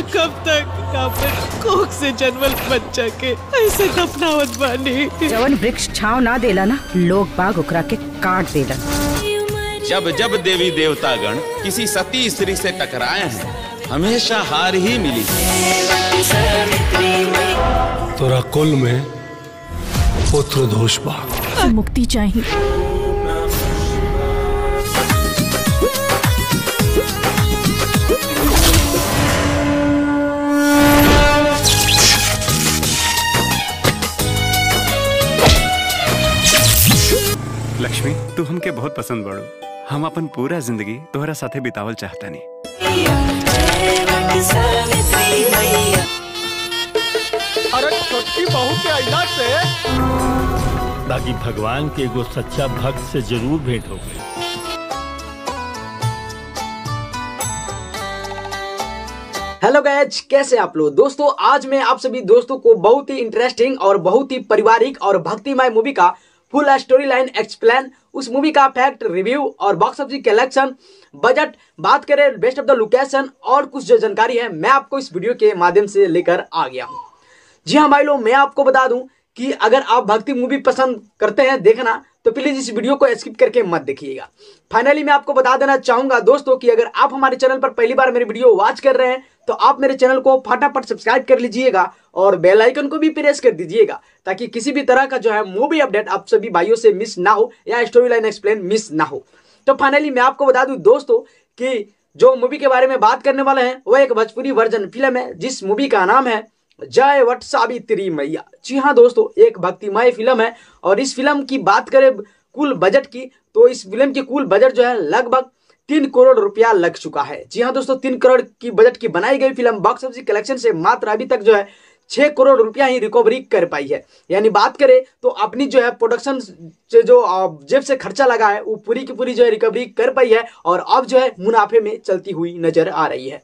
कब तक कोक से जनवल बच्चा के ऐसे दफनावत बानी जवन वृक्ष छाव ना देला ना लोग बाग उकरा के काट देला जब जब देवी देवता गण किसी सती स्त्री से टकराए हैं हमेशा हार ही मिली तोरा कुल में पुत्र दोष बा मुक्ति चाहिए तू हमके बहुत पसंद बड़ो हम अपन पूरा जिंदगी तोहरा साथे बितावल चाहता नहीं ताकि भगवान के एगो सच्चा भक्त से जरूर भेंट हो गई हेलो गैच कैसे आप लोग दोस्तों आज मैं आप सभी दोस्तों को बहुत ही इंटरेस्टिंग और बहुत ही पारिवारिक और भक्तिमय मूवी का फुल स्टोरी लाइन एक्सप्लेन उस मूवी का फैक्ट रिव्यू और बॉक्स ऑफिस कलेक्शन बजट बात करें बेस्ट ऑफ द लोकेशन और कुछ जो जानकारी है मैं आपको इस वीडियो के माध्यम से लेकर आ गया हूँ जी हाँ भाई लोग मैं आपको बता दूं कि अगर आप भक्ति मूवी पसंद करते हैं देखना तो प्लीज़ इस वीडियो को स्किप करके मत देखिएगा फाइनली मैं आपको बता देना चाहूंगा दोस्तों कि अगर आप हमारे चैनल पर पहली बार मेरी वीडियो वॉच कर रहे हैं तो आप मेरे चैनल को फटाफट सब्सक्राइब कर लीजिएगा और बेल आइकन को भी प्रेस कर दीजिएगा ताकि किसी भी तरह का जो है मूवी अपडेट आप सभी भाइयों से मिस ना हो या स्टोरी लाइन एक्सप्लेन मिस ना हो तो फाइनली मैं आपको बता दूं दोस्तों कि जो मूवी के बारे में बात करने वाले हैं वह एक भोजपुरी वर्जन फिल्म है जिस मूवी का नाम है जय वट सावित्री मैया जी हाँ दोस्तों एक भक्तिमय फिल्म है और इस फिल्म की बात करें कुल बजट की तो इस फिल्म की कुल बजट जो है लगभग तीन करोड़ रुपया लग चुका है जी हाँ दोस्तों तीन करोड़ की बजट की बनाई गई फिल्म बॉक्स ऑफिस कलेक्शन से मात्र अभी तक जो है छह करोड़ रुपया ही रिकवरी कर पाई है यानी बात करें तो अपनी जो है प्रोडक्शन से जो जेब से खर्चा लगा है वो पूरी की पूरी जो है रिकवरी कर पाई है और अब जो है मुनाफे में चलती हुई नजर आ रही है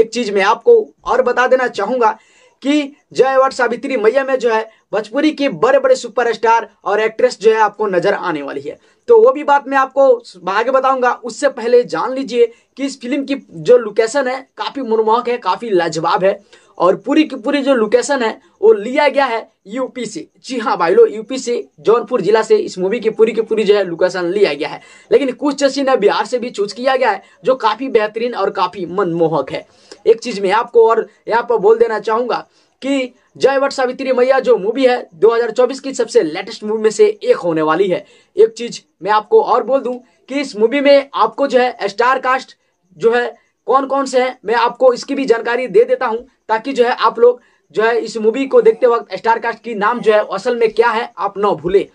एक चीज मैं आपको और बता देना चाहूंगा कि जय अवार्ड सावित्री मैया में जो है भोजपुरी के बड़े बड़े सुपरस्टार और एक्ट्रेस जो है आपको नजर आने वाली है तो वो भी बात मैं आपको आगे बताऊंगा उससे पहले जान लीजिए कि इस फिल्म की जो लोकेशन है काफ़ी मनमोहक है काफ़ी लाजवाब है और पूरी की पूरी जो लोकेशन है वो लिया गया है यूपी से जी हाँ भाई लो यूपी से जौनपुर जिला से इस मूवी की पूरी की पूरी जो है लोकेशन लिया गया है लेकिन कुछ सीन है बिहार से भी चूज किया गया है जो काफ़ी बेहतरीन और काफ़ी मनमोहक है एक चीज़ में आपको और यहाँ पर बोल देना चाहूँगा कि जय वट सावित्री मैया जो मूवी है 2024 की सबसे लेटेस्ट मूवी में से एक होने वाली है एक चीज मैं आपको और बोल दूं कि इस मूवी में आपको जो है स्टार कास्ट जो है कौन कौन से हैं मैं आपको इसकी भी जानकारी दे देता हूं ताकि जो है आप लोग जो है इस मूवी को देखते वक्त स्टार कास्ट की नाम जो है असल में क्या है आप ना भूले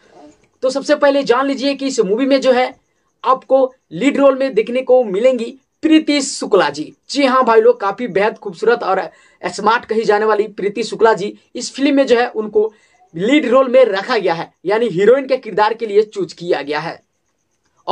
तो सबसे पहले जान लीजिए कि इस मूवी में जो है आपको लीड रोल में देखने को मिलेंगी प्रीति शुक्ला जी जी हाँ भाई लोग काफ़ी बेहद खूबसूरत और स्मार्ट कही जाने वाली प्रीति शुक्ला जी इस फिल्म में जो है उनको लीड रोल में रखा गया है यानी हीरोइन के किरदार के लिए चूज किया गया है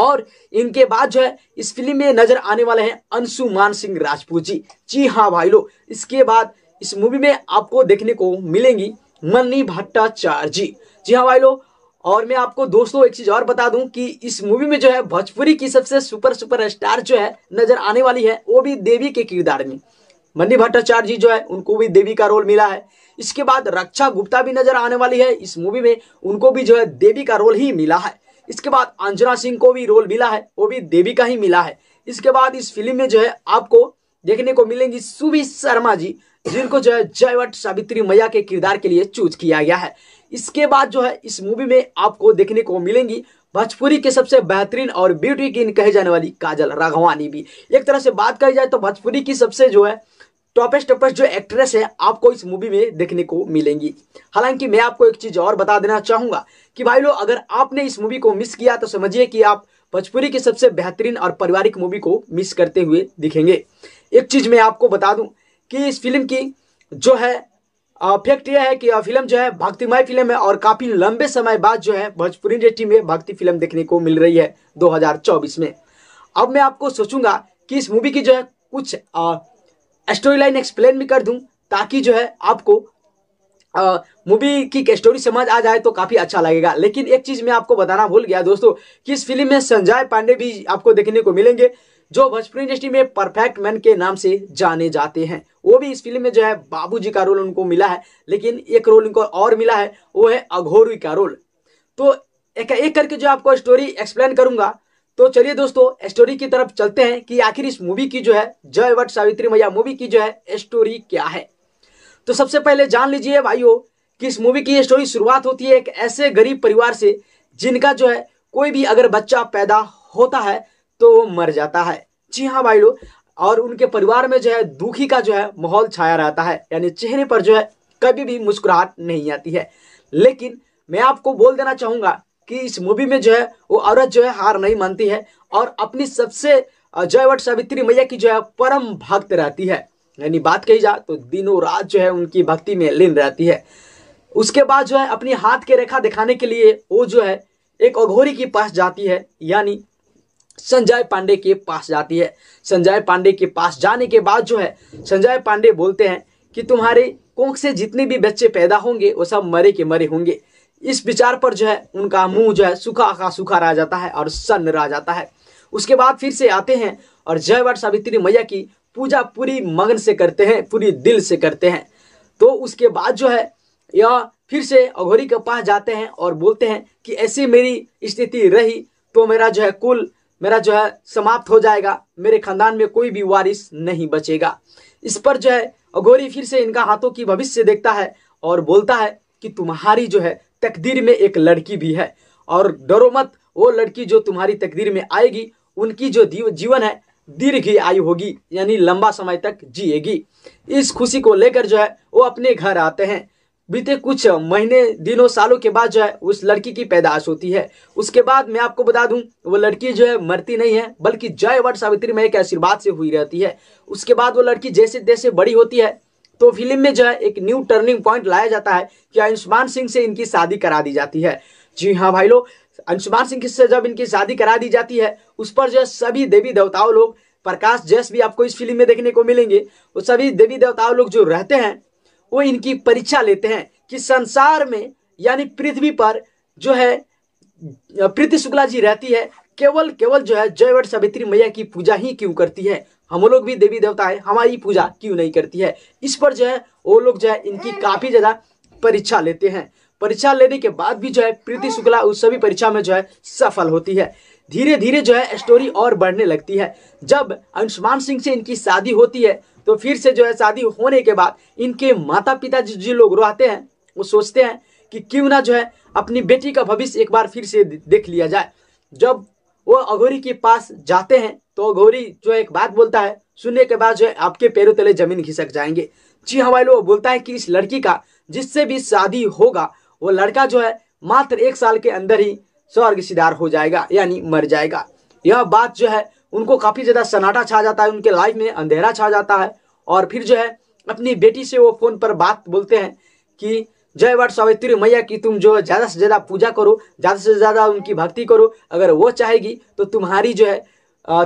और इनके बाद जो है इस फिल्म में नजर आने वाले हैं अंशु मान सिंह राजपूत जी जी हाँ भाई लोग इसके बाद इस मूवी में आपको देखने को मिलेंगी मन्नी भट्टाचार्य जी जी हाँ भाई लोग और मैं आपको दोस्तों एक चीज और बता दूं कि इस मूवी में जो है भोजपुरी की सबसे सुपर सुपर स्टार जो है नजर आने वाली है वो भी देवी के किरदार में मनी भट्टाचार्य जी जो है उनको भी देवी का रोल मिला है इसके बाद रक्षा गुप्ता भी नजर आने वाली है इस मूवी में उनको भी जो है देवी का रोल ही मिला है इसके बाद अंजना सिंह को भी रोल मिला है वो भी देवी का ही मिला है इसके बाद इस फिल्म में जो है आपको देखने को मिलेंगी सुबी शर्मा जी जिनको जो है जयवट सावित्री मैया के किरदार के लिए चूज किया गया है इसके बाद जो है इस मूवी में आपको देखने को मिलेंगी भोजपुरी के सबसे बेहतरीन और ब्यूटी किन कहे जाने वाली काजल राघवानी भी एक तरह से बात करी जाए तो भोजपुरी की सबसे जो है टॉपेस्ट टॉपेस्ट जो एक्ट्रेस है आपको इस मूवी में देखने को मिलेंगी हालांकि मैं आपको एक चीज और बता देना चाहूंगा कि भाई लोग अगर आपने इस मूवी को मिस किया तो समझिए कि आप भोजपुरी की सबसे बेहतरीन और पारिवारिक मूवी को मिस करते हुए दिखेंगे एक चीज मैं आपको बता दूं कि इस फिल्म की जो है फैक्ट यह है कि फिल्म जो है भक्तिमय फिल्म है और काफी लंबे समय बाद जो है भोजपुरी इंडस्ट्री में भक्ति फिल्म देखने को मिल रही है 2024 में अब मैं आपको सोचूंगा कि इस मूवी की जो है कुछ स्टोरी लाइन एक्सप्लेन भी कर दूं ताकि जो है आपको मूवी की स्टोरी समझ आ जाए तो काफ़ी अच्छा लगेगा लेकिन एक चीज़ मैं आपको बताना भूल गया दोस्तों कि इस फिल्म में संजय पांडे भी आपको देखने को मिलेंगे जो भोजपुरी इंडस्ट्री में परफेक्ट मैन के नाम से जाने जाते हैं वो भी इस फिल्म में जो है बाबूजी का रोल उनको मिला है लेकिन एक रोल उनको और मिला है वो है अघोरी का रोल तो एक एक करके जो आपको स्टोरी एक्सप्लेन करूंगा तो चलिए दोस्तों स्टोरी की तरफ चलते हैं कि आखिर इस मूवी की जो है जय वट सावित्री मैया मूवी की जो है स्टोरी क्या है तो सबसे पहले जान लीजिए भाइयों कि इस मूवी की स्टोरी शुरुआत होती है एक ऐसे गरीब परिवार से जिनका जो है कोई भी अगर बच्चा पैदा होता है तो वो मर जाता है जी हाँ भाई लोग और उनके परिवार में जो है दुखी का जो है माहौल छाया रहता है यानी चेहरे पर जो है कभी भी मुस्कुराहट नहीं आती है लेकिन मैं आपको बोल देना चाहूँगा कि इस मूवी में जो है वो औरत जो है हार नहीं मानती है और अपनी सबसे जयवट सावित्री मैया की जो है परम भक्त रहती है यानी बात कही जा तो दिनों रात जो है उनकी भक्ति में लीन रहती है उसके बाद जो है अपनी हाथ के रेखा दिखाने के लिए वो जो है एक अघोरी के पास जाती है यानी संजय पांडे के पास जाती है संजय पांडे के पास जाने के बाद जो है संजय पांडे बोलते हैं कि तुम्हारे कोख से जितने भी बच्चे पैदा होंगे वो सब मरे के मरे होंगे इस विचार पर जो है उनका मुंह जो है सूखा का सूखा रह जाता है और सन्न रह जाता है उसके बाद फिर से आते हैं और जय जयवर सावित्री मैया की पूजा पूरी मगन से करते हैं पूरी दिल से करते हैं तो उसके बाद जो है यह फिर से अघोरी के पास जाते हैं और बोलते हैं कि ऐसी मेरी स्थिति रही तो मेरा जो है कुल मेरा जो है समाप्त हो जाएगा मेरे खानदान में कोई भी वारिस नहीं बचेगा इस पर जो है अघोरी फिर से इनका हाथों की भविष्य देखता है और बोलता है कि तुम्हारी जो है तकदीर में एक लड़की भी है और डरो मत वो लड़की जो तुम्हारी तकदीर में आएगी उनकी जो जीवन है दीर्घ आयु होगी यानी लंबा समय तक जिएगी इस खुशी को लेकर जो है वो अपने घर आते हैं बीते कुछ महीने दिनों सालों के बाद जो है उस लड़की की पैदाश होती है उसके बाद मैं आपको बता दूं वो लड़की जो है मरती नहीं है बल्कि जय वट सावित्री में एक आशीर्वाद से हुई रहती है उसके बाद वो लड़की जैसे जैसे बड़ी होती है तो फिल्म में जो है एक न्यू टर्निंग पॉइंट लाया जाता है कि आयुष्मान सिंह से इनकी शादी करा दी जाती है जी हाँ भाई लोग अंशुमान सिंह से जब इनकी शादी करा दी जाती है उस पर जो है सभी देवी देवताओं लोग प्रकाश जैस भी आपको इस फिल्म में देखने को मिलेंगे वो सभी देवी देवताओं लोग जो रहते हैं वो इनकी परीक्षा लेते हैं कि संसार में यानी पृथ्वी पर जो है प्रीति शुक्ला जी रहती है केवल केवल जो है जय सावित्री मैया की पूजा ही क्यों करती है हम लोग भी देवी देवता है हमारी पूजा क्यों नहीं करती है इस पर जो है वो लोग जो है इनकी काफ़ी ज़्यादा परीक्षा लेते हैं परीक्षा लेने के बाद भी जो है प्रीति शुक्ला उस सभी परीक्षा में जो है सफल होती है धीरे धीरे जो है स्टोरी और बढ़ने लगती है जब अंशुमान सिंह से इनकी शादी होती है तो फिर से जो है शादी होने के बाद इनके माता पिता जो लोग रहते हैं वो सोचते हैं कि क्यों ना जो है अपनी बेटी का भविष्य एक बार फिर से देख लिया जाए जब वो अघोरी के पास जाते हैं तो अघोरी जो एक बात बोलता है सुनने के बाद जो है आपके पैरों तले जमीन घिसक जाएंगे जी हाँ भाई लोग बोलता है कि इस लड़की का जिससे भी शादी होगा वो लड़का जो है मात्र एक साल के अंदर ही स्वर्ग सिदार हो जाएगा यानी मर जाएगा यह बात जो है उनको काफ़ी ज़्यादा सन्नाटा छा जाता है उनके लाइफ में अंधेरा छा जाता है और फिर जो है अपनी बेटी से वो फ़ोन पर बात बोलते हैं कि जय वट सावित्री मैया की तुम जो ज़्यादा से ज़्यादा पूजा करो ज़्यादा से ज़्यादा उनकी भक्ति करो अगर वो चाहेगी तो तुम्हारी जो है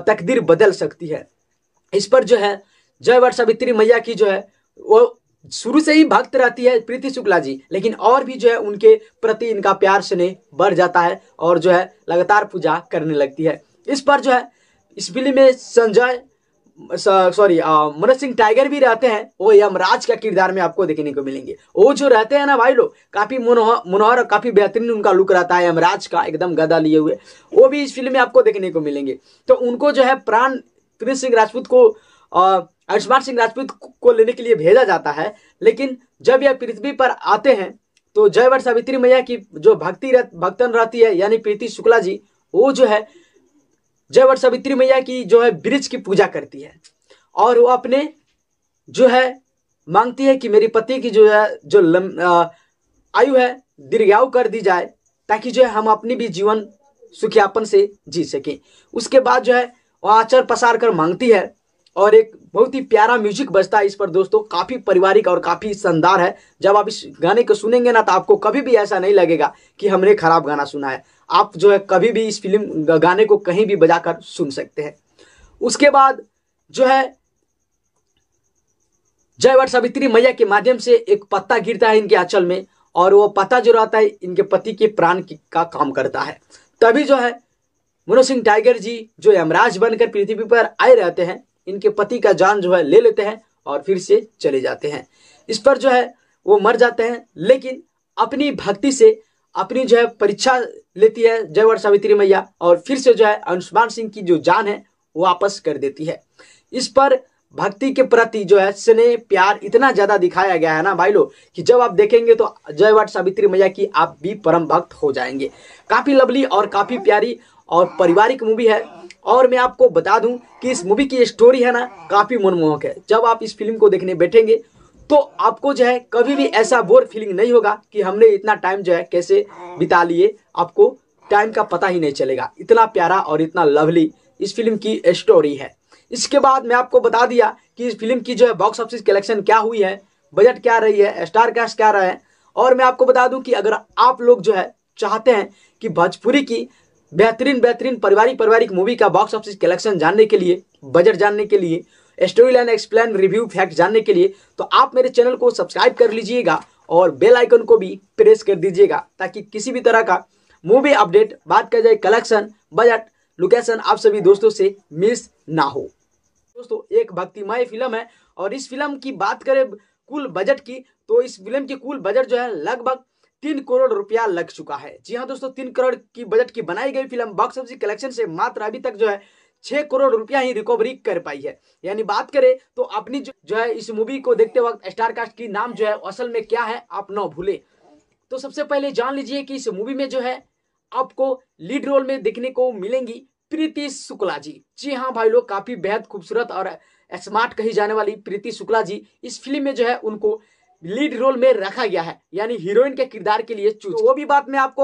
तकदीर बदल सकती है इस पर जो है जय वट सावित्री मैया की जो है वो शुरू से ही भक्त रहती है प्रीति शुक्ला जी लेकिन और भी जो है उनके प्रति इनका प्यार स्नेह बढ़ जाता है और जो है लगातार पूजा करने लगती है इस पर जो है इस फिल्म में संजय सॉरी मनोज सिंह टाइगर भी रहते हैं वो यमराज का किरदार में आपको देखने को मिलेंगे वो जो रहते हैं ना भाई लोग काफी मनोहर मनोहर काफी बेहतरीन उनका लुक रहता है यमराज का एकदम गदा लिए हुए वो भी इस फिल्म में आपको देखने को मिलेंगे तो उनको जो है प्राण कृष्ण सिंह राजपूत को आयुष्मान सिंह राजपूत को लेने के लिए भेजा जाता है लेकिन जब यह पृथ्वी पर आते हैं तो जयवर सावित्री मैया की जो भक्ति रह, भक्तन रहती है यानी प्रीति शुक्ला जी वो जो है जय और सावित्री मैया की जो है ब्रिज की पूजा करती है और वो अपने जो है मांगती है कि मेरे पति की जो है जो लम आयु है दीर्घायु कर दी जाए ताकि जो है हम अपनी भी जीवन सुखयापन से जी सकें उसके बाद जो है वह आचर पसार कर मांगती है और एक बहुत ही प्यारा म्यूजिक बजता है इस पर दोस्तों काफ़ी पारिवारिक और काफ़ी शानदार है जब आप इस गाने को सुनेंगे ना तो आपको कभी भी ऐसा नहीं लगेगा कि हमने खराब गाना सुना है आप जो है कभी भी इस फिल्म गाने को कहीं भी बजाकर सुन सकते हैं उसके बाद जो है जय वट सावित्री मैया के माध्यम से एक पत्ता गिरता है इनके आंचल में और वो पत्ता जो रहता है इनके पति के प्राण का काम करता है तभी जो है मनोज सिंह टाइगर जी जो यमराज बनकर पृथ्वी पर आए रहते हैं इनके पति का जान जो है ले लेते हैं और फिर से चले जाते हैं इस पर जो है वो मर जाते हैं लेकिन अपनी भक्ति से अपनी जो है परीक्षा लेती है जयवर सावित्री मैया और फिर से जो है अनुष्मान सिंह की जो जान है वापस कर देती है इस पर भक्ति के प्रति जो है स्नेह प्यार इतना ज्यादा दिखाया गया है ना भाई लोग कि जब आप देखेंगे तो जयवाट सावित्री मैया की आप भी परम भक्त हो जाएंगे काफी लवली और काफी प्यारी और पारिवारिक मूवी है और मैं आपको बता दूं कि इस मूवी की स्टोरी है ना काफी मनमोहक है जब आप इस फिल्म को देखने बैठेंगे तो आपको जो है कभी भी ऐसा बोर फीलिंग नहीं होगा कि हमने इतना टाइम जो है कैसे बिता लिए आपको टाइम का पता ही नहीं चलेगा इतना प्यारा और इतना लवली इस फिल्म की स्टोरी है इसके बाद मैं आपको बता दिया कि इस फिल्म की जो है बॉक्स ऑफिस कलेक्शन क्या हुई है बजट क्या रही है स्टार कास्ट क्या रहा है और मैं आपको बता दूं कि अगर आप लोग जो है चाहते हैं कि भोजपुरी की बेहतरीन बेहतरीन पारिवारिक पारिवारिक मूवी का बॉक्स ऑफिस कलेक्शन जानने के लिए बजट जानने के लिए story line explain review fact जानने के लिए तो आप मेरे चैनल को सब्सक्राइब कर लीजिएगा और बेल आइकन को भी प्रेस कर दीजिएगा ताकि किसी भी तरह का मूवी अपडेट बात कर जाए कलेक्शन बजट लोकेशन आप सभी दोस्तों से मिस ना हो दोस्तों एक भक्तिमय फिल्म है और इस फिल्म की बात करें कुल बजट की तो इस फिल्म की कुल बजट जो है लगभग तीन करोड़ रुपया लग चुका है जी हाँ दोस्तों तीन करोड़ की बजट की बनाई गई फिल्म बॉक्स ऑफिस कलेक्शन से मात्र अभी तक जो है छह करोड़ रुपया ही रिकवरी कर पाई है यानी बात करें तो अपनी जो, जो है इस मूवी को देखते वक्त स्टारकास्ट की नाम जो है असल में क्या है आप न भूले तो सबसे पहले जान लीजिए कि इस मूवी में जो है आपको लीड रोल में देखने को मिलेंगी प्रीति शुक्ला जी जी हाँ भाई लोग काफी बेहद खूबसूरत और स्मार्ट कही जाने वाली प्रीति शुक्ला जी इस फिल्म में जो है उनको लीड रोल में रखा गया है यानी हीरोइन के किरदार के लिए चूज तो वो भी बात मैं आपको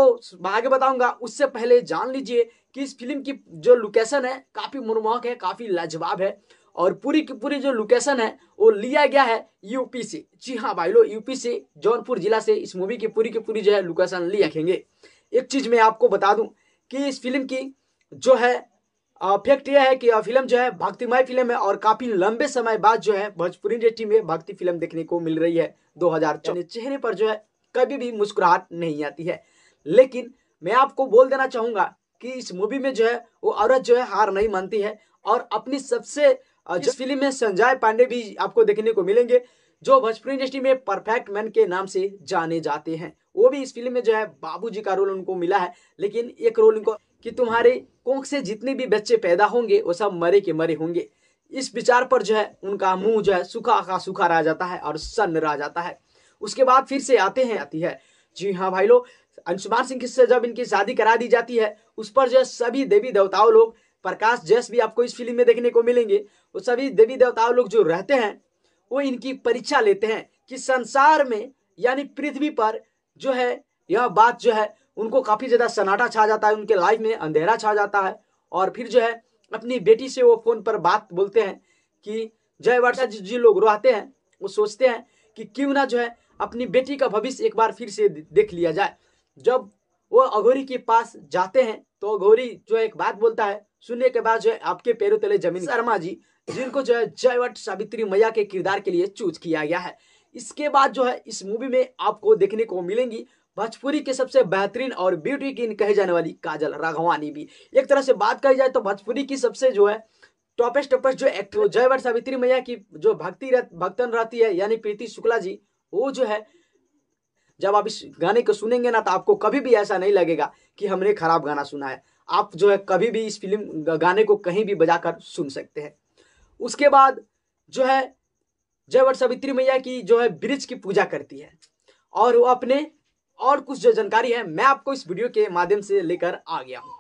आगे बताऊंगा उससे पहले जान लीजिए कि इस फिल्म की जो लोकेशन है काफी मनमोहक है काफी लाजवाब है और पूरी की पूरी जो लोकेशन है वो लिया गया है यूपी से जी हाँ भाई लोग यूपी से जौनपुर जिला से इस मूवी की पूरी की पूरी जो है लोकेशन ली रखेंगे एक चीज मैं आपको बता दूं कि इस फिल्म की जो है फैक्ट यह है कि फिल्म जो है भक्तिमय फिल्म है और काफी लंबे समय बाद जो है भोजपुरी इंडस्ट्री में भक्ति फिल्म देखने को मिल रही है दो चेहरे पर जो है कभी भी मुस्कुराहट नहीं आती है लेकिन मैं आपको बोल देना चाहूंगा कि इस मूवी में जो है वो औरत जो है हार नहीं मानती है और अपनी सबसे जिस फिल्म में संजय पांडे भी आपको देखने को मिलेंगे जो भोजपुरी इंडस्ट्री में परफेक्ट मैन के नाम से जाने जाते हैं वो भी इस फिल्म में जो है बाबूजी का रोल उनको मिला है लेकिन एक रोल उनको कि तुम्हारे कोख से जितने भी बच्चे पैदा होंगे वो सब मरे के मरे होंगे इस विचार पर जो है उनका मुंह जो है सूखा का सूखा रह जाता है और सन्न रह जाता है उसके बाद फिर से आते हैं आती है जी हाँ भाई लोग अंशुमान सिंह से जब इनकी शादी करा दी जाती है उस पर जो है सभी देवी देवताओं लोग प्रकाश जैस भी आपको इस फिल्म में देखने को मिलेंगे वो सभी देवी देवताओं लोग जो रहते हैं वो इनकी परीक्षा लेते हैं कि संसार में यानी पृथ्वी पर जो है यह बात जो है उनको काफ़ी ज़्यादा सन्नाटा छा जाता है उनके लाइफ में अंधेरा छा जाता है और फिर जो है अपनी बेटी से वो फोन पर बात बोलते हैं कि जय वर्षा जी लोग रोते हैं वो सोचते हैं कि क्यों ना जो है अपनी बेटी का भविष्य एक बार फिर से देख लिया जाए जब वो अघोरी के पास जाते हैं तो अघोरी जो एक बात बोलता है सुनने के बाद जो है आपके पैरों तले जमीन शर्मा जी जिनको जो है जयवट सावित्री मैया के किरदार के लिए चूज किया गया है इसके बाद जो है इस मूवी में आपको देखने को मिलेंगी भोजपुरी के सबसे बेहतरीन और ब्यूटी किंग कहे जाने वाली काजल राघवानी भी एक तरह से बात कही जाए तो भोजपुरी की सबसे जो है टॉपेस्ट टॉपेस्ट जो एक्टर जयवर सावित्री मैया की जो भक्ति रह, भक्तन रहती है यानी प्रीति शुक्ला जी वो जो है जब आप इस गाने को सुनेंगे ना तो आपको कभी भी ऐसा नहीं लगेगा कि हमने खराब गाना सुना है आप जो है कभी भी इस फिल्म गाने को कहीं भी बजा सुन सकते हैं उसके बाद जो है जयवर सावित्री मैया की जो है ब्रिज की पूजा करती है और वो अपने और कुछ जो जानकारी है मैं आपको इस वीडियो के माध्यम से लेकर आ गया हूँ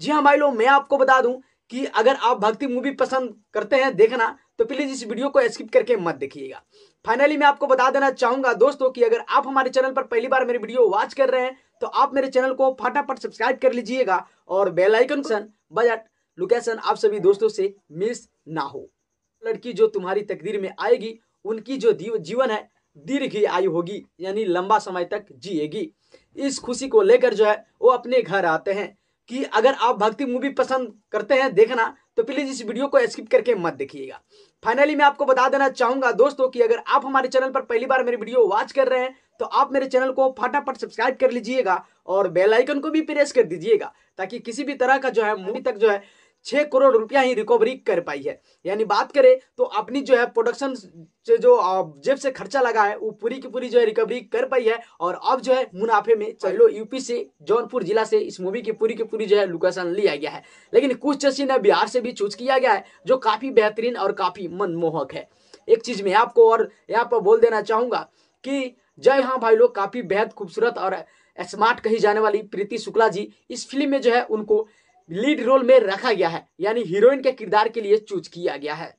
जी हाँ भाई लोग मैं आपको बता दूं कि अगर आप भक्ति मूवी पसंद करते हैं देखना तो प्लीज इस वीडियो को स्किप करके मत देखिएगा फाइनली मैं आपको बता देना चाहूंगा दोस्तों कि अगर आप हमारे चैनल पर पहली बार मेरी वीडियो वॉच कर रहे हैं तो आप मेरे चैनल को फटाफट सब्सक्राइब कर लीजिएगा और बेलाइकन सन बजट लोकेशन आप सभी दोस्तों से मिस ना हो लड़की जो तुम्हारी तकदीर में आएगी उनकी जो जीवन है दीर्घ आयु होगी यानी लंबा समय तक जिएगी इस खुशी को लेकर जो है वो अपने घर आते हैं कि अगर आप भक्ति मूवी पसंद करते हैं देखना तो प्लीज़ इस वीडियो को स्किप करके मत देखिएगा फाइनली मैं आपको बता देना चाहूंगा दोस्तों कि अगर आप हमारे चैनल पर पहली बार मेरी वीडियो वॉच कर रहे हैं तो आप मेरे चैनल को फटाफट सब्सक्राइब कर लीजिएगा और बेल आइकन को भी प्रेस कर दीजिएगा ताकि किसी भी तरह का जो है मूवी तक जो है छह करोड़ रुपया ही रिकवरी कर पाई है यानी बात करें तो अपनी जो है प्रोडक्शन से जो जेब से खर्चा लगा है वो पूरी की पूरी जो है रिकवरी कर पाई है और अब जो है मुनाफे में चलो यूपी से जौनपुर जिला से इस मूवी की पूरी की पूरी जो है लोकेशन लिया गया है लेकिन कुछ जैसी ने बिहार से भी चूज किया गया है जो काफ़ी बेहतरीन और काफ़ी मनमोहक है एक चीज़ में आपको और यहाँ पर बोल देना चाहूंगा कि जय हाँ भाई लोग काफ़ी बेहद खूबसूरत और स्मार्ट कही जाने वाली प्रीति शुक्ला जी इस फिल्म में जो है उनको लीड रोल में रखा गया है यानी हीरोइन के किरदार के लिए चूज किया गया है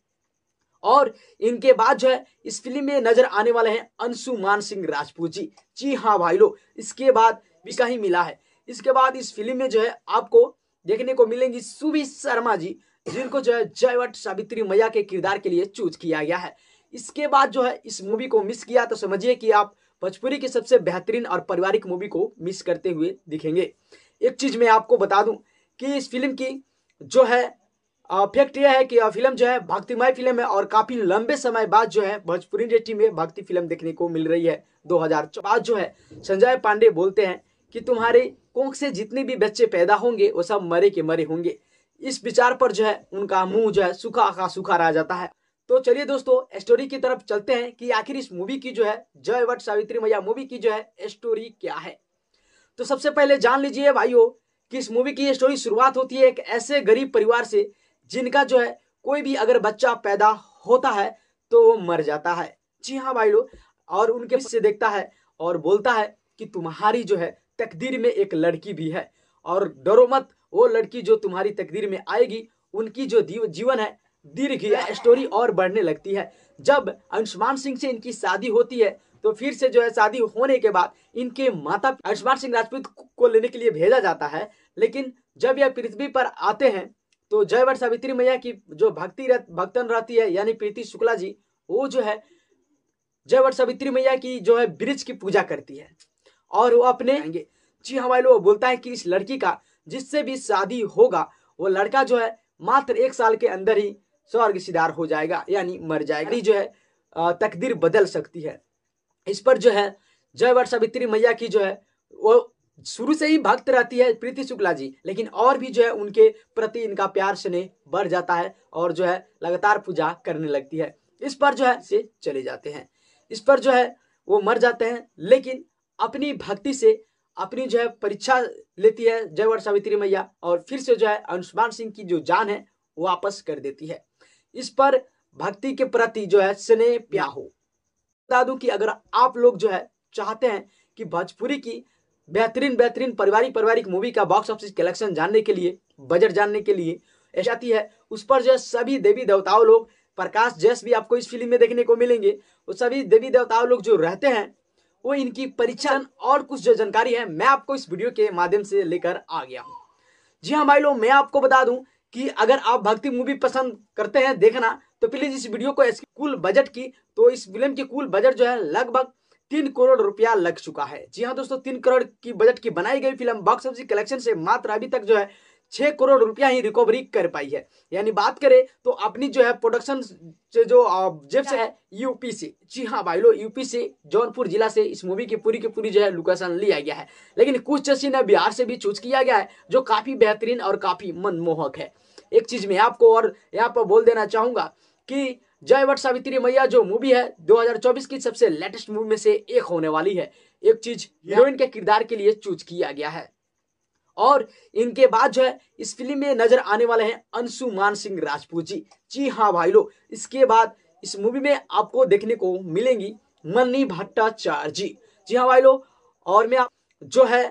और इनके बाद जो है इस फिल्म में नजर आने वाले हैं अंशुमान सिंह राजपूत जी जी हाँ भाई लोग इसके बाद भी कहीं मिला है इसके बाद इस फिल्म में जो है आपको देखने को मिलेंगी सुबि शर्मा जी जिनको जो है जयवट सावित्री मैया के किरदार के लिए चूज किया गया है इसके बाद जो है इस मूवी को मिस किया तो समझिए कि आप भोजपुरी की सबसे बेहतरीन और पारिवारिक मूवी को मिस करते हुए दिखेंगे एक चीज मैं आपको बता दूं कि इस फिल्म की जो है फैक्ट यह है कि यह फिल्म जो है भक्तिमय फिल्म है और काफी लंबे समय बाद जो है भोजपुरी इंडस्ट्री में भक्ति फिल्म देखने को मिल रही है दो हजार जो है संजय पांडे बोलते हैं कि तुम्हारे कोख से जितने भी बच्चे पैदा होंगे वो सब मरे के मरे होंगे इस विचार पर जो है उनका मुंह जो है सूखा का सूखा रह जाता है तो चलिए दोस्तों स्टोरी की तरफ चलते हैं कि आखिर इस मूवी की जो है जय वट सावित्री मैया मूवी की जो है स्टोरी क्या है तो सबसे पहले जान लीजिए भाइयों कि इस मूवी की स्टोरी शुरुआत होती है एक ऐसे गरीब परिवार से जिनका जो है कोई भी अगर बच्चा पैदा होता है तो वो मर जाता है जी हाँ भाई लोग और उनके से देखता है और बोलता है कि तुम्हारी जो है तकदीर में एक लड़की भी है और डरो मत वो लड़की जो तुम्हारी तकदीर में आएगी उनकी जो जीवन है दीर्घ यह स्टोरी और बढ़ने लगती है जब अंशुमान सिंह से इनकी शादी होती है तो फिर से जो है शादी होने के बाद इनके माता अंशुमान सिंह राजपूत को लेने के लिए भेजा जाता है लेकिन जब यह पृथ्वी पर आते हैं तो जय भट्ट सावित्री मैया की जो भक्ति रह, भक्तन रहती है यानी प्रीति शुक्ला जी वो जो है जय सावित्री मैया की जो है ब्रिज की पूजा करती है और वो अपने जी हमारे लोग बोलता है कि इस लड़की का जिससे भी शादी होगा वो लड़का जो है मात्र एक साल के अंदर ही स्वर्ग सिदार हो जाएगा यानी मर जाएगा जो है तकदीर बदल सकती है इस पर जो है जय भट्ट सावित्री मैया की जो है वो शुरू से ही भक्त रहती है प्रीति शुक्ला जी लेकिन और भी जो है उनके प्रति इनका प्यार स्नेह बढ़ जाता है और जो है लगातार पूजा करने लगती है इस पर जो है से चले जाते हैं इस पर जो है वो मर जाते हैं लेकिन अपनी भक्ति से अपनी जो है परीक्षा लेती है जयवर सावित्री मैया और फिर से जो है अनुष्मान सिंह की जो जान है वो वापस कर देती है इस पर भक्ति के प्रति जो है स्नेह प्या हो बता दू कि अगर आप लोग जो है चाहते हैं कि भोजपुरी की बेहतरीन बेहतरीन पारिवारिक पारिवारिक मूवी का बॉक्स ऑफिस कलेक्शन जानने के लिए बजट जानने के लिए ऐसाती है उस पर जो सभी देवी देवताओं लोग प्रकाश जैस भी आपको इस फिल्म में देखने को मिलेंगे वो सभी देवी देवताओं लोग जो रहते हैं वो इनकी परीक्षण और कुछ जो जानकारी है मैं आपको इस वीडियो के माध्यम से लेकर आ गया हूँ जी हाँ भाई लोग मैं आपको बता दूं कि अगर आप भक्ति मूवी पसंद करते हैं देखना तो प्लीज इस वीडियो को कुल बजट की तो इस फिल्म की कुल बजट जो है लगभग तीन करोड़ रुपया लग चुका है जी हाँ दोस्तों तीन करोड़ की बजट की बनाई गई फिल्म बॉक्स ऑफिस कलेक्शन से मात्र अभी तक जो है छह करोड़ रुपया ही रिकवरी कर पाई है यानी बात करें तो अपनी जो है प्रोडक्शन से जो जेब से है यूपीसी जी हाँ भाई लोग यूपीसी जौनपुर जिला से इस मूवी की पूरी की पूरी जो है लोकेशन लिया गया है लेकिन कुछ ने बिहार से भी चूज किया गया है जो काफी बेहतरीन और काफी मनमोहक है एक चीज में आपको और यहाँ पर बोल देना चाहूंगा कि जय वट सावित्री मैया जो मूवी है 2024 की सबसे लेटेस्ट मूवी में से एक होने वाली है एक चीज हीरोइन के किरदार के लिए चूज किया गया है और इनके बाद जो है इस फिल्म में नजर आने वाले हैं अंशु मान सिंह राजपूत जी जी हाँ भाई लोग इसके बाद इस मूवी में आपको देखने को मिलेंगी मन्नी भट्टाचार्य जी जी हाँ भाई लोग और मैं आप जो है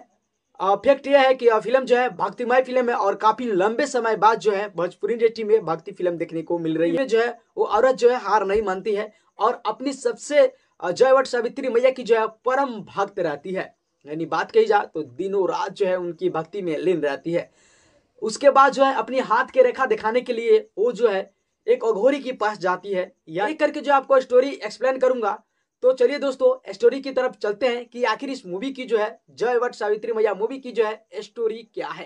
फैक्ट यह है कि फिल्म जो है भक्तिमय फिल्म है और काफी लंबे समय बाद जो है भोजपुरी इंडस्ट्री में भक्ति फिल्म देखने को मिल रही है जो है वो औरत जो है हार नहीं मानती है और अपनी सबसे जयवट सावित्री मैया की जो है परम भक्त रहती है यानी बात कही जा तो दिनों रात जो है उनकी भक्ति में लीन रहती है उसके बाद जो है अपनी हाथ के रेखा दिखाने के लिए वो जो है एक अघोरी के पास जाती है यही करके जो आपको स्टोरी एक्सप्लेन करूंगा तो चलिए दोस्तों स्टोरी की तरफ चलते हैं कि आखिर इस मूवी की जो है जय वट सावित्री मैया मूवी की जो है स्टोरी क्या है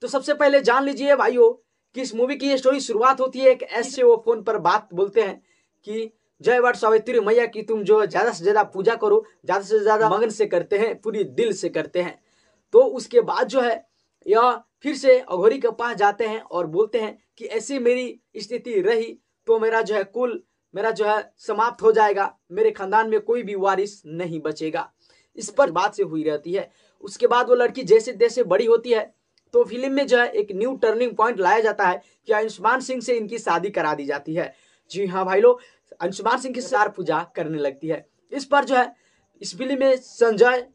तो सबसे पहले जान लीजिए भाइयों कि इस मूवी की स्टोरी शुरुआत होती है एक ऐसे वो फोन पर बात बोलते हैं कि जय वट सावित्री मैया की तुम जो ज़्यादा से ज़्यादा पूजा करो ज़्यादा से ज़्यादा मगन से करते हैं पूरी दिल से करते हैं तो उसके बाद जो है यह फिर से अघोरी के पास जाते हैं और बोलते हैं कि ऐसी मेरी स्थिति रही तो मेरा जो है कुल मेरा जो है समाप्त हो जाएगा मेरे खानदान में कोई भी वारिस नहीं बचेगा इस पर बात से हुई रहती है उसके बाद वो लड़की जैसे जैसे बड़ी होती है तो फिल्म में जो है एक न्यू टर्निंग पॉइंट लाया जाता है कि आयुष्मान सिंह से इनकी शादी करा दी जाती है जी हाँ भाई लोग आयुष्मान सिंह की सार पूजा करने लगती है इस पर जो है इस फिल्म में संजय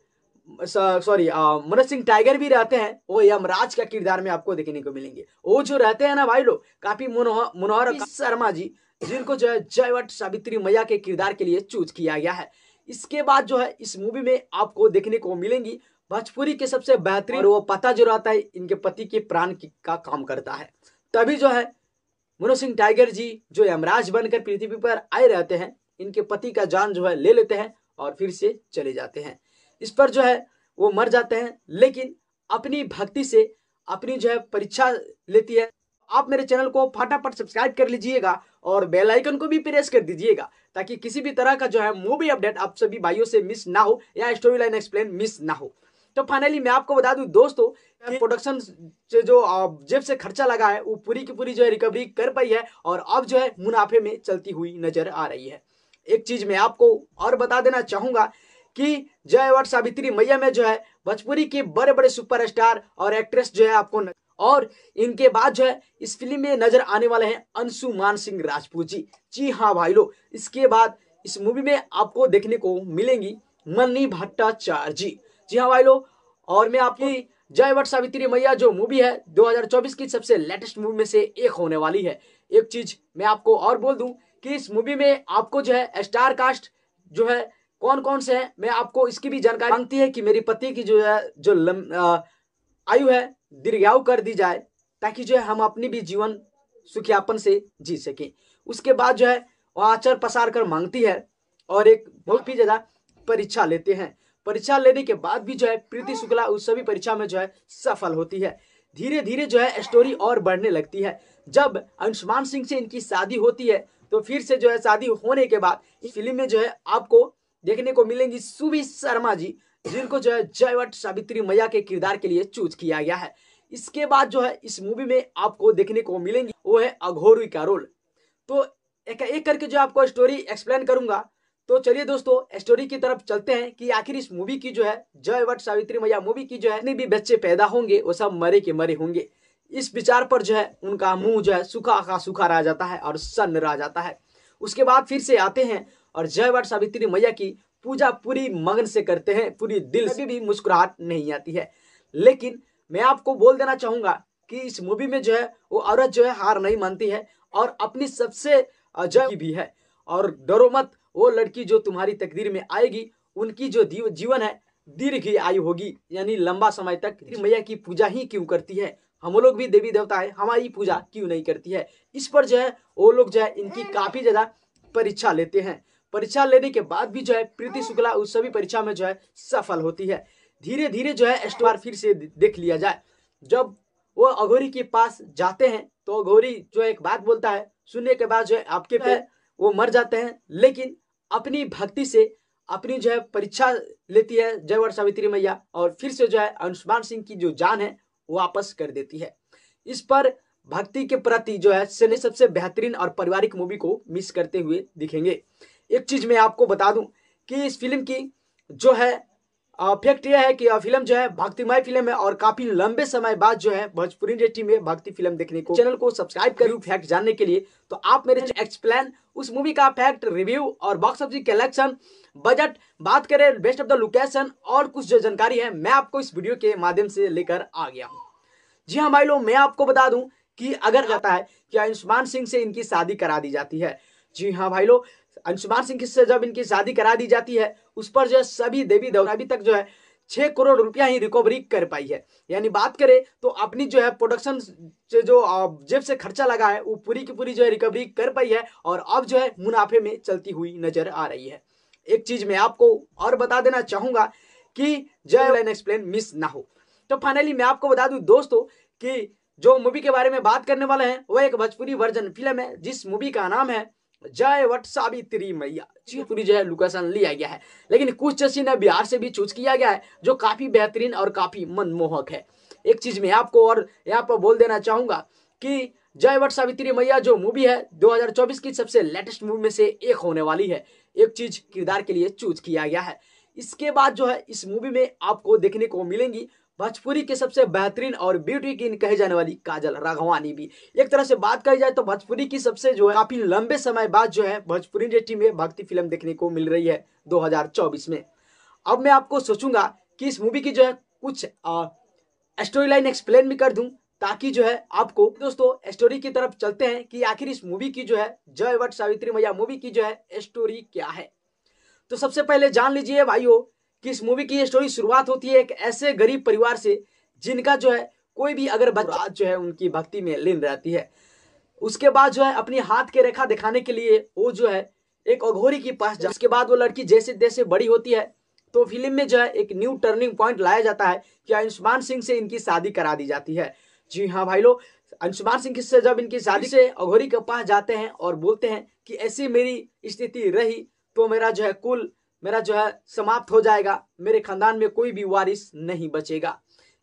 सॉरी मनोज सिंह टाइगर भी रहते हैं वो यमराज का किरदार में आपको देखने को मिलेंगे वो जो रहते हैं ना भाई लोग काफी मनोहर मनोहर शर्मा जी जिनको जो है जय भट्ट सावित्री मैया के किरदार के लिए चूज किया गया है इसके बाद जो है इस मूवी में आपको देखने को मिलेंगी भोजपुरी के सबसे बेहतरीन वो पता जो रहता है इनके पति के प्राण का काम करता है तभी जो है मनोज सिंह टाइगर जी जो यमराज बनकर पृथ्वी पर आए रहते हैं इनके पति का जान जो है ले लेते हैं और फिर से चले जाते हैं इस पर जो है वो मर जाते हैं लेकिन अपनी भक्ति से अपनी जो है परीक्षा लेती है आप मेरे चैनल को फटाफट सब्सक्राइब कर लीजिएगा और बेल आइकन को भी प्रेस कर दीजिएगा ताकि किसी भी तरह का जो है मूवी अपडेट आप सभी भाइयों से मिस ना हो या स्टोरी लाइन एक्सप्लेन मिस ना हो तो फाइनली मैं आपको बता दूं दोस्तों प्रोडक्शन से जो जेब से खर्चा लगा है वो पूरी की पूरी जो है रिकवरी कर पाई है और अब जो है मुनाफे में चलती हुई नजर आ रही है एक चीज मैं आपको और बता देना चाहूंगा कि जय और सावित्री मैया में जो है भोजपुरी के बड़े बड़े सुपरस्टार और एक्ट्रेस जो है आपको न... और इनके बाद जो है इस फिल्म में नजर आने वाले हैं अंशुमान सिंह राजपूत जी जी हाँ भाई लोग इसके बाद इस मूवी में आपको देखने को मिलेंगी मन्नी भट्टाचार्य जी जी हाँ भाई लोग और मैं आपकी जय वट सावित्री मैया जो मूवी है 2024 की सबसे लेटेस्ट मूवी में से एक होने वाली है एक चीज मैं आपको और बोल दूं कि इस मूवी में आपको जो है स्टार कास्ट जो है कौन कौन से हैं मैं आपको इसकी भी जानकारी मांगती है कि मेरी पति की जो है जो आयु है दीर्घायु कर दी जाए ताकि जो है हम अपनी भी जीवन सुखयापन से जी सकें उसके बाद जो है वह आचर पसार कर मांगती है और एक बहुत ही ज़्यादा परीक्षा लेते हैं परीक्षा लेने के बाद भी जो है प्रीति शुक्ला उस सभी परीक्षा में जो है सफल होती है धीरे धीरे जो है स्टोरी और बढ़ने लगती है जब अंशुमान सिंह से इनकी शादी होती है तो फिर से जो है शादी होने के बाद इस फिल्म में जो है आपको देखने को मिलेंगी सुबी शर्मा जी जिनको जो है जय भट्ट सावित्री मैया के किरदार के लिए चूज किया गया है इसके बाद जो है इस मूवी में आपको देखने को मिलेंगी वो है अघोरी का रोल तो एक एक करके जो आपको स्टोरी एक्सप्लेन करूंगा तो चलिए दोस्तों स्टोरी की तरफ चलते हैं कि आखिर इस मूवी की जो है जय भट्ट सावित्री मैया मूवी की जो है भी बच्चे पैदा होंगे वो सब मरे के मरे होंगे इस विचार पर जो है उनका मुंह जो है सूखा का सूखा रह जाता है और सन्न रह जाता है उसके बाद फिर से आते हैं और जय भट्ट सावित्री मैया की पूजा पूरी मगन से करते हैं पूरी दिल से भी मुस्कुराहट नहीं आती है लेकिन मैं आपको बोल देना चाहूँगा कि इस मूवी में जो है वो औरत जो है हार नहीं मानती है और अपनी सबसे अजय भी है और डरो मत वो लड़की जो तुम्हारी तकदीर में आएगी उनकी जो जीवन है दीर्घ आयु होगी यानी लंबा समय तक मैया की पूजा ही क्यों करती है हम लोग भी देवी देवता है हमारी पूजा क्यों नहीं करती है इस पर जो है वो लोग जो है इनकी हम्म। काफी ज्यादा परीक्षा लेते हैं परीक्षा लेने के बाद भी जो है प्रीति शुक्ला उस सभी परीक्षा में जो है सफल होती है धीरे धीरे जो है स्टार फिर से देख लिया जाए जब वो अघोरी के पास जाते हैं तो अघोरी जो एक बात बोलता है सुनने के बाद जो है आपके पे वो मर जाते हैं लेकिन अपनी भक्ति से अपनी जो है परीक्षा लेती है जयवर सावित्री मैया और फिर से जो है अनुष्मान सिंह की जो जान है वो वापस कर देती है इस पर भक्ति के प्रति जो है सबसे बेहतरीन और पारिवारिक मूवी को मिस करते हुए दिखेंगे एक चीज़ मैं आपको बता दूं कि इस फिल्म की जो है फैक्ट यह है कि यह फिल्म जो है भक्तिमय फिल्म है और काफी लंबे समय बाद जो है भोजपुरी इंडस्ट्री में भक्ति फिल्म देखने को चैनल को सब्सक्राइब करूँ फैक्ट जानने के लिए तो आप मेरे एक्सप्लेन उस मूवी का फैक्ट रिव्यू और बॉक्स ऑफिस कलेक्शन बजट बात करें बेस्ट ऑफ द लोकेशन और कुछ जो जानकारी है मैं आपको इस वीडियो के माध्यम से लेकर आ गया हूँ जी हाँ भाई लोग मैं आपको बता दूं कि अगर जाता है कि आयुष्मान सिंह से इनकी शादी करा दी जाती है जी हाँ भाई लोग अंशुमान सिंह से जब इनकी शादी करा दी जाती है उस पर जो है सभी देवी देवता अभी तक जो है छः करोड़ रुपया ही रिकवरी कर पाई है यानी बात करें तो अपनी जो है प्रोडक्शन से जो जेब से खर्चा लगा है वो पूरी की पूरी जो है रिकवरी कर पाई है और अब जो है मुनाफे में चलती हुई नजर आ रही है एक चीज मैं आपको और बता देना चाहूंगा कि जय एक्सप्लेन मिस ना हो तो फाइनली मैं आपको बता दू दोस्तों की जो मूवी के बारे में बात करने वाले हैं वह एक भोजपुरी वर्जन फिल्म है जिस मूवी का नाम है जय वट सावित्री मैया जो है लुकेशन लिया गया है लेकिन कुछ ने बिहार से भी चूज किया गया है जो काफी बेहतरीन और काफी मनमोहक है एक चीज में आपको और यहाँ पर बोल देना चाहूंगा कि जय वट सावित्री मैया जो मूवी है 2024 की सबसे लेटेस्ट मूवी में से एक होने वाली है एक चीज किरदार के लिए चूज किया गया है इसके बाद जो है इस मूवी में आपको देखने को मिलेंगी भोजपुरी के सबसे बेहतरीन और ब्यूटी किन कहे जाने वाली काजल राघवानी भी एक तरह से बात कही जाए तो भोजपुरी की सबसे जो है काफी लंबे समय बाद जो है भोजपुरी इंडस्ट्री में भक्ति फिल्म देखने को मिल रही है 2024 में अब मैं आपको सोचूंगा कि इस मूवी की जो है कुछ स्टोरी लाइन एक्सप्लेन भी कर दूं ताकि जो है आपको दोस्तों स्टोरी की तरफ चलते हैं कि आखिर इस मूवी की जो है जय वट सावित्री मैया मूवी की जो है स्टोरी क्या है तो सबसे पहले जान लीजिए भाइयों कि इस मूवी की ये स्टोरी शुरुआत होती है एक ऐसे गरीब परिवार से जिनका जो है कोई भी अगर बच्चा जो है उनकी भक्ति में लीन रहती है उसके बाद जो है अपनी हाथ के रेखा दिखाने के लिए वो जो है एक अघोरी के पास जा उसके बाद वो लड़की जैसे जैसे बड़ी होती है तो फिल्म में जो है एक न्यू टर्निंग पॉइंट लाया जाता है कि आयुष्मान सिंह से इनकी शादी करा दी जाती है जी हाँ भाई लोग आयुष्मान सिंह से जब इनकी शादी से अघोरी के पास जाते हैं और बोलते हैं कि ऐसी मेरी स्थिति रही तो मेरा जो है कुल मेरा जो है समाप्त हो जाएगा मेरे खानदान में कोई भी वारिस नहीं बचेगा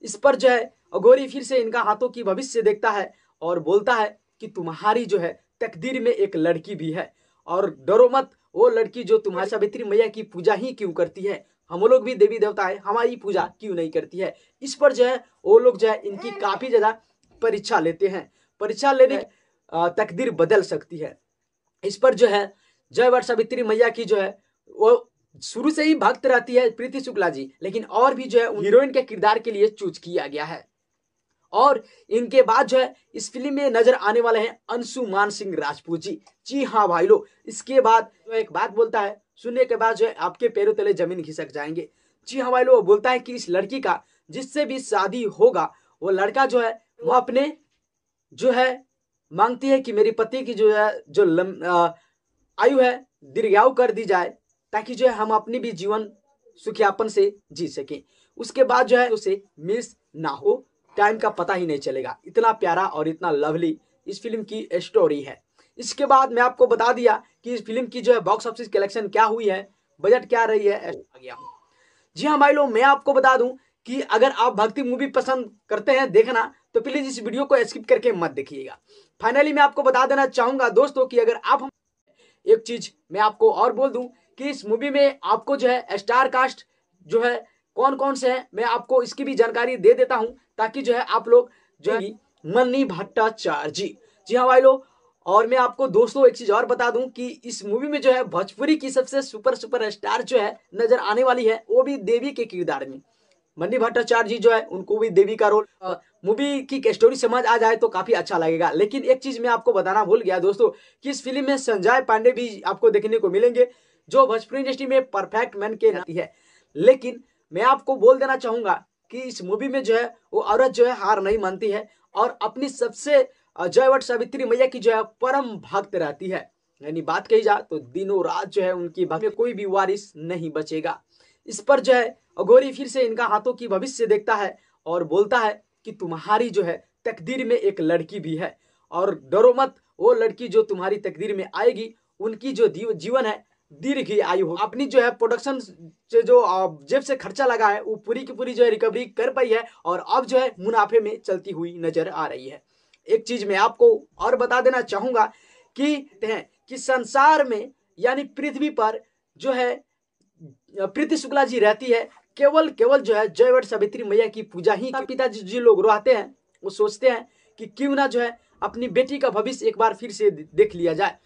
इस पर जो है अघोरी फिर से इनका हाथों की भविष्य देखता है और बोलता है कि तुम्हारी जो है तकदीर में एक लड़की भी है और डरो मत वो लड़की जो तुम्हारी सावित्री मैया की पूजा ही क्यों करती है हम लोग भी देवी देवता है हमारी पूजा क्यों नहीं करती है इस पर जो है वो लोग जो है इनकी काफी ज्यादा परीक्षा लेते हैं परीक्षा लेने तकदीर बदल सकती है इस पर जो है जय वर सावित्री मैया की जो है वो शुरू से ही भक्त रहती है प्रीति शुक्ला जी लेकिन और भी जो है हीरोइन के किरदार के लिए चूज किया गया है और इनके बाद जो है इस फिल्म में नजर आने वाले हैं अंशुमान सिंह राजपूत जी जी हाँ भाई लोग इसके बाद जो एक बात बोलता है सुनने के बाद जो है आपके पैरों तले जमीन खिसक जाएंगे जी हाँ भाई लो बोलता है कि इस लड़की का जिससे भी शादी होगा वो लड़का जो है वो अपने जो है मांगती है कि मेरी पति की जो है जो आयु है दीर्घायु कर दी जाए ताकि जो है हम अपनी भी जीवन सुखयापन से जी सकें उसके बाद जो है उसे मिस ना हो टाइम का पता ही नहीं चलेगा इतना प्यारा और इतना लवली इस फिल्म की स्टोरी है इसके बाद मैं आपको बता दिया कि इस फिल्म की जो है बॉक्स ऑफिस कलेक्शन क्या हुई है बजट क्या रही है आ गया जी हाँ भाई लोग मैं आपको बता दूं कि अगर आप भक्ति मूवी पसंद करते हैं देखना तो प्लीज़ इस वीडियो को स्किप करके मत देखिएगा फाइनली मैं आपको बता देना चाहूंगा दोस्तों की अगर आप एक चीज़ मैं आपको और बोल दूँ कि इस मूवी में आपको जो है स्टार कास्ट जो है कौन कौन से हैं मैं आपको इसकी भी जानकारी दे देता हूं ताकि जो है आप लोग जो है मन्नी भट्टाचार्य जी जी हाँ भाई लोग और मैं आपको दोस्तों एक चीज और बता दूं कि इस मूवी में जो है भोजपुरी की सबसे सुपर सुपर स्टार जो है नजर आने वाली है वो भी देवी के किरदार में मन्नी भट्टाचार्य जी जो है उनको भी देवी का रोल मूवी की स्टोरी समझ आ जाए तो काफी अच्छा लगेगा लेकिन एक चीज मैं आपको बताना भूल गया दोस्तों कि इस फिल्म में संजय पांडे भी आपको देखने को मिलेंगे जो भोजपुरी इंडस्ट्री में परफेक्ट मैन के नाती है लेकिन मैं आपको बोल देना चाहूंगा कि इस मूवी में जो है वो औरत जो है हार नहीं मानती है और अपनी सबसे जयवट सावित्री मैया की जो है परम भक्त रहती है यानी बात कही जा तो दिनों रात जो है उनकी भक्त कोई भी वारिस नहीं बचेगा इस पर जो है अघोरी फिर से इनका हाथों की भविष्य देखता है और बोलता है कि तुम्हारी जो है तकदीर में एक लड़की भी है और डरो मत वो लड़की जो तुम्हारी तकदीर में आएगी उनकी जो जीवन है दीर्घ आयु हो अपनी जो है प्रोडक्शन से जो जेब से खर्चा लगा है वो पूरी की पूरी जो है रिकवरी कर पाई है और अब जो है मुनाफे में चलती हुई नजर आ रही है एक चीज मैं आपको और बता देना चाहूंगा कि कि संसार में यानी पृथ्वी पर जो है प्रीति शुक्ला जी रहती है केवल केवल जो है जयवट वट सावित्री मैया की पूजा ही पिताजी जी लोग रोहते हैं वो सोचते हैं कि क्यों ना जो है अपनी बेटी का भविष्य एक बार फिर से देख लिया जाए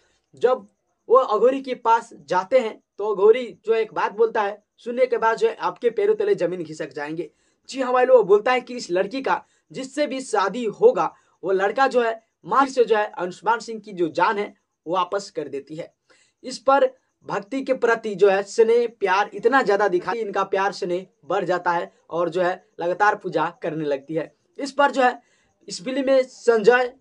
जब वो अघोरी के पास जाते हैं तो अघोरी जो एक बात बोलता है सुनने के बाद जो है आपके पैरों तले जमीन खिसक जाएंगे जी हाँ भाई लोग बोलता है कि इस लड़की का जिससे भी शादी होगा वो लड़का जो है मार से जो है अनुष्मान सिंह की जो जान है वो वापस कर देती है इस पर भक्ति के प्रति जो है स्नेह प्यार इतना ज्यादा दिखा इनका प्यार स्नेह बढ़ जाता है और जो है लगातार पूजा करने लगती है इस पर जो है इस फिल्म में संजय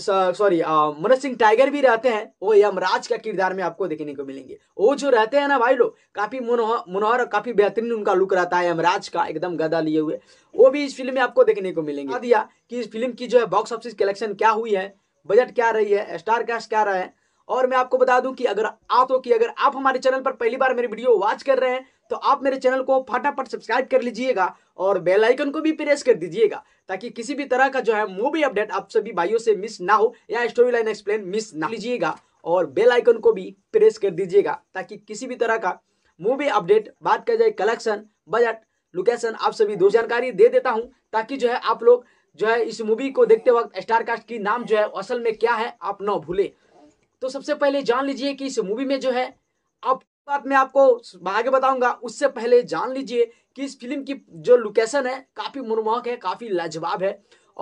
सॉरी मनोज सिंह टाइगर भी रहते हैं वो यमराज का किरदार में आपको देखने को मिलेंगे वो जो रहते हैं ना भाई लोग काफी मनोहर काफी बेहतरीन उनका लुक रहता है यमराज का एकदम गदा लिए हुए वो भी इस फिल्म में आपको देखने को मिलेंगे दिया कि इस फिल्म की जो है बॉक्स ऑफिस कलेक्शन क्या हुई है बजट क्या रही है स्टार कैश क्या रहा है और मैं आपको बता दूं कि अगर आ तो कि अगर आप हमारे चैनल पर पहली बार मेरी वीडियो वॉच कर रहे हैं तो आप मेरे चैनल को फटाफट सब्सक्राइब कर लीजिएगा और बेल आइकन को भी प्रेस कर दीजिएगा ताकि किसी भी तरह का जो है मूवी अपडेट आप सभी भाइयों से मिस ना हो या स्टोरी लाइन एक्सप्लेन मिस ना लीजिएगा और बेल आइकन को भी प्रेस कर दीजिएगा ताकि किसी भी तरह का मूवी अपडेट बात कर जाए कलेक्शन बजट लोकेशन आप सभी दो जानकारी दे देता हूँ ताकि जो है आप लोग जो है इस मूवी को देखते वक्त स्टार कास्ट की नाम जो है असल में क्या है आप ना भूले तो सबसे पहले जान लीजिए कि इस मूवी में जो है आप बात मैं आपको आगे बताऊंगा उससे पहले जान लीजिए कि इस फिल्म की जो लोकेशन है काफ़ी मनमोहक है काफ़ी लाजवाब है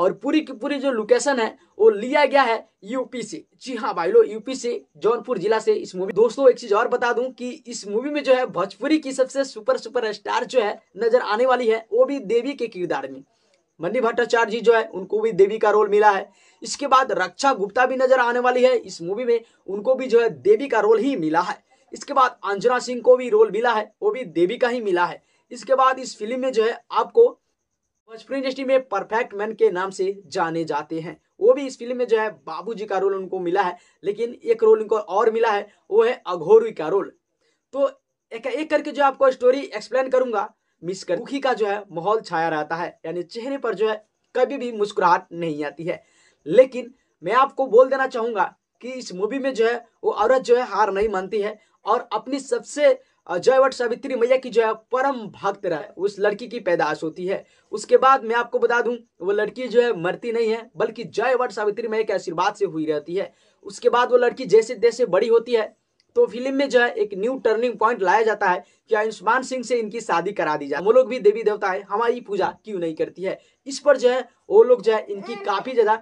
और पूरी की पूरी जो लोकेशन है वो लिया गया है यूपी से जी हाँ भाई लोग यूपी से जौनपुर जिला से इस मूवी दोस्तों एक चीज और बता दूं कि इस मूवी में जो है भोजपुरी की सबसे सुपर सुपर स्टार जो है नजर आने वाली है वो भी देवी के किरदार में मनी भट्टाचार्य जी जो है उनको भी देवी का रोल मिला है इसके बाद रक्षा गुप्ता भी नजर आने वाली है इस मूवी में उनको भी जो है देवी का रोल ही मिला है इसके बाद अंजना सिंह को भी रोल मिला है वो भी देवी का ही मिला है इसके बाद इस फिल्म में जो है आपको भोजपुरी इंडस्ट्री में परफेक्ट मैन के नाम से जाने जाते हैं वो भी इस फिल्म में जो है बाबूजी का रोल उनको मिला है लेकिन एक रोल उनको और मिला है वो है अघोरी का रोल तो एक एक करके जो आपको स्टोरी एक्सप्लेन करूंगा मिस कर दुखी का जो है माहौल छाया रहता है यानी चेहरे पर जो है कभी भी मुस्कुराहट नहीं आती है लेकिन मैं आपको बोल देना चाहूंगा कि इस मूवी में जो है वो औरत जो है हार नहीं मानती है और अपनी सबसे जयवट सावित्री मैया की जो है परम भक्त रहा है उस लड़की की पैदाश होती है उसके बाद मैं आपको बता दूं वो लड़की जो है मरती नहीं है बल्कि जयवट सावित्री मैया के आशीर्वाद से हुई रहती है उसके बाद वो लड़की जैसे जैसे बड़ी होती है तो फिल्म में जो है एक न्यू टर्निंग पॉइंट लाया जाता है कि आयुष्मान सिंह से इनकी शादी करा दी जाए वो लोग भी देवी देवता है हमारी पूजा क्यों नहीं करती है इस पर जो है वो लोग जो है इनकी काफी ज्यादा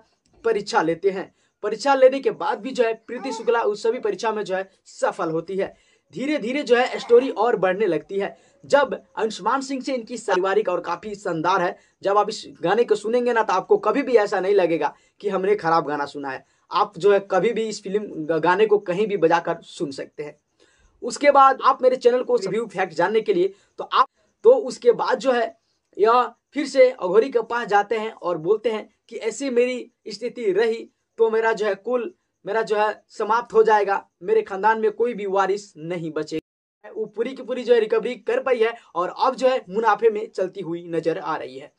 परीक्षा लेते हैं परीक्षा लेने के बाद भी जो है प्रीति शुक्ला उस सभी परीक्षा में जो है सफल होती है धीरे धीरे जो है स्टोरी और बढ़ने लगती है जब अंशुमान सिंह से इनकी पारिवारिक और काफ़ी शानदार है जब आप इस गाने को सुनेंगे ना तो आपको कभी भी ऐसा नहीं लगेगा कि हमने खराब गाना सुना है आप जो है कभी भी इस फिल्म गाने को कहीं भी बजा सुन सकते हैं उसके बाद आप मेरे चैनल को रिव्यू फैक्ट जानने के लिए तो आप तो उसके बाद जो है यह फिर से अघोरी के पास जाते हैं और बोलते हैं कि ऐसी मेरी स्थिति रही तो मेरा जो है कुल मेरा जो है समाप्त हो जाएगा मेरे खानदान में कोई भी वारिस नहीं बचेगा वो पूरी की पूरी जो है रिकवरी कर पाई है और अब जो है मुनाफे में चलती हुई नजर आ रही है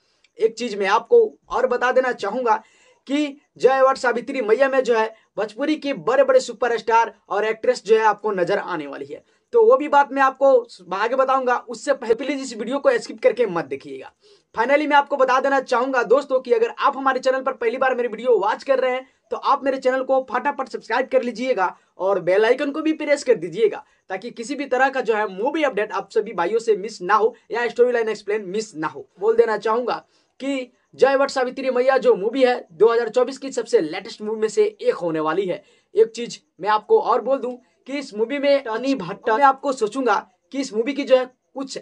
एक चीज मैं आपको और बता देना चाहूंगा कि जय और सावित्री मैया में जो है भोजपुरी के बड़े बड़े सुपरस्टार और एक्ट्रेस जो है आपको नजर आने वाली है तो वो भी बात मैं आपको आगे बताऊंगा उससे पहले प्लीज इस वीडियो को स्किप करके मत देखिएगा फाइनली मैं आपको बता देना चाहूंगा दोस्तों कि अगर आप हमारे चैनल पर पहली बार मेरी वीडियो वॉच कर रहे हैं तो आप मेरे चैनल को फटाफट सब्सक्राइब कर लीजिएगा और बेल आइकन को भी प्रेस कर दीजिएगा ताकि किसी भी तरह का जो है मूवी अपडेट आप सभी भाइयों से मिस ना हो या स्टोरी लाइन एक्सप्लेन मिस ना हो बोल देना चाहूंगा कि जय वट सावित्री मैया जो मूवी है 2024 की सबसे लेटेस्ट मूवी में से एक होने वाली है एक चीज मैं आपको और बोल दूं कि इस मूवी में टनी भट्टा मैं आपको सोचूंगा कि इस मूवी की जो है कुछ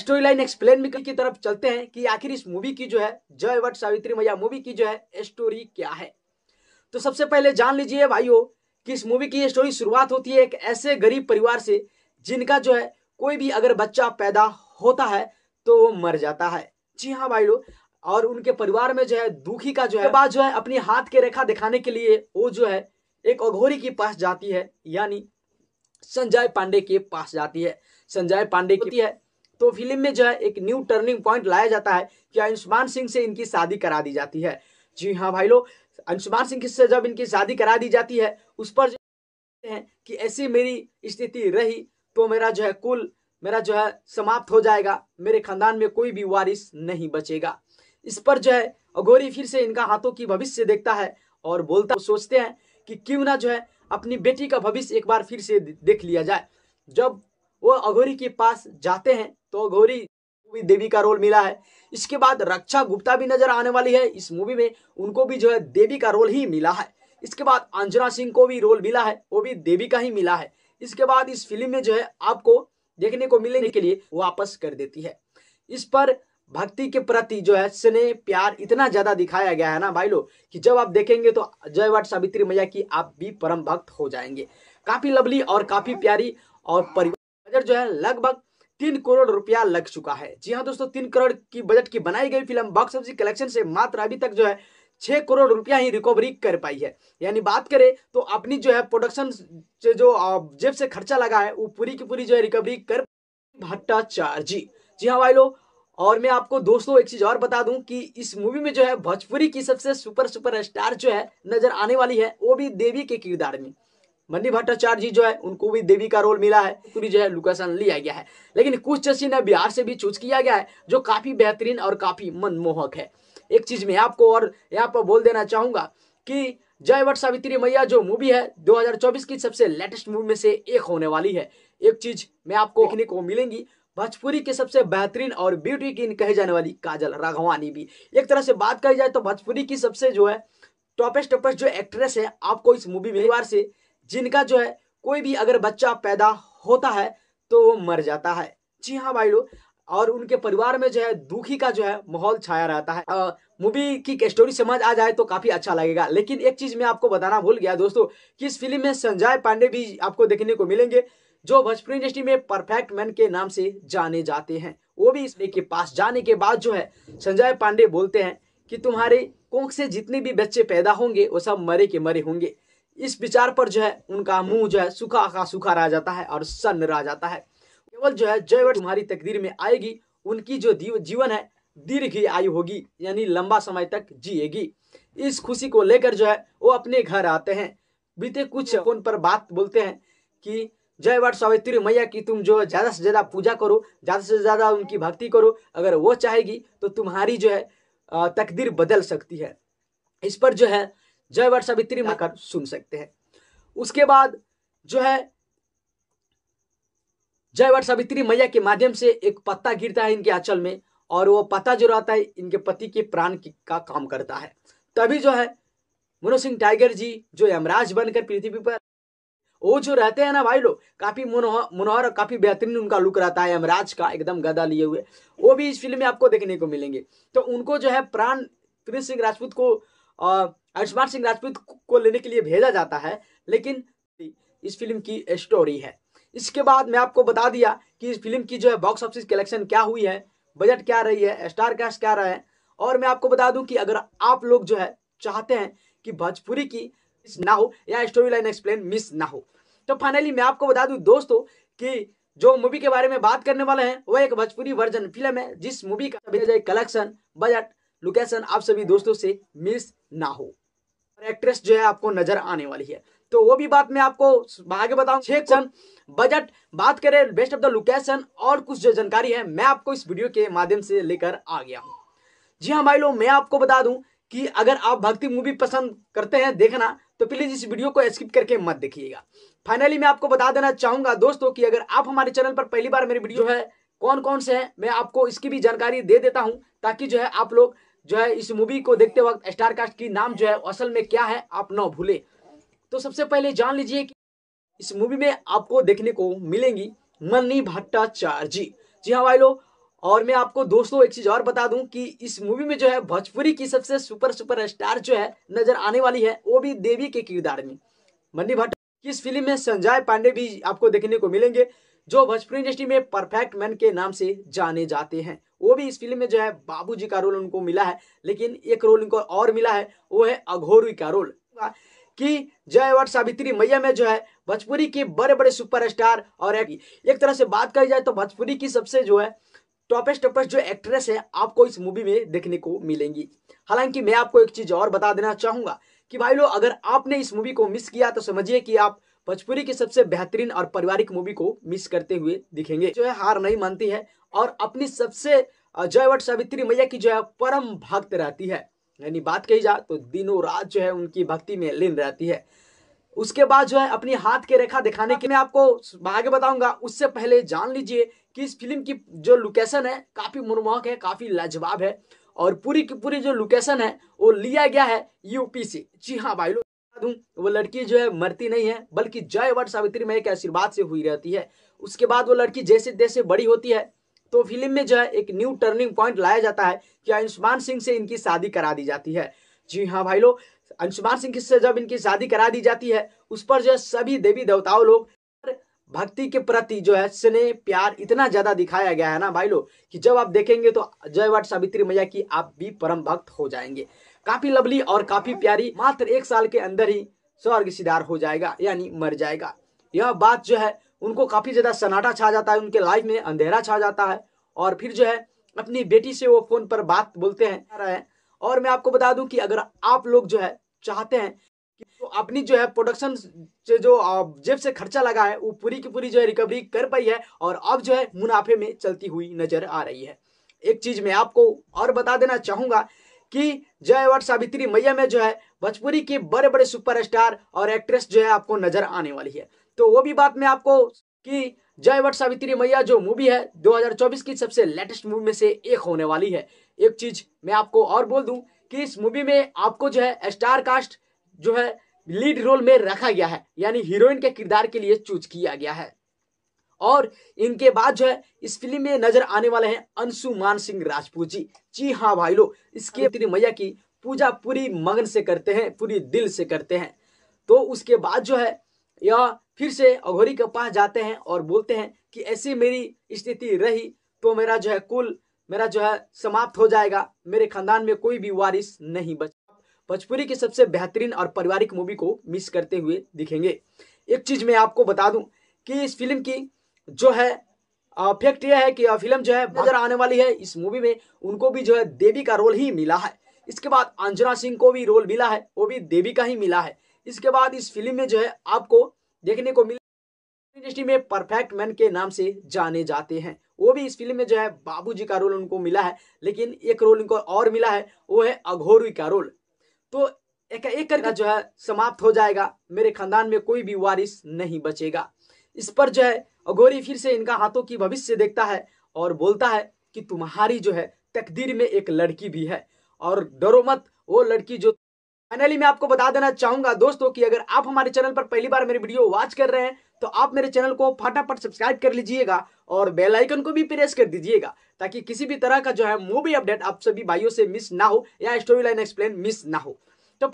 स्टोरी लाइन एक्सप्लेन भी की तरफ चलते हैं कि आखिर इस मूवी की जो है जय वट सावित्री मैया मूवी की जो है स्टोरी क्या है तो सबसे पहले जान लीजिए भाइयों कि इस मूवी की स्टोरी शुरुआत होती है एक ऐसे गरीब परिवार से जिनका जो है कोई भी अगर बच्चा पैदा होता है तो वो मर जाता है जी हाँ भाई लोग और उनके परिवार में जो है दुखी का जो है बात जो है अपनी हाथ के रेखा दिखाने के लिए वो जो है एक अघोरी के पास जाती है यानी संजय पांडे के पास जाती है संजय पांडे की है तो फिल्म में जो है एक न्यू टर्निंग पॉइंट लाया जाता है कि आयुष्मान सिंह से इनकी शादी करा दी जाती है जी हाँ भाई लोग अंशुमान सिंह से जब इनकी शादी करा दी जाती है उस पर है कि ऐसी मेरी स्थिति रही तो मेरा जो है कुल मेरा जो है समाप्त हो जाएगा मेरे खानदान में कोई भी वारिस नहीं बचेगा इस पर जो है अघोरी फिर से इनका हाथों की भविष्य देखता है और बोलता सोचते हैं कि क्यों ना जो है अपनी बेटी का भविष्य एक बार फिर से देख लिया जाए जब वो अघोरी के पास जाते हैं तो अघोरी भी देवी का रोल मिला है इसके बाद रक्षा गुप्ता भी नजर आने वाली है इस मूवी में उनको भी जो है देवी का रोल ही मिला है इसके बाद अंजना सिंह को भी रोल मिला है वो भी देवी का ही मिला है इसके बाद इस फिल्म में जो है आपको देखने को मिलने के लिए वापस कर देती है इस पर भक्ति के प्रति जो है स्नेह प्यार इतना ज्यादा दिखाया गया है ना भाई लोग कि जब आप देखेंगे तो जय वट सावित्री मैया की आप भी परम भक्त हो जाएंगे काफी लवली और काफी प्यारी और परिवार जो है लगभग तीन करोड़ रुपया लग चुका है जी हाँ दोस्तों तीन करोड़ की बजट की बनाई गई फिल्म बॉक्स ऑफिस कलेक्शन से मात्र अभी तक जो है छह करोड़ रुपया ही रिकवरी कर पाई है यानी बात करें तो अपनी जो है प्रोडक्शन से जो जेब से खर्चा लगा है वो पूरी की पूरी जो है रिकवरी कर भट्टाचार्य जी जी हाँ भाई लोग और मैं आपको दोस्तों एक चीज और बता दूं कि इस मूवी में जो है भोजपुरी की सबसे सुपर सुपर स्टार जो है नजर आने वाली है वो भी देवी के किरदार में मनी भट्टाचार्य जी जो है उनको भी देवी का रोल मिला है उनको भी जो है लोकेशन लिया गया है लेकिन कुछ सीन बिहार से भी चूज किया गया है जो काफ़ी बेहतरीन और काफ़ी मनमोहक है एक चीज़ मैं आपको और यहाँ पर बोल देना चाहूंगा कि जय वट सावित्री मैया जो मूवी है 2024 की सबसे लेटेस्ट मूवी में से एक होने वाली है एक चीज में आपको देखने को मिलेंगी भोजपुरी के सबसे बेहतरीन और ब्यूटी की कही जाने वाली काजल राघवानी भी एक तरह से बात कही जाए तो भोजपुरी की सबसे जो है टॉपेस्ट टॉपेस्ट जो एक्ट्रेस है आपको इस मूवी में से जिनका जो है कोई भी अगर बच्चा पैदा होता है तो वो मर जाता है जी हाँ भाई लोग और उनके परिवार में जो है दुखी का जो है माहौल छाया रहता है मूवी की स्टोरी समझ आ जाए तो काफी अच्छा लगेगा लेकिन एक चीज मैं आपको बताना भूल गया दोस्तों कि इस फिल्म में संजय पांडे भी आपको देखने को मिलेंगे जो भोजपुरी इंडस्ट्री में परफेक्ट मैन के नाम से जाने जाते हैं वो भी इसलिए के पास जाने के बाद जो है संजय पांडे बोलते हैं कि तुम्हारे कोख से जितने भी बच्चे पैदा होंगे वो सब मरे के मरे होंगे इस विचार पर जो है उनका मुंह जो है सुखा का सुखा रह जाता है और सन्न रह जाता है केवल जो है जय तुम्हारी तकदीर में आएगी उनकी जो जीवन है दीर्घ आयु होगी यानी लंबा समय तक जिएगी इस खुशी को लेकर जो है वो अपने घर आते हैं बीते कुछ फोन पर बात बोलते हैं कि जय वट सावित्री मैया की तुम जो ज़्यादा से ज़्यादा पूजा करो ज़्यादा से ज़्यादा उनकी भक्ति करो अगर वो चाहेगी तो तुम्हारी जो है तकदीर बदल सकती है इस पर जो है जय वर्ष सावित्री मकर सुन सकते हैं उसके बाद जो है जय वर्ष सावित्री मैया के माध्यम से एक पत्ता गिरता है इनके आंचल में और वो पत्ता जो रहता है इनके पति के प्राण का काम करता है तभी जो है मनोज सिंह टाइगर जी जो यमराज बनकर पृथ्वी पर वो जो रहते हैं ना भाई लोग काफी मनोहर मनोहर और काफी बेहतरीन उनका लुक रहता है यमराज का एकदम गदा लिए हुए वो भी इस फिल्म में आपको देखने को मिलेंगे तो उनको जो है प्राण कृष्ण सिंह राजपूत को आयुष्मान सिंह राजपूत को लेने के लिए भेजा जाता है लेकिन इस फिल्म की स्टोरी है इसके बाद मैं आपको बता दिया कि इस फिल्म की जो है बॉक्स ऑफिस कलेक्शन क्या हुई है बजट क्या रही है स्टार कास्ट क्या रहा है और मैं आपको बता दूं कि अगर आप लोग जो है चाहते हैं कि भोजपुरी की मिस ना हो या स्टोरी लाइन एक्सप्लेन मिस ना हो तो फाइनली मैं आपको बता दूं दोस्तों कि जो मूवी के बारे में बात करने वाले हैं वह एक भोजपुरी वर्जन फिल्म है जिस मूवी का कलेक्शन बजट लोकेशन आप सभी दोस्तों से मिस ना हो और एक्ट्रेस जो है आपको नजर आने वाली है तो वो भी बात मैं आपको आगे बताऊं बजट बात करें बेस्ट ऑफ द लोकेशन और कुछ जो जानकारी है मैं आपको इस वीडियो के माध्यम से लेकर आ गया हूँ जी हाँ भाई लोग मैं आपको बता दूं कि अगर आप भक्ति मूवी पसंद करते हैं देखना तो प्लीज़ इस वीडियो को स्किप करके मत देखिएगा फाइनली मैं आपको बता देना चाहूंगा दोस्तों कि अगर आप हमारे चैनल पर पहली बार मेरी वीडियो है कौन कौन से हैं मैं आपको इसकी भी जानकारी दे देता हूं ताकि जो है आप लोग जो है इस मूवी को देखते वक्त स्टार कास्ट की नाम जो है असल में क्या है आप ना भूले तो सबसे पहले जान लीजिए कि इस मूवी में आपको देखने को मिलेंगी मन्नी भट्टाचार्य जी जी हाँ भाई लोग और मैं आपको दोस्तों एक चीज और बता दूं कि इस मूवी में जो है भोजपुरी की सबसे सुपर सुपर स्टार जो है नजर आने वाली है वो भी देवी के किरदार में मन्नी भट्ट इस फिल्म में संजय पांडे भी आपको देखने को मिलेंगे जो भोजपुरी इंडस्ट्री में परफेक्ट मैन के नाम से जाने जाते हैं वो भी इस फिल्म में जो है बाबूजी का रोल उनको मिला है लेकिन एक रोल उनको और मिला है वो है अघोरी का रोल कि जय और सावित्री मैया में जो है भोजपुरी के बड़े बड़े सुपरस्टार और एक, एक तरह से बात करी जाए तो भोजपुरी की सबसे जो है टॉपेस्ट टॉपेस्ट जो एक्ट्रेस है आपको इस मूवी में देखने को मिलेंगी हालांकि मैं आपको एक चीज और बता देना चाहूंगा कि भाई लोग अगर आपने इस मूवी को मिस किया तो समझिए कि आप भोजपुरी की सबसे बेहतरीन और पारिवारिक मूवी को मिस करते हुए दिखेंगे जो है हार नहीं मानती है और अपनी सबसे जयवट सावित्री मैया की जो है परम भक्त रहती है यानी बात कही जा तो दिनों रात जो है उनकी भक्ति में लीन रहती है उसके बाद जो है अपनी हाथ के रेखा दिखाने की मैं आपको आगे बताऊंगा उससे पहले जान लीजिए कि इस फिल्म की जो लोकेशन है काफ़ी मनमोहक है काफ़ी लाजवाब है और पूरी की पूरी जो लोकेशन है वो लिया गया है यूपी से जी हाँ भाई दूं वो लड़की जो है मरती नहीं है बल्कि जय वट सावित्री में एक आशीर्वाद से हुई रहती है उसके बाद वो लड़की जैसे जैसे बड़ी होती है तो फिल्म में जो है एक न्यू टर्निंग पॉइंट लाया जाता है कि आयुष्मान सिंह से इनकी शादी करा दी जाती है जी हाँ भाई लोग अंशुमान सिंह से जब इनकी शादी करा दी जाती है उस पर जो है सभी देवी देवताओं लोग भक्ति के प्रति जो है स्नेह प्यार इतना ज्यादा दिखाया गया है ना भाई लोग कि जब आप देखेंगे तो जय वाट सावित्री मैया की आप भी परम भक्त हो जाएंगे काफी लवली और काफी प्यारी मात्र एक साल के अंदर ही स्वर्ग सिदार हो जाएगा यानी मर जाएगा यह बात जो है उनको काफी ज्यादा सन्नाटा छा जाता है उनके लाइफ में अंधेरा छा जाता है और फिर जो है अपनी बेटी से वो फोन पर बात बोलते हैं और मैं आपको बता दूं कि अगर आप लोग जो है चाहते हैं तो अपनी जो है प्रोडक्शन से जो जेब से खर्चा लगा है वो पूरी की पूरी जो है रिकवरी कर पाई है और अब जो है मुनाफे में चलती हुई नजर आ रही है एक चीज मैं आपको और बता देना चाहूंगा कि जय और सावित्री मैया में जो है भोजपुरी के बड़े बड़े सुपरस्टार और एक्ट्रेस जो है आपको नजर आने वाली है तो वो भी बात मैं आपको कि जय वट सावित्री मैया जो मूवी है 2024 की सबसे लेटेस्ट मूवी में से एक होने वाली है एक चीज मैं आपको और बोल दूं कि इस मूवी में आपको जो है स्टार कास्ट जो है लीड रोल में रखा गया है यानी हीरोइन के किरदार के लिए चूज किया गया है और इनके बाद जो है इस फिल्म में नजर आने वाले हैं अंशुमान सिंह राजपूत जी जी हाँ भाई लोग इसके मैया की पूजा पूरी मगन से करते हैं पूरी दिल से करते हैं तो उसके बाद जो है यह फिर से अघोरी के पास जाते हैं और बोलते हैं कि ऐसी मेरी स्थिति रही तो मेरा जो है कुल मेरा जो है समाप्त हो जाएगा मेरे खानदान में कोई भी वारिस नहीं बच भोजपुरी की सबसे बेहतरीन और पारिवारिक मूवी को मिस करते हुए दिखेंगे एक चीज मैं आपको बता दूं कि इस फिल्म की जो है फैक्ट यह है कि फिल्म जो है नजर आने वाली है इस मूवी में उनको भी जो है देवी का रोल ही मिला है इसके बाद अंजना सिंह को भी रोल मिला है वो भी देवी का ही मिला है इसके बाद इस फिल्म में जो है आपको देखने को मिला इंडस्ट्री में परफेक्ट मैन के नाम से जाने जाते हैं वो भी इस फिल्म में जो है बाबूजी का रोल उनको मिला है लेकिन एक रोल उनको और मिला है वो है अघोरी का रोल तो एक एक करके जो है समाप्त हो जाएगा मेरे खानदान में कोई भी वारिस नहीं बचेगा इस पर जो है अघोरी फिर से इनका हाथों की भविष्य देखता है और बोलता है कि तुम्हारी जो है तकदीर में एक लड़की भी है और डरो मत वो लड़की जो फाइनली मैं आपको बता देना चाहूंगा दोस्तों कि अगर आप हमारे चैनल पर पहली बार मेरी वीडियो वॉच कर रहे हैं तो आप मेरे चैनल को फटाफट सब्सक्राइब कर लीजिएगा और बेल आइकन को भी प्रेस कर दीजिएगा ताकि किसी भी तरह का जो है मूवी अपडेट आप सभी भाइयों से मिस ना हो या स्टोरी लाइन एक्सप्लेन मिस ना हो तो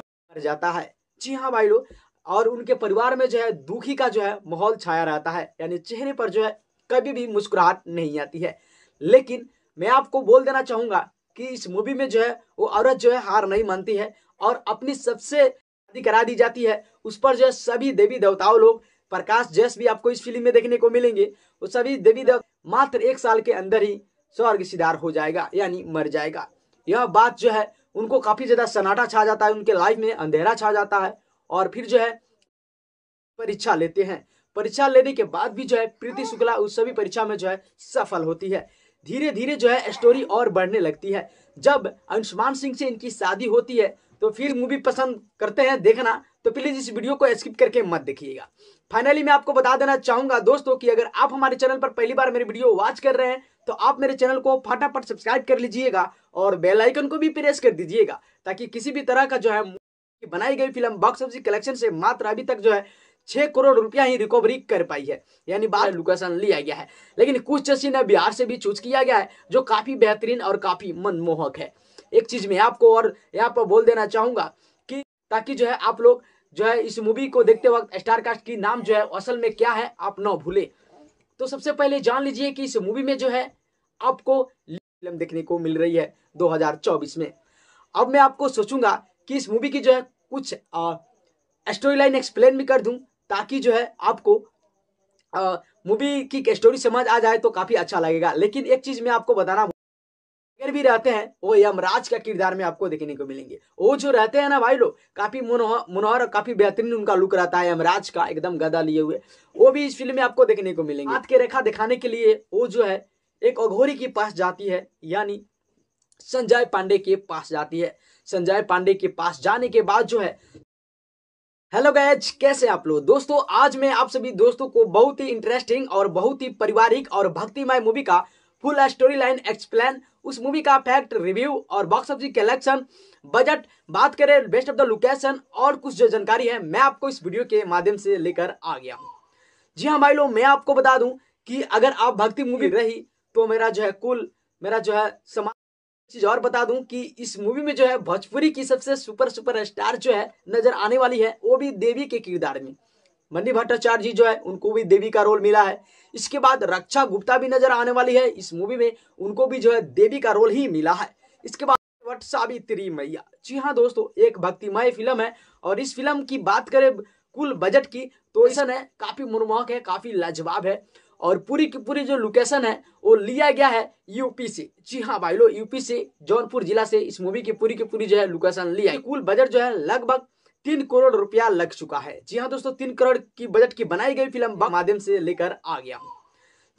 जाता है जी हाँ भाई लोग और उनके परिवार में जो है दुखी का जो है माहौल छाया रहता है यानी चेहरे पर जो है कभी भी मुस्कुराहट नहीं आती है लेकिन मैं आपको बोल देना चाहूँगा कि इस मूवी में जो है वो औरत जो है हार नहीं मानती है और अपनी सबसे शादी करा दी जाती है उस पर जो है सभी देवी देवताओं लोग प्रकाश जैस भी आपको इस फिल्म में देखने को मिलेंगे वो सभी देवी देव मात्र एक साल के अंदर ही स्वर्ग सिदार हो जाएगा यानी मर जाएगा यह बात जो है उनको काफ़ी ज़्यादा सन्नाटा छा जाता है उनके लाइफ में अंधेरा छा जाता है और फिर जो है परीक्षा लेते हैं परीक्षा लेने के बाद भी जो है प्रीति शुक्ला उस सभी परीक्षा में जो है सफल होती है धीरे धीरे जो है स्टोरी और बढ़ने लगती है जब अंशुमान सिंह से इनकी शादी होती है तो फिर मूवी पसंद करते हैं देखना तो प्लीज़ इस वीडियो को स्किप करके मत देखिएगा फाइनली मैं आपको बता देना चाहूंगा दोस्तों कि अगर आप हमारे चैनल पर पहली बार मेरी वीडियो वॉच कर रहे हैं तो आप मेरे चैनल को फटाफट सब्सक्राइब कर लीजिएगा और बेल आइकन को भी प्रेस कर दीजिएगा ताकि किसी भी तरह का जो है बनाई गई फिल्म बॉक्स ऑफिस कलेक्शन से मात्र अभी तक जो है छह करोड़ रुपया ही रिकवरी कर पाई है यानी बाहर लोकेशन लिया गया है लेकिन कुछ सीन बिहार से भी चूज किया गया है जो काफी बेहतरीन और काफी मनमोहक है एक चीज में आपको और यहाँ पर बोल देना चाहूंगा कि ताकि जो है आप लोग जो है इस मूवी को देखते वक्त स्टार कास्ट की नाम जो है असल में क्या है आप ना भूले तो सबसे पहले जान लीजिए कि इस मूवी में जो है आपको फिल्म देखने को मिल रही है 2024 में अब मैं आपको सोचूंगा कि इस मूवी की जो है कुछ स्टोरी लाइन एक्सप्लेन भी कर दूं ताकि जो है आपको मूवी की स्टोरी समझ आ जाए तो काफ़ी अच्छा लगेगा लेकिन एक चीज़ मैं आपको बताना अगर भी रहते हैं वो यमराज का किरदार में आपको देखने को मिलेंगे वो जो रहते हैं ना भाई लोग काफ़ी मनोहर और काफ़ी बेहतरीन उनका लुक रहता है यमराज का एकदम गदा लिए हुए वो भी इस फिल्म में आपको देखने को मिलेंगे हाथ के रेखा दिखाने के लिए वो जो है एक अघोरी के पास जाती है यानी संजय पांडे के पास जाती है संजय पांडे के पास जाने के बाद जो है हेलो गैज कैसे आप लोग दोस्तों आज मैं आप सभी दोस्तों को बहुत ही इंटरेस्टिंग और बहुत ही पारिवारिक और भक्तिमय मूवी का फुल स्टोरी लाइन एक्सप्लेन उस मूवी का फैक्ट रिव्यू और बॉक्स ऑफ कलेक्शन बजट बात करें बेस्ट ऑफ द लोकेशन और कुछ जो जानकारी है मैं आपको इस वीडियो के माध्यम से लेकर आ गया हूँ जी हाँ भाई लोग मैं आपको बता दूं कि अगर आप भक्ति मूवी रही तो मेरा जो है कुल मेरा जो है समाज चीज और बता दूं कि इस मूवी में जो है भोजपुरी की सबसे सुपर सुपर स्टार जो है नजर आने वाली है वो भी देवी के किरदार में मनी भट्टाचार्य जी जो है उनको भी देवी का रोल मिला है इसके बाद रक्षा गुप्ता भी नजर आने वाली है इस मूवी में उनको भी जो है देवी का रोल ही मिला है इसके बाद सावित्री मैया जी हाँ दोस्तों एक भक्तिमय फिल्म है और इस फिल्म की बात करें कुल बजट की तो ऐसा है काफी मनमोहक है काफी लाजवाब है और पूरी की पूरी जो लोकेशन है वो लिया गया है यूपी से जी हाँ भाई लो यूपी से जौनपुर जिला से इस मूवी की पूरी की पूरी जो है लोकेशन लिया कुल बजट जो है लगभग तीन करोड़ रुपया लग चुका है जी हाँ दोस्तों तीन करोड़ की बजट की बनाई गई फिल्म माध्यम से लेकर आ गया हूँ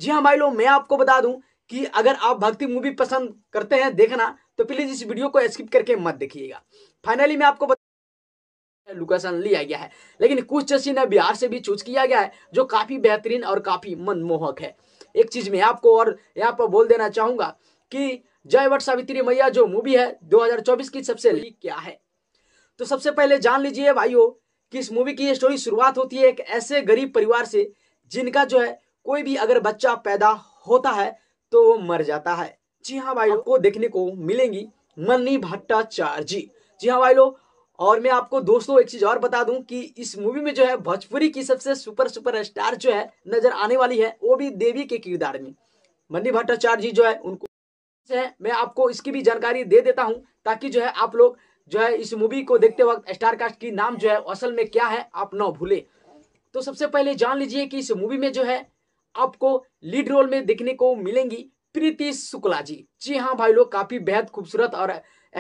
जी हाँ भाई लो मैं आपको बता दूं कि अगर आप भक्ति मूवी पसंद करते हैं देखना तो प्लीज इस वीडियो को स्किप करके मत देखिएगा फाइनली मैं आपको लुकासन लिया गया है लेकिन कुछ सीन बिहार से भी चूज किया गया है जो काफ़ी बेहतरीन और काफ़ी मनमोहक है एक चीज़ में आपको और यहाँ पर बोल देना चाहूंगा कि जय वट सावित्री मैया जो मूवी है 2024 की सबसे लीक क्या है तो सबसे पहले जान लीजिए भाइयों कि इस मूवी की स्टोरी शुरुआत होती है एक ऐसे गरीब परिवार से जिनका जो है कोई भी अगर बच्चा पैदा होता है तो वो मर जाता है जी हाँ भाई को देखने को मिलेंगी मनी भट्टाचार्य जी जी हाँ भाई लोग और मैं आपको दोस्तों एक चीज और बता दूं कि इस मूवी में जो है भोजपुरी की सबसे सुपर सुपर स्टार जो है नजर आने वाली है वो भी देवी के किरदार में मनी भट्टाचार्य जी जो है उनको मैं आपको इसकी भी जानकारी दे देता हूं ताकि जो है आप लोग जो है इस मूवी को देखते वक्त स्टार कास्ट की नाम जो है असल में क्या है आप ना भूले तो सबसे पहले जान लीजिए कि इस मूवी में जो है आपको लीड रोल में देखने को मिलेंगी प्रीति शुक्ला जी जी हाँ भाई लोग काफी बेहद खूबसूरत और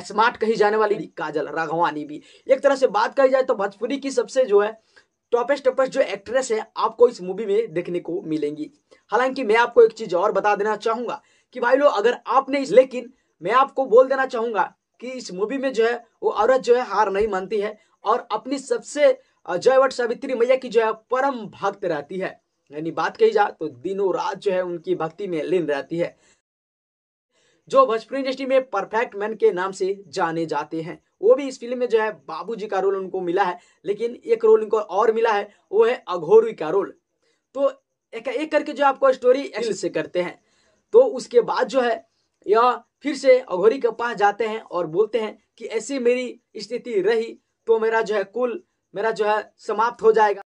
स्मार्ट कही जाने वाली काजल राघवानी भी एक तरह से बात कही जाए तो भोजपुरी की सबसे जो है टॉपेस्ट टॉपेस्ट जो एक्ट्रेस है आपको इस मूवी में देखने को मिलेंगी हालांकि मैं आपको एक चीज और बता देना चाहूंगा कि भाई लोग अगर आपने इस लेकिन मैं आपको बोल देना चाहूंगा कि इस मूवी में जो है वो औरत जो है हार नहीं मानती है और अपनी सबसे जयवट सावित्री मैया की जो है परम भक्त रहती है यानी बात कही जाए तो दिनों रात जो है उनकी भक्ति में लीन रहती है जो भोजपुरी इंडस्ट्री में परफेक्ट मैन के नाम से जाने जाते हैं वो भी इस फिल्म में जो है बाबूजी का रोल उनको मिला है लेकिन एक रोल इनको और मिला है वो है अघोरी का रोल तो एक एक करके जो आपको स्टोरी से करते हैं तो उसके बाद जो है यह फिर से अघोरी के पास जाते हैं और बोलते हैं कि ऐसी मेरी स्थिति रही तो मेरा जो है कुल मेरा जो है समाप्त हो जाएगा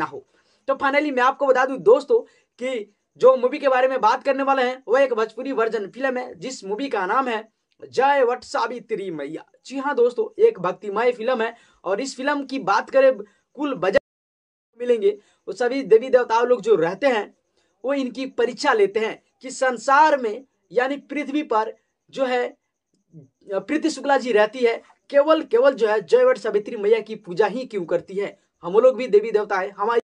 ना हो तो फाइनली मैं आपको बता दूं दोस्तों कि जो मूवी के बारे में बात करने वाले हैं वह एक भोजपुरी वर्जन फिल्म है जिस मूवी का नाम है जय वट सावित्री मैया जी हाँ दोस्तों एक भक्तिमय फिल्म है और इस फिल्म की बात करें कुल बजट मिलेंगे वो सभी देवी देवताओं लोग जो रहते हैं वो इनकी परीक्षा लेते हैं कि संसार में यानी पृथ्वी पर जो है प्रीति शुक्ला जी रहती है केवल केवल जो है जयवट सावित्री मैया की पूजा ही क्यों करती है हम लोग भी देवी देवता है हमारी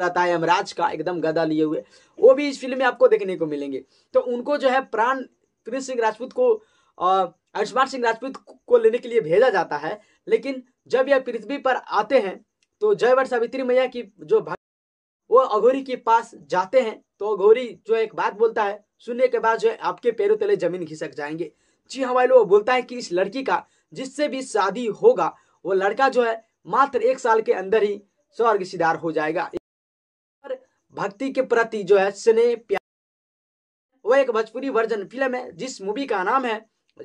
रहता है यमराज का एकदम गदा लिए हुए वो भी इस फिल्म में आपको देखने को मिलेंगे तो उनको जो है प्राण कृष्ण सिंह राजपूत को आयुष्मान सिंह राजपूत को लेने के लिए भेजा जाता है लेकिन जब यह पृथ्वी पर आते हैं तो जयवर सावित्री मैया की जो वो अघोरी के पास जाते हैं तो अघोरी जो एक बात बोलता है सुनने के बाद जो है आपके पैरों तले जमीन घिसक जाएंगे जी हमारे लोग बोलता है कि इस लड़की का जिससे भी शादी होगा वो लड़का जो है मात्र एक साल के अंदर ही स्वर्ग सिदार हो जाएगा भक्ति के प्रति जो है स्नेह प्यार वह एक भोजपुरी वर्जन फिल्म है जिस मूवी का नाम है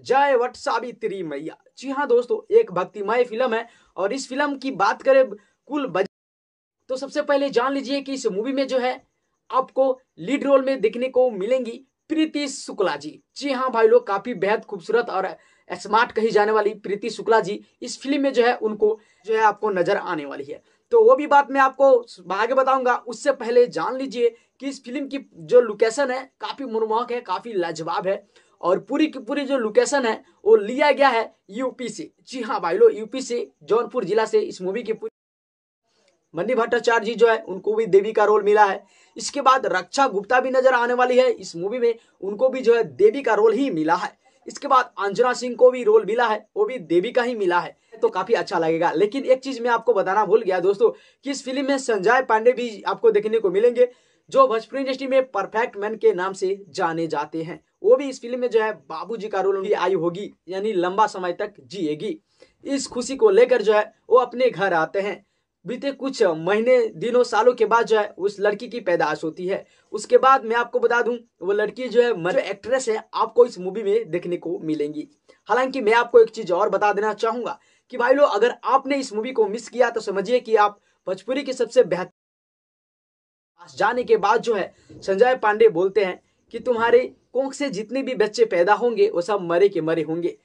जय वट सावित्री मैया जी हाँ दोस्तों एक भक्तिमय फिल्म है और इस फिल्म की बात करें कुल बजट तो सबसे पहले जान लीजिए कि इस मूवी में जो है आपको लीड रोल में देखने को मिलेंगी प्रीति शुक्ला जी जी हाँ भाई लोग काफी बेहद खूबसूरत और स्मार्ट कही जाने वाली प्रीति शुक्ला जी इस फिल्म में जो है उनको जो है आपको नजर आने वाली है तो वो भी बात मैं आपको आगे बताऊंगा उससे पहले जान लीजिए कि इस फिल्म की जो लोकेशन है काफ़ी मनमोहक है काफ़ी लाजवाब है और पूरी की पूरी जो लोकेशन है वो लिया गया है यूपी से जी हाँ भाई लोग यूपी से जौनपुर जिला से इस मूवी की पूरी मनी भट्टाचार्य जी जो है उनको भी देवी का रोल मिला है इसके बाद रक्षा गुप्ता भी नजर आने वाली है इस मूवी में उनको भी जो है देवी का रोल ही मिला है इसके बाद अंजना सिंह को भी रोल मिला है वो भी देवी का ही मिला है तो काफी अच्छा लगेगा लेकिन एक चीज मैं आपको बताना भूल गया दोस्तों कि इस फिल्म में संजय पांडे भी आपको देखने को मिलेंगे जो भोजपुरी इंडस्ट्री में परफेक्ट मैन के नाम से जाने जाते हैं वो भी इस फिल्म में जो है जी का रोल भी आई होगी यानी लंबा समय तक जिएगी इस खुशी को लेकर जो है वो अपने घर आते हैं बीते कुछ महीने दिनों सालों के बाद जो है उस लड़की की पैदाश होती है उसके बाद मैं आपको बता दूं वो लड़की जो है मतलब जो एक्ट्रेस है आपको इस मूवी में देखने को मिलेंगी हालांकि मैं आपको एक चीज और बता देना चाहूंगा कि भाई लोग अगर आपने इस मूवी को मिस किया तो समझिए कि आप भोजपुरी की सबसे बेहतर जाने के बाद जो है संजय पांडे बोलते हैं कि तुम्हारे कोख से जितने भी बच्चे पैदा होंगे वो सब मरे के मरे होंगे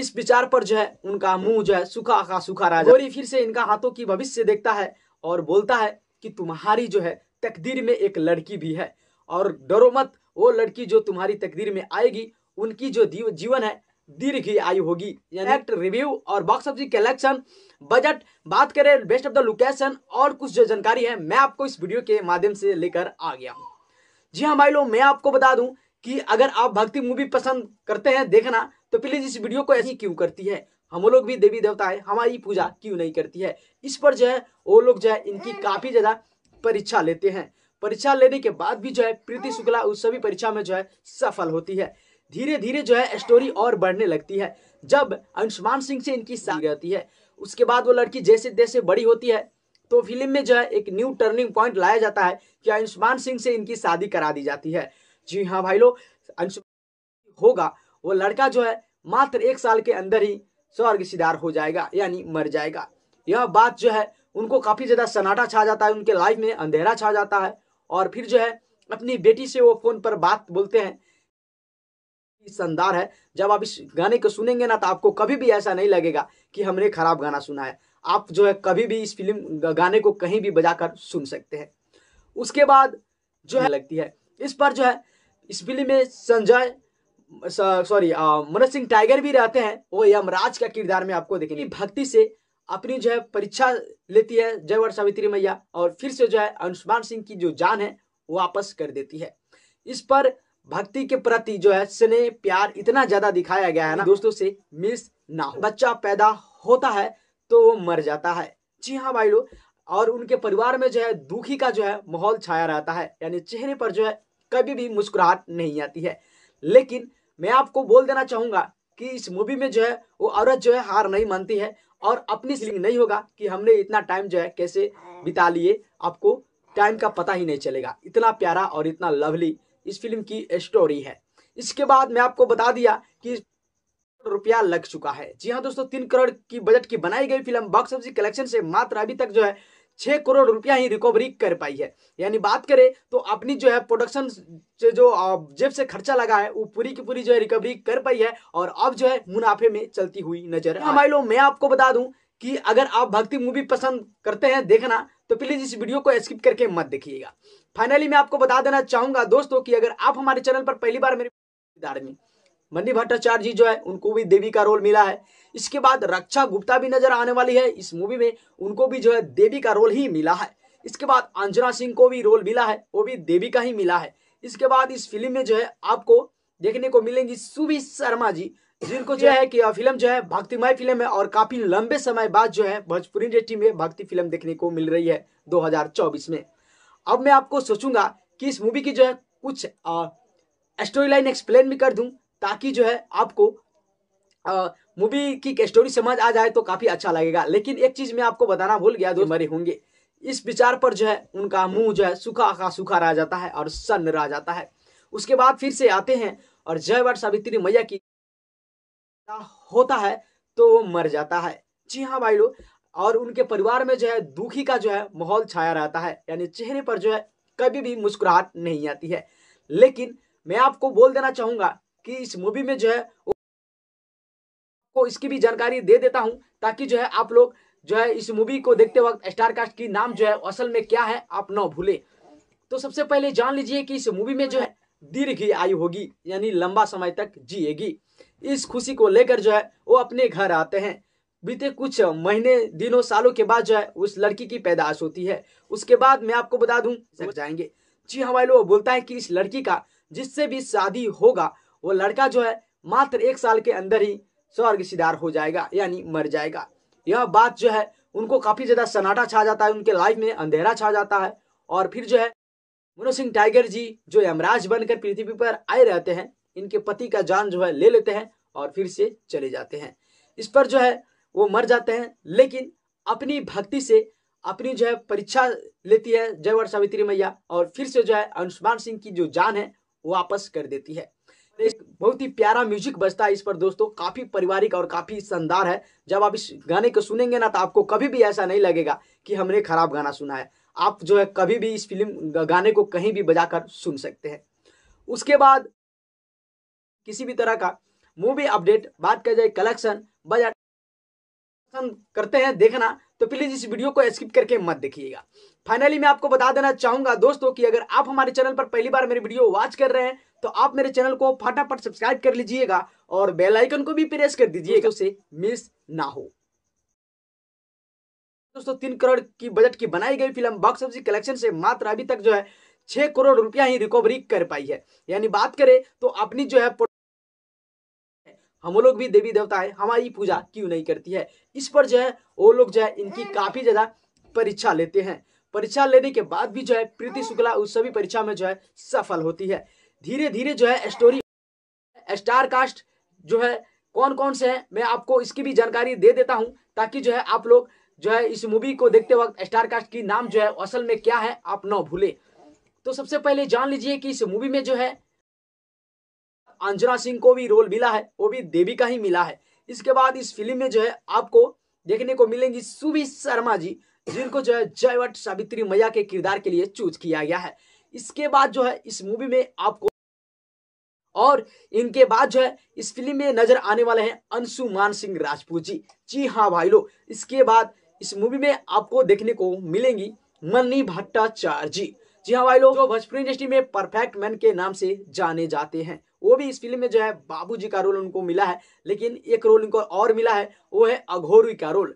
इस विचार पर जो है उनका मुंह जो है सुखा का सुखा रहा गौरी फिर से इनका हाथों की भविष्य देखता है और बोलता है कि तुम्हारी जो है तकदीर में एक लड़की भी है और डरो मत वो लड़की जो तुम्हारी तकदीर में आएगी उनकी जो जीवन है दीर्घ आयु होगी रिव्यू और बॉक्स ऑफिस कलेक्शन बजट बात करें बेस्ट ऑफ द लोकेशन और कुछ जो जानकारी है मैं आपको इस वीडियो के माध्यम से लेकर आ गया हूँ जी हाँ भाई लोग मैं आपको बता दूं कि अगर आप भक्ति मूवी पसंद करते हैं देखना तो प्लीज इस वीडियो को ऐसी क्यों करती है हम लोग भी देवी देवता है हमारी पूजा क्यों नहीं करती है इस पर जो है वो लोग जो है इनकी काफी ज्यादा परीक्षा लेते हैं परीक्षा लेने के बाद भी जो है प्रीति शुक्ला उस सभी परीक्षा में जो है सफल होती है धीरे धीरे जो है स्टोरी और बढ़ने लगती है जब अंशुमान सिंह से इनकी शादी रहती है उसके बाद वो लड़की जैसे जैसे बड़ी होती है तो फिल्म में जो है एक न्यू टर्निंग पॉइंट लाया जाता है कि अंशुमान सिंह से इनकी शादी करा दी जाती है जी हाँ भाई लोग अंशुमान होगा वो लड़का जो है मात्र एक साल के अंदर ही स्वर्ग सिदार हो जाएगा यानी मर जाएगा यह बात जो है उनको काफ़ी ज़्यादा सन्नाटा छा जाता है उनके लाइफ में अंधेरा छा जाता है और फिर जो है अपनी बेटी से वो फ़ोन पर बात बोलते हैं शानदार है जब आप इस गाने को सुनेंगे ना तो आपको कभी भी ऐसा नहीं लगेगा कि हमने खराब गाना सुना है आप जो है कभी भी इस फिल्म गाने को कहीं भी बजाकर सुन सकते हैं उसके बाद जो है लगती है इस पर जो है इस फिल्म में संजय सॉरी मनोज सिंह टाइगर भी रहते हैं वो यमराज का किरदार में आपको देखेंगे भक्ति से अपनी जो है परीक्षा लेती है जयवर सावित्री मैया और फिर से जो है अनुष्मान सिंह की जो जान है वो वापस कर देती है इस पर भक्ति के प्रति जो है स्नेह प्यार इतना ज्यादा दिखाया गया है ना दोस्तों से मिस ना बच्चा पैदा होता है तो वो मर जाता है जी हाँ भाई लोग और उनके परिवार में जो है दुखी का जो है माहौल छाया रहता है यानी चेहरे पर जो है कभी भी मुस्कुराहट नहीं आती है लेकिन मैं आपको बोल देना चाहूंगा कि इस मूवी में जो है वो औरत जो है हार नहीं मानती है और अपनी सीलिंग नहीं होगा कि हमने इतना टाइम जो है कैसे बिता लिए आपको टाइम का पता ही नहीं चलेगा इतना प्यारा और इतना लवली इस फिल्म की स्टोरी है इसके बाद मैं आपको बता दिया कि रुपया लग चुका है जी हाँ दोस्तों तीन करोड़ की बजट की बनाई गई फिल्म बॉक्स ऑफिस कलेक्शन से मात्र अभी तक जो है छह करोड़ रुपया ही रिकवरी कर पाई है यानी बात करें तो अपनी जो है प्रोडक्शन जो जेब से खर्चा लगा है वो पूरी की पूरी जो है रिकवरी कर पाई है और अब जो है मुनाफे में चलती हुई नजर हमारे हाँ। लोग मैं आपको बता दूं कि अगर आप भक्ति मूवी पसंद करते हैं देखना तो प्लीज इस वीडियो को स्किप करके मत देखिएगा फाइनली मैं आपको बता देना चाहूंगा दोस्तों की अगर आप हमारे चैनल पर पहली बार मेरे मन्नी भट्टाचार्य जी जो है उनको भी देवी का रोल मिला है इसके बाद रक्षा गुप्ता भी नजर आने वाली है इस मूवी में उनको भी जो है देवी का रोल ही मिला है इसके बाद अंजना सिंह को भी रोल मिला है वो भी देवी का ही मिला है इसके बाद इस फिल्म में जो है आपको देखने को मिलेंगी सुबी शर्मा जी जिनको जो है कि फिल्म जो है भक्तिमय फिल्म है और काफी लंबे समय बाद जो है भोजपुरी इंडस्ट्री में भक्ति फिल्म देखने को मिल रही है 2024 में अब मैं आपको सोचूंगा कि इस मूवी की जो है कुछ स्टोरी लाइन एक्सप्लेन भी कर दूं ताकि जो है आपको मूवी की स्टोरी समझ आ जाए तो काफ़ी अच्छा लगेगा लेकिन एक चीज़ मैं आपको बताना भूल गया जो मरे होंगे इस विचार पर जो है उनका मुंह जो है सूखा का सूखा रह जाता है और सन्न रह जाता है उसके बाद फिर से आते हैं और जय वर सावित्री मैया की होता है तो वो मर जाता है जी हाँ भाई लोग और उनके परिवार में जो है दुखी का जो है माहौल छाया रहता है यानी चेहरे पर जो है कभी भी मुस्कुराहट नहीं आती है लेकिन मैं आपको बोल देना चाहूंगा कि इस मूवी में जो है को इसकी भी जानकारी दे देता हूं ताकि जो है आप लोग जो है इस मूवी को देखते वक्त स्टार कास्ट की नाम जो है असल में क्या है आप ना भूले तो सबसे पहले जान लीजिए कि इस मूवी में जो है दीर्घ आयु होगी यानी लंबा समय तक जिएगी इस खुशी को लेकर जो है वो अपने घर आते हैं बीते कुछ महीने दिनों सालों के बाद जो है उस लड़की की पैदाश होती है उसके बाद मैं आपको बता दूं जाएंगे जी हमारे लोग बोलता है कि इस लड़की का जिससे भी शादी होगा वो लड़का जो है मात्र एक साल के अंदर ही स्वर्ग सिदार हो जाएगा यानी मर जाएगा यह बात जो है उनको काफ़ी ज़्यादा सन्नाटा छा जाता है उनके लाइफ में अंधेरा छा जाता है और फिर जो है मनोज सिंह टाइगर जी जो यमराज बनकर पृथ्वी पर आए रहते हैं इनके पति का जान जो है ले लेते हैं और फिर से चले जाते हैं इस पर जो है वो मर जाते हैं लेकिन अपनी भक्ति से अपनी जो है परीक्षा लेती है जयवर सावित्री मैया और फिर से जो है अंशुमान सिंह की जो जान है वापस कर देती है बहुत ही प्यारा म्यूजिक बजता है इस पर दोस्तों काफ़ी पारिवारिक और काफ़ी शानदार है जब आप इस गाने को सुनेंगे ना तो आपको कभी भी ऐसा नहीं लगेगा कि हमने खराब गाना सुना है आप जो है कभी भी इस फिल्म गाने को कहीं भी बजाकर सुन सकते हैं उसके बाद किसी भी तरह का मूवी अपडेट बात कर जाए कलेक्शन बजट करते हैं देखना तो प्लीज इस वीडियो को स्किप करके मत देखिएगा फाइनली मैं आपको बता देना चाहूंगा दोस्तों कि अगर आप हमारे चैनल पर पहली बार मेरी वीडियो वॉच कर रहे हैं तो आप मेरे चैनल को फटाफट सब्सक्राइब कर लीजिएगा और बेल आइकन को भी प्रेस कर दीजिएगा उसे मिस ना हो दोस्तों तीन करोड़ की बजट की बनाई गई फिल्म बॉक्स ऑफिस कलेक्शन से मात्र अभी तक जो है छह करोड़ रुपया ही रिकवरी कर पाई है यानी बात करें तो अपनी जो है हम लोग भी देवी देवता है हमारी पूजा क्यों नहीं करती है इस पर जो है वो लोग जो है इनकी काफी ज्यादा परीक्षा लेते हैं परीक्षा लेने के बाद भी जो है प्रीति शुक्ला उस सभी परीक्षा में जो है सफल होती है धीरे धीरे जो है स्टोरी स्टार कास्ट जो है कौन कौन से हैं मैं आपको इसकी भी जानकारी दे देता हूं ताकि जो है आप लोग जो है इस मूवी को देखते वक्त स्टार कास्ट की नाम जो है असल में क्या है आप ना भूले तो सबसे पहले जान लीजिए कि इस मूवी में जो है अंजना सिंह को भी रोल मिला है वो भी देवी का ही मिला है इसके बाद इस फिल्म में जो है आपको देखने को मिलेंगी सुबी शर्मा जी जिनको जो है जयवट सावित्री मैया के किरदार के लिए चूज किया गया है इसके बाद जो है इस मूवी में आपको और इनके बाद जो है इस फिल्म में नजर आने वाले हैं अंशुमान सिंह राजपूत जी जी हाँ भाई लोग इसके बाद इस मूवी में आपको देखने को मिलेंगी मन्नी भट्टाचार्य जी जी हाँ भाई लोग भोजपुरी इंडस्ट्री में परफेक्ट मैन के नाम से जाने जाते हैं वो भी इस फिल्म में जो है बाबूजी का रोल उनको मिला है लेकिन एक रोल उनको और मिला है वो है अघोरी का रोल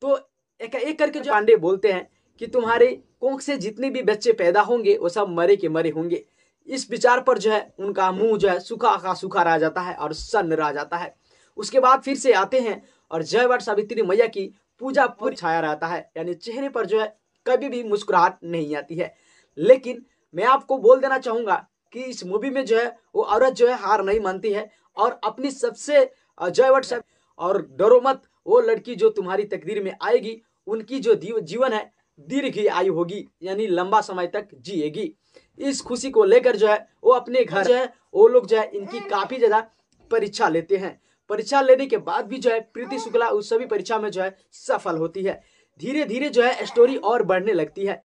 तो एक एक करके जो पांडे बोलते हैं कि तुम्हारे कोख से जितने भी बच्चे पैदा होंगे वो सब मरे के मरे होंगे इस विचार पर जो है उनका मुंह जो है सूखा का सूखा रह जाता है और सन्न रह जाता है उसके बाद फिर से आते हैं और जय वट सावित्री मैया की पूजा पूरी छाया रहता है यानी चेहरे पर जो है कभी भी मुस्कुराहट नहीं आती है लेकिन मैं आपको बोल देना चाहूँगा कि इस मूवी में जो है वो औरत जो है हार नहीं मानती है और अपनी सबसे जय वट और डरो मत वो लड़की जो तुम्हारी तकदीर में आएगी उनकी जो जीवन है दीर्घ आयु होगी यानी लंबा समय तक जिएगी इस खुशी को लेकर जो है वो अपने घर जो है वो लोग जो है इनकी हाँ। काफी ज्यादा परीक्षा लेते हैं परीक्षा लेने के बाद भी जो है प्रीति हाँ। शुक्ला उस सभी परीक्षा में जो है सफल होती है धीरे धीरे जो है स्टोरी और बढ़ने लगती है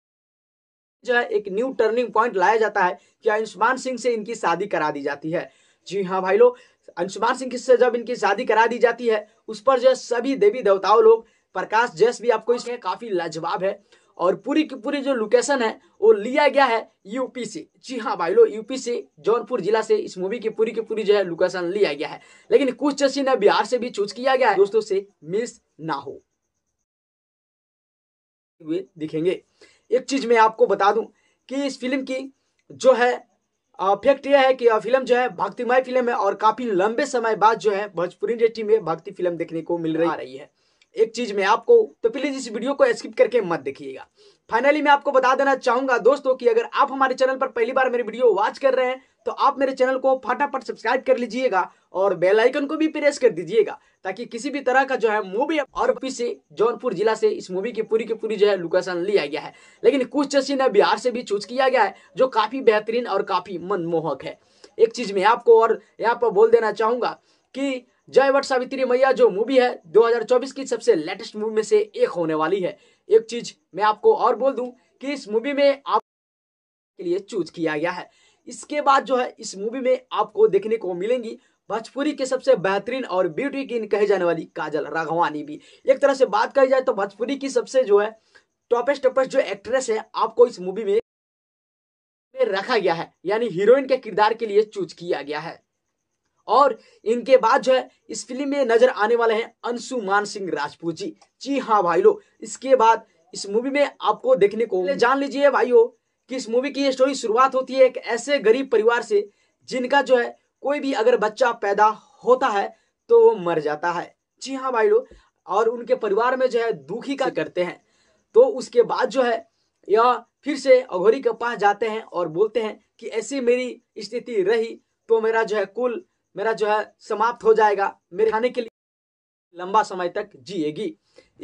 जो है एक न्यू टर्निंग पॉइंट लाया जाता है कि आयुष्मान सिंह से इनकी शादी करा दी जाती है जी हाँ भाई लोग अंशुमान सिंह से जब इनकी शादी करा दी जाती है उस पर जो है सभी देवी देवताओं लोग प्रकाश जैस भी आपको इसमें काफी लाजवाब है और पूरी की पूरी जो लोकेशन है वो लिया गया है यूपी से जी हाँ भाई लोग यूपी से जौनपुर जिला से इस मूवी की पूरी की पूरी जो है लोकेशन लिया गया है लेकिन कुछ ने बिहार से भी चूज किया गया है दोस्तों से मिस ना हो दिखेंगे एक चीज मैं आपको बता दूं कि इस फिल्म की जो है फैक्ट यह है कि फिल्म जो है भक्तिमय फिल्म है और काफी लंबे समय बाद जो है भोजपुरी इंडस्ट्री में भक्ति फिल्म देखने को मिल रही है एक चीज में आपको तो प्लीज इस वीडियो को स्किप करके मत देखिएगा फाइनली मैं आपको बता देना चाहूंगा दोस्तों कि अगर आप हमारे चैनल पर पहली बार मेरी वीडियो वॉच कर रहे हैं तो आप मेरे चैनल को फटाफट सब्सक्राइब कर लीजिएगा और बेल आइकन को भी प्रेस कर दीजिएगा ताकि किसी भी तरह का जो है मूवी और पीछे जौनपुर जिला से इस मूवी की पूरी की पूरी जो है लोकेशन लिया गया है लेकिन कुछ चीन बिहार से भी चूज किया गया है जो काफी बेहतरीन और काफी मनमोहक है एक चीज में आपको और यहाँ पर बोल देना चाहूंगा कि जय वट सावित्री मैया जो मूवी है 2024 की सबसे लेटेस्ट मूवी में से एक होने वाली है एक चीज मैं आपको और बोल दूं कि इस मूवी में आप के लिए चूज किया गया है इसके बाद जो है इस मूवी में आपको देखने को मिलेंगी भोजपुरी के सबसे बेहतरीन और ब्यूटी किन कही जाने वाली काजल राघवानी भी एक तरह से बात कही जाए तो भोजपुरी की सबसे जो है टॉपेस्ट टॉपेस्ट जो एक्ट्रेस है आपको इस मूवी में रखा गया है यानी हीरोइन के किरदार के लिए चूज किया गया है और इनके बाद जो है इस फिल्म में नजर आने वाले हैं अंशु मान सिंह राजपूत जी जी हाँ भाई लोग इसके बाद इस मूवी में आपको देखने को जान लीजिए भाईयो कि इस मूवी की ये स्टोरी शुरुआत होती है एक ऐसे गरीब परिवार से जिनका जो है कोई भी अगर बच्चा पैदा होता है तो वो मर जाता है जी हाँ भाई लोग और उनके परिवार में जो है दुखी का करते हैं तो उसके बाद जो है यह फिर से अघोरी के पास जाते हैं और बोलते हैं कि ऐसी मेरी स्थिति रही तो मेरा जो है कुल मेरा जो है समाप्त हो जाएगा मेरे खाने के लिए लंबा समय तक जिएगी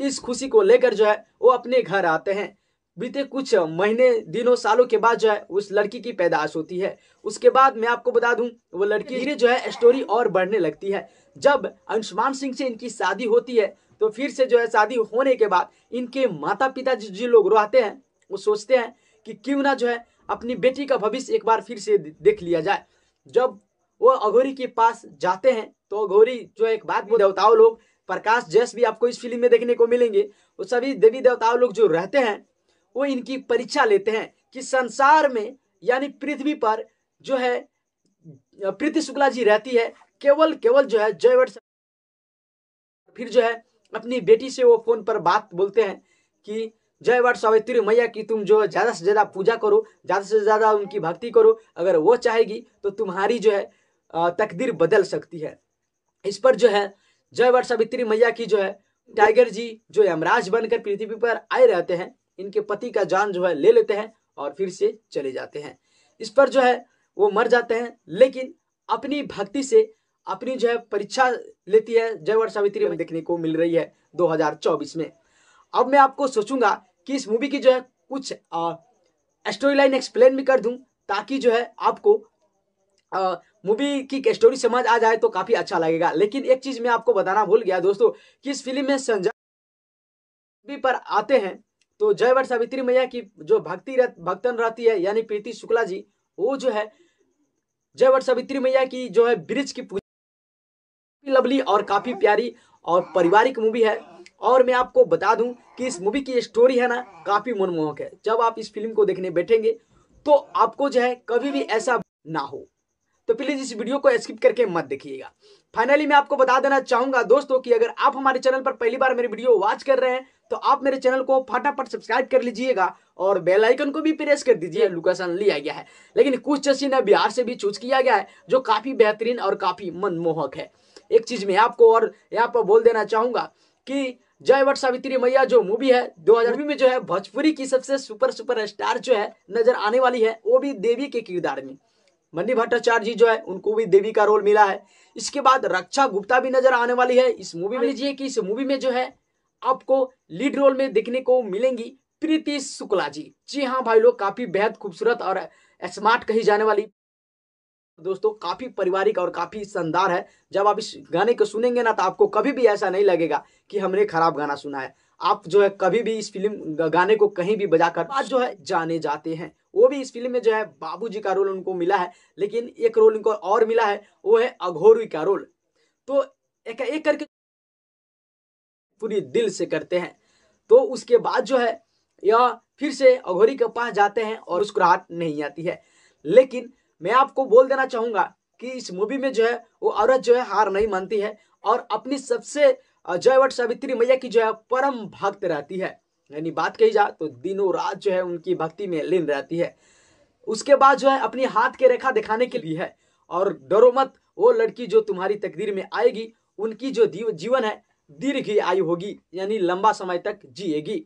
इस खुशी को लेकर जो है वो अपने घर आते हैं बीते कुछ महीने दिनों सालों के बाद जो है उस लड़की की पैदाश होती है उसके बाद मैं आपको बता दूं वो लड़की धीरे जो है स्टोरी और बढ़ने लगती है जब अंशुमान सिंह से इनकी शादी होती है तो फिर से जो है शादी होने के बाद इनके माता पिता जो लोग रहते हैं वो सोचते हैं कि क्यों ना जो है अपनी बेटी का भविष्य एक बार फिर से देख लिया जाए जब वो अघोरी के पास जाते हैं तो अघोरी जो एक बात वो देवताओं लोग प्रकाश जैस भी आपको इस फिल्म में देखने को मिलेंगे वो सभी देवी देवताओं लोग जो रहते हैं वो इनकी परीक्षा लेते हैं कि संसार में यानी पृथ्वी पर जो है प्रीति शुक्ला जी रहती है केवल केवल जो है जयवट फिर जो है अपनी बेटी से वो फोन पर बात बोलते हैं कि जय वट सावित्री मैया की तुम जो ज़्यादा से ज़्यादा पूजा करो ज़्यादा से ज़्यादा उनकी भक्ति करो अगर वो चाहेगी तो तुम्हारी जो है तकदीर बदल सकती है इस पर जो है जय और सावित्री मैया की जो है टाइगर जी जो यमराज बनकर पृथ्वी पर आए रहते हैं इनके पति का जान जो है ले लेते हैं और फिर से चले जाते हैं इस पर जो है वो मर जाते हैं लेकिन अपनी भक्ति से अपनी जो है परीक्षा लेती है जय और सावित्री में देखने को मिल रही है दो में अब मैं आपको सोचूंगा कि इस मूवी की जो है कुछ स्टोरी लाइन एक्सप्लेन भी कर दूं ताकि जो है आपको मूवी की स्टोरी समझ आ जाए तो काफी अच्छा लगेगा लेकिन एक चीज मैं आपको बताना भूल गया दोस्तों कि इस फिल्म में संजय पर आते हैं तो जय वर्ष सावित्री मैया की जो भक्ति रह, भक्तन रहती है यानी प्रीति शुक्ला जी वो जो है जय वर्ष सावित्री मैया की जो है ब्रिज की पूजा लवली और काफी प्यारी और पारिवारिक मूवी है और मैं आपको बता दूं कि इस मूवी की स्टोरी है ना काफी मनमोहक है जब आप इस फिल्म को देखने बैठेंगे तो आपको जो है कभी भी ऐसा ना हो तो प्लीज इस वीडियो को स्किप करके मत देखिएगा फाइनली मैं आपको बता देना चाहूंगा दोस्तों कि अगर आप हमारे चैनल पर पहली बार मेरे वीडियो वॉच कर रहे हैं तो आप मेरे चैनल को फटाफट सब्सक्राइब कर लीजिएगा और बेल आइकन को भी प्रेस कर दीजिए लोकेशन लिया गया है लेकिन कुछ सीन बिहार से भी चूज किया गया है जो काफी बेहतरीन और काफी मनमोहक है एक चीज में आपको और यहाँ पर बोल देना चाहूंगा कि जय वट सावित्री मैया जो मूवी है दो हजार में जो है भोजपुरी की सबसे सुपर सुपर स्टार जो है नजर आने वाली है वो भी देवी के किरदार में मन्नी भट्टाचार्य जी जो है उनको भी देवी का रोल मिला है इसके बाद रक्षा गुप्ता भी नजर आने वाली है इस मूवी में लीजिए कि इस मूवी में जो है आपको लीड रोल में देखने को मिलेंगी प्रीति शुक्ला जी जी हाँ भाई लोग काफी बेहद खूबसूरत और स्मार्ट कही जाने वाली दोस्तों काफी पारिवारिक और काफी शानदार है जब आप इस गाने को सुनेंगे ना तो आपको कभी भी ऐसा नहीं लगेगा कि हमने खराब गाना सुना है आप जो है कभी भी इस फिल्म गाने को कहीं भी बजाकर आज जो है जाने जाते हैं वो भी इस फिल्म में जो है बाबूजी का रोल उनको मिला है लेकिन एक रोल उनको और मिला है वो है अघोरी का रोल तो एक एक करके पूरी दिल से करते हैं तो उसके बाद जो है यह फिर से अघोरी के पास जाते हैं और मुस्कुराहट नहीं आती है लेकिन मैं आपको बोल देना चाहूँगा कि इस मूवी में जो है वो औरत जो है हार नहीं मानती है और अपनी सबसे जयवट सावित्री मैया की जो है परम भक्त रहती है यानी बात कही जाए तो दिनों रात जो है उनकी भक्ति में लीन रहती है उसके बाद जो है अपनी हाथ के रेखा दिखाने के लिए है और डरो मत वो लड़की जो तुम्हारी तकदीर में आएगी उनकी जो जीवन है दीर्घ आयु होगी यानी लंबा समय तक जिएगी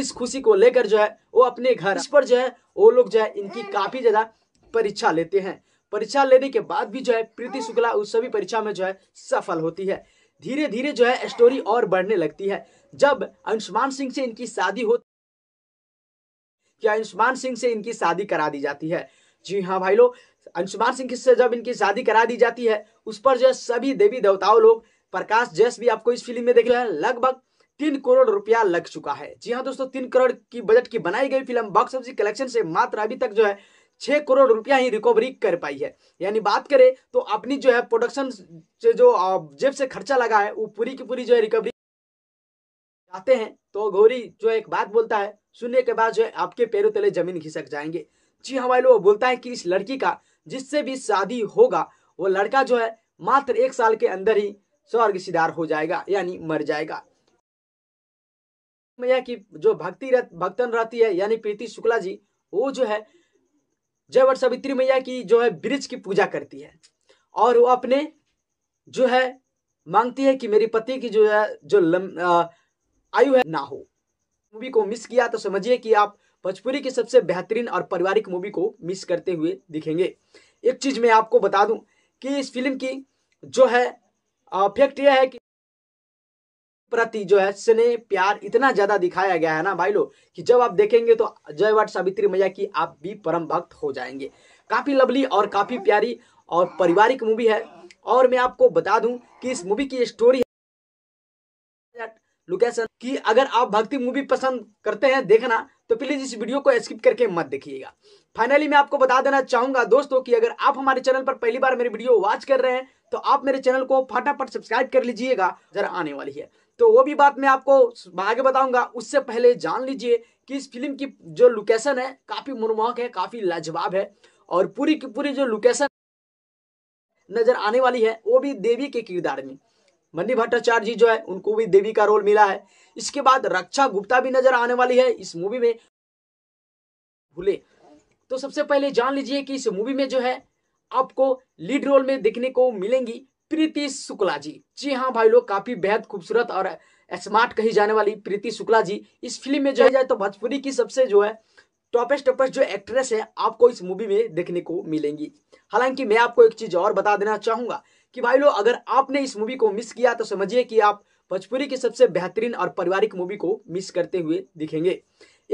इस खुशी को लेकर जो है वो अपने घर इस पर जो है वो लोग जो है इनकी काफी ज्यादा परीक्षा लेते हैं परीक्षा लेने के बाद भी जो है प्रीति शुक्ला उस सभी परीक्षा में जो है सफल होती है धीरे धीरे जो है स्टोरी और बढ़ने लगती है जब आयुष्मान सिंह से इनकी शादी होती कि आयुष्मान सिंह से इनकी शादी करा दी जाती है जी हाँ भाई लोग अंशुमान सिंह से जब इनकी शादी करा दी जाती है उस पर जो सभी देवी देवताओं लोग प्रकाश जैस भी आपको इस फिल्म में देख रहे हैं लगभग तीन करोड़ रुपया लग चुका है जी हाँ दोस्तों तीन करोड़ की बजट की बनाई गई फिल्म बॉक्स ऑफिस कलेक्शन से मात्र अभी तक जो है छह करोड़ रुपया ही रिकवरी कर पाई है यानी बात करें तो अपनी जो है प्रोडक्शन से जो जेब से खर्चा लगा है वो पूरी की पूरी जो है रिकवरी जाते हैं तो गौरी जो एक बात बोलता है सुनने के बाद जो है आपके पैरों तले जमीन खिसक जाएंगे जी हाँ भाई लोग बोलता है कि इस लड़की का जिससे भी शादी होगा वो लड़का जो है मात्र एक साल के अंदर ही स्वर्ग सिदार हो जाएगा यानी मर जाएगा मैया की जो भक्ति रत, भक्तन रहती है यानी प्रीति शुक्ला जी वो जो है जयवर सावित्री मैया की जो है ब्रिज की पूजा करती है और वो अपने जो है मांगती है कि मेरी पति की जो है जो लम, आ, आयु ना हो मूवी को मिस किया तो समझिए कि आप भोजपुरी की सबसे बेहतरीन और पारिवारिक मूवी को मिस करते हुए दिखेंगे एक चीज़ मैं आपको बता दूं कि इस फिल्म की जो है फैक्ट यह है कि प्रति जो है स्नेह प्यार इतना ज़्यादा दिखाया गया है ना भाई लोग कि जब आप देखेंगे तो जय वाट सावित्री मैया की आप भी परम भक्त हो जाएंगे काफ़ी लवली और काफ़ी प्यारी और पारिवारिक मूवी है और मैं आपको बता दूं कि इस मूवी की स्टोरी लोकेशन कि अगर आप भक्ति मूवी पसंद करते हैं देखना तो प्लीज़ इस वीडियो को स्किप करके मत देखिएगा फाइनली मैं आपको बता देना चाहूंगा दोस्तों कि अगर आप हमारे चैनल पर पहली बार मेरी वीडियो वॉच कर रहे हैं तो आप मेरे चैनल को फटाफट सब्सक्राइब कर लीजिएगा जरा आने वाली है तो वो भी बात मैं आपको आगे बताऊंगा उससे पहले जान लीजिए कि इस फिल्म की जो लोकेशन है काफ़ी मनमोहक है काफ़ी लाजवाब है और पूरी की पूरी जो लोकेशन नजर आने वाली है वो भी देवी के किरदार में मनी भट्टाचार्य जी जो है उनको भी देवी का रोल मिला है इसके बाद रक्षा गुप्ता भी नजर आने वाली है इस मूवी में भूले तो सबसे पहले जान लीजिए कि इस मूवी में जो है आपको लीड रोल में देखने को मिलेंगी प्रीति शुक्ला जी जी हाँ भाई लोग काफी बेहद खूबसूरत और स्मार्ट कही जाने वाली प्रीति शुक्ला जी इस फिल्म में जो है जाए तो भोजपुरी की सबसे जो है टॉपेस्ट टॉपेस्ट जो एक्ट्रेस है आपको इस मूवी में देखने को मिलेंगी हालांकि मैं आपको एक चीज और बता देना चाहूंगा कि भाई लोग अगर आपने इस मूवी को मिस किया तो समझिए कि आप भोजपुरी की सबसे बेहतरीन और पारिवारिक मूवी को मिस करते हुए दिखेंगे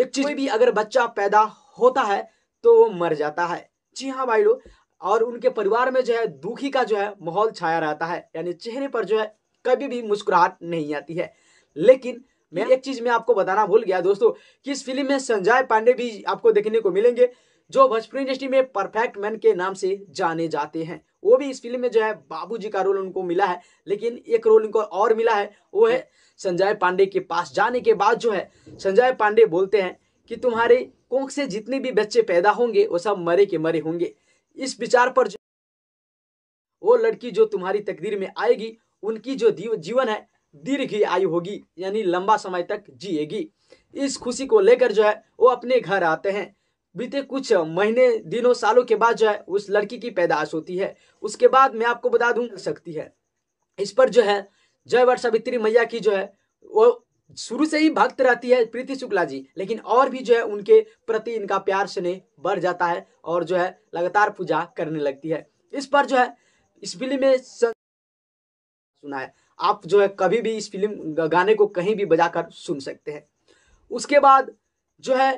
एक चीज भी अगर बच्चा पैदा होता है तो वो मर जाता है जी हाँ भाई लोग और उनके परिवार में जो है दुखी का जो है माहौल छाया रहता है यानी चेहरे पर जो है कभी भी मुस्कुराहट नहीं आती है लेकिन मैं एक चीज मैं आपको बताना भूल गया दोस्तों कि इस फिल्म में संजय पांडे भी आपको देखने को मिलेंगे जो भोजपुरी इंडस्ट्री में परफेक्ट मैन के नाम से जाने जाते हैं वो भी इस फिल्म में जो है बाबूजी का रोल उनको मिला है लेकिन एक रोल उनको और मिला है वो है संजय पांडे के पास जाने के बाद जो है संजय पांडे बोलते हैं कि तुम्हारे कोख से जितने भी बच्चे पैदा होंगे वो सब मरे के मरे होंगे इस विचार पर जो वो लड़की जो तुम्हारी तकदीर में आएगी उनकी जो जीवन है दीर्घ आयु होगी यानी लंबा समय तक जिएगी इस खुशी को लेकर जो है वो अपने घर आते हैं बीते कुछ महीने दिनों सालों के बाद जो है उस लड़की की पैदाश होती है उसके बाद मैं आपको बता दूं सकती है इस पर जो है जय वर सावित्री मैया की जो है वो शुरू से ही भक्त रहती है प्रीति शुक्ला जी लेकिन और भी जो है उनके प्रति इनका प्यार स्नेह बढ़ जाता है और जो है लगातार पूजा करने लगती है इस पर जो है इस फिल्म में सुना है आप जो है कभी भी इस फिल्म गाने को कहीं भी बजाकर सुन सकते हैं उसके बाद जो है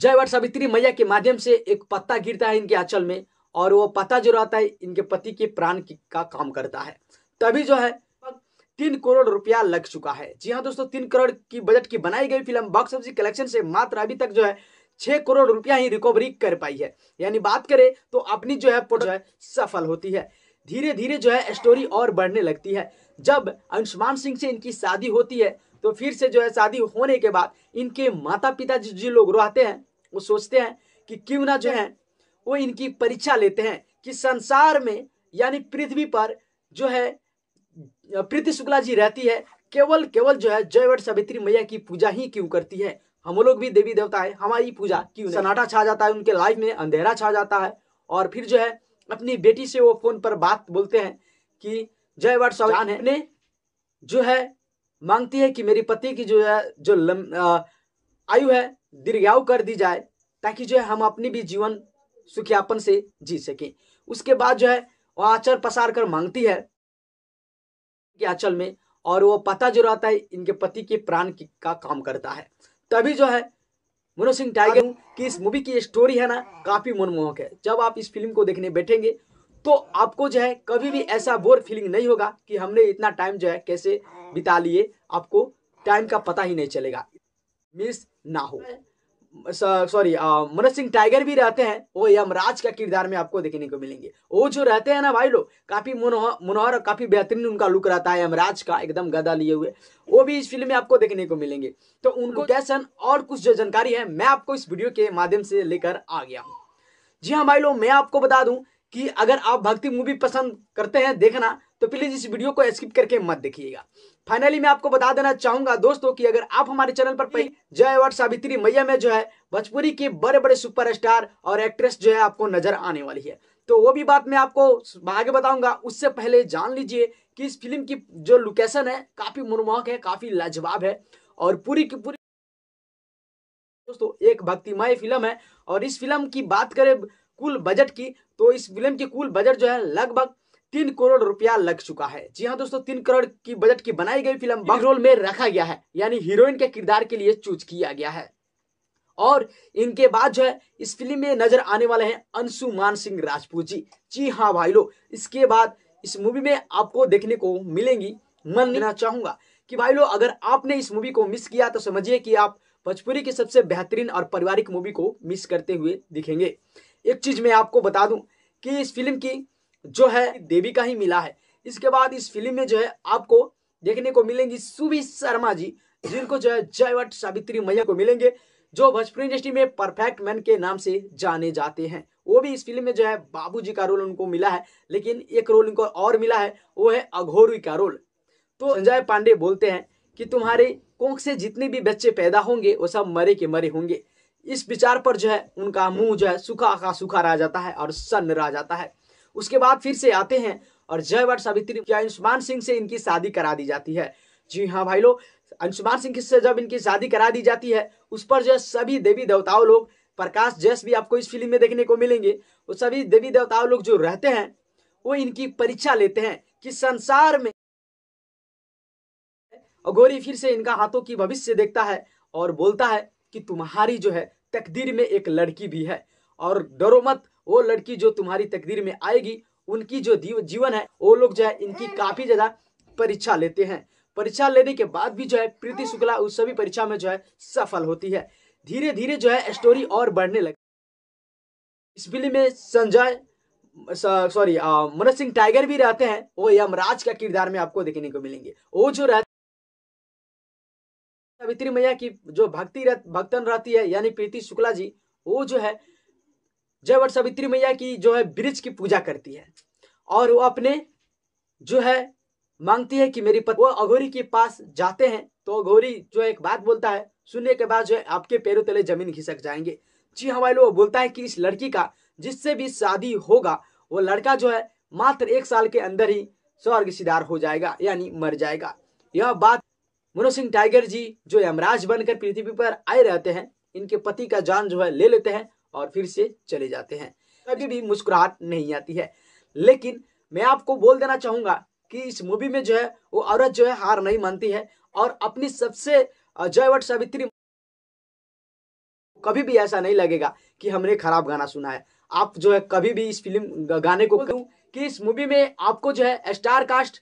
जय वट सावित्री मैया के माध्यम से एक पत्ता गिरता है इनके आंचल में और वो पत्ता जो रहता है इनके पति के प्राण का काम करता है तभी जो है तीन करोड़ रुपया लग चुका है जी हाँ दोस्तों तीन करोड़ की बजट की बनाई गई फिल्म बॉक्स ऑफिस कलेक्शन से मात्र अभी तक जो है छह करोड़ रुपया ही रिकवरी कर पाई है यानी बात करें तो अपनी जो है जो है सफल होती है धीरे धीरे जो है स्टोरी और बढ़ने लगती है जब अंशुमान सिंह से इनकी शादी होती है तो फिर से जो है शादी होने के बाद इनके माता पिता जो लोग रहते हैं वो सोचते हैं कि क्यों ना जो है वो इनकी परीक्षा लेते हैं कि संसार में यानी पृथ्वी पर जो है प्रीति शुक्ला जी रहती है केवल केवल जो है जयवट सावित्री मैया की पूजा ही क्यों करती है हम लोग भी देवी देवता है हमारी पूजा क्यों सन्नाटा छा जाता है उनके लाइफ में अंधेरा छा जाता है और फिर जो है अपनी बेटी से वो फोन पर बात बोलते हैं कि जयवट सावधान है ने जो है मांगती है कि मेरी पति की जो है जो लम, आयु है दीर्घायु कर दी जाए ताकि जो है हम अपनी भी जीवन सुखयापन से जी सकें उसके बाद जो है वह आचर पसार कर मांगती है कि आंचल में और वो पता जो रहता है इनके पति के प्राण का काम करता है तभी जो है मनोज सिंह टाइगर की इस मूवी की स्टोरी है ना काफी मनमोहक है जब आप इस फिल्म को देखने बैठेंगे तो आपको जो है कभी भी ऐसा बोर फीलिंग नहीं होगा कि हमने इतना टाइम जो है कैसे बिता लिए आपको टाइम का पता ही नहीं चलेगा मिस ना हो सॉरी मनोज सिंह टाइगर भी रहते हैं वो यमराज का किरदार में आपको देखने को मिलेंगे वो जो रहते हैं ना भाई लोग काफी मनोहर और काफी बेहतरीन उनका लुक रहता है यमराज का एकदम गदा लिए हुए वो भी इस फिल्म में आपको देखने को मिलेंगे तो उनको कैसन और कुछ जो जानकारी है मैं आपको इस वीडियो के माध्यम से लेकर आ गया हूँ जी हाँ भाई लोग मैं आपको बता दूं कि अगर आप भक्ति मूवी पसंद करते हैं देखना तो प्लीज इस वीडियो को स्किप करके मत देखिएगा फाइनली मैं आपको बता देना चाहूंगा दोस्तों कि अगर आप हमारे चैनल पर पहले जय अवार्ड सावित्री मैया में जो है भोजपुरी के बड़े बड़े सुपरस्टार और एक्ट्रेस जो है आपको नजर आने वाली है तो वो भी बात मैं आपको आगे बताऊंगा उससे पहले जान लीजिए कि इस फिल्म की जो लोकेशन है काफी मनमोहक है काफी लाजवाब है और पूरी की पूरी दोस्तों एक भक्तिमय फिल्म है और इस फिल्म की बात करें कुल बजट की तो इस फिल्म की कुल बजट जो है लगभग तीन करोड़ रुपया लग चुका है जी हाँ दोस्तों तीन करोड़ की बजट की बनाई गई फिल्म बॉक्स रोल में रखा गया है यानी हीरोइन के किरदार के लिए चूज किया गया है और इनके बाद जो है इस फिल्म में नजर आने वाले हैं अंशु मान सिंह राजपूत जी जी हाँ भाई लोग इसके बाद इस मूवी में आपको देखने को मिलेंगी मन लेना चाहूंगा कि भाई लोग अगर आपने इस मूवी को मिस किया तो समझिए कि आप भोजपुरी की सबसे बेहतरीन और पारिवारिक मूवी को मिस करते हुए दिखेंगे एक चीज़ मैं आपको बता दूं कि इस फिल्म की जो है देवी का ही मिला है इसके बाद इस फिल्म में जो है आपको देखने को मिलेंगी सुबी शर्मा जी जिनको जो है जयवट सावित्री मैया को मिलेंगे जो भोजपुरी इंडस्ट्री में परफेक्ट मैन के नाम से जाने जाते हैं वो भी इस फिल्म में जो है बाबूजी का रोल उनको मिला है लेकिन एक रोल उनको और मिला है वो है अघोरी का रोल तो संजय पांडे बोलते हैं कि तुम्हारे कोख से जितने भी बच्चे पैदा होंगे वो सब मरे के मरे होंगे इस विचार पर जो है उनका मुंह जो है सूखा का सूखा रह जाता है और सन्न रह जाता है उसके बाद फिर से आते हैं और जय वर्ष सावित्री की आयुष्मान सिंह से इनकी शादी करा दी जाती है जी हाँ भाई लोग अंशुमान सिंह से जब इनकी शादी करा दी जाती है उस पर जो है सभी देवी देवताओं लोग प्रकाश जैस भी आपको इस फिल्म में देखने को मिलेंगे वो सभी देवी देवताओं लोग जो रहते हैं वो इनकी परीक्षा लेते हैं कि संसार में और गोरी फिर से इनका हाथों की भविष्य देखता है और बोलता है कि तुम्हारी जो है तकदीर में एक लड़की भी है और डरो मत वो लड़की जो तुम्हारी तकदीर में आएगी उनकी जो जीवन है वो लोग जो है इनकी काफ़ी ज़्यादा परीक्षा लेते हैं परीक्षा लेने के बाद भी जो है प्रीति शुक्ला उस सभी परीक्षा में जो है सफल होती है धीरे धीरे जो है स्टोरी और बढ़ने लगी इस फिल्म में संजय सॉरी मनोज सिंह टाइगर भी रहते हैं वो यमराज का किरदार में आपको देखने को मिलेंगे वो जो रहते सावित्री मैया की जो भक्ति रह, भक्तन रहती है यानी प्रीति शुक्ला जी वो जो है जय और सावित्री मैया की जो है ब्रिज की पूजा करती है और वो अपने जो है मांगती है कि मेरी पत्नी वो अघोरी के पास जाते हैं तो अघोरी जो एक बात बोलता है सुनने के बाद जो है आपके पैरों तले जमीन घिसक जाएंगे जी हमारे लोग बोलता है कि इस लड़की का जिससे भी शादी होगा वो लड़का जो है मात्र एक साल के अंदर ही स्वर्ग सिदार हो जाएगा यानी मर जाएगा यह बात मनोज सिंह टाइगर जी जो यमराज बनकर पृथ्वी पर आए रहते हैं इनके पति का जान जो है ले लेते हैं और फिर से चले जाते हैं कभी भी मुस्कुराहट नहीं आती है लेकिन मैं आपको बोल देना चाहूंगा कि इस मूवी में जो है वो औरत जो है हार नहीं मानती है और अपनी सबसे जयवट सावित्री कभी भी ऐसा नहीं लगेगा कि हमने खराब गाना सुना है आप जो है कभी भी इस फिल्म गाने को कहूँ कि इस मूवी में आपको जो है स्टार कास्ट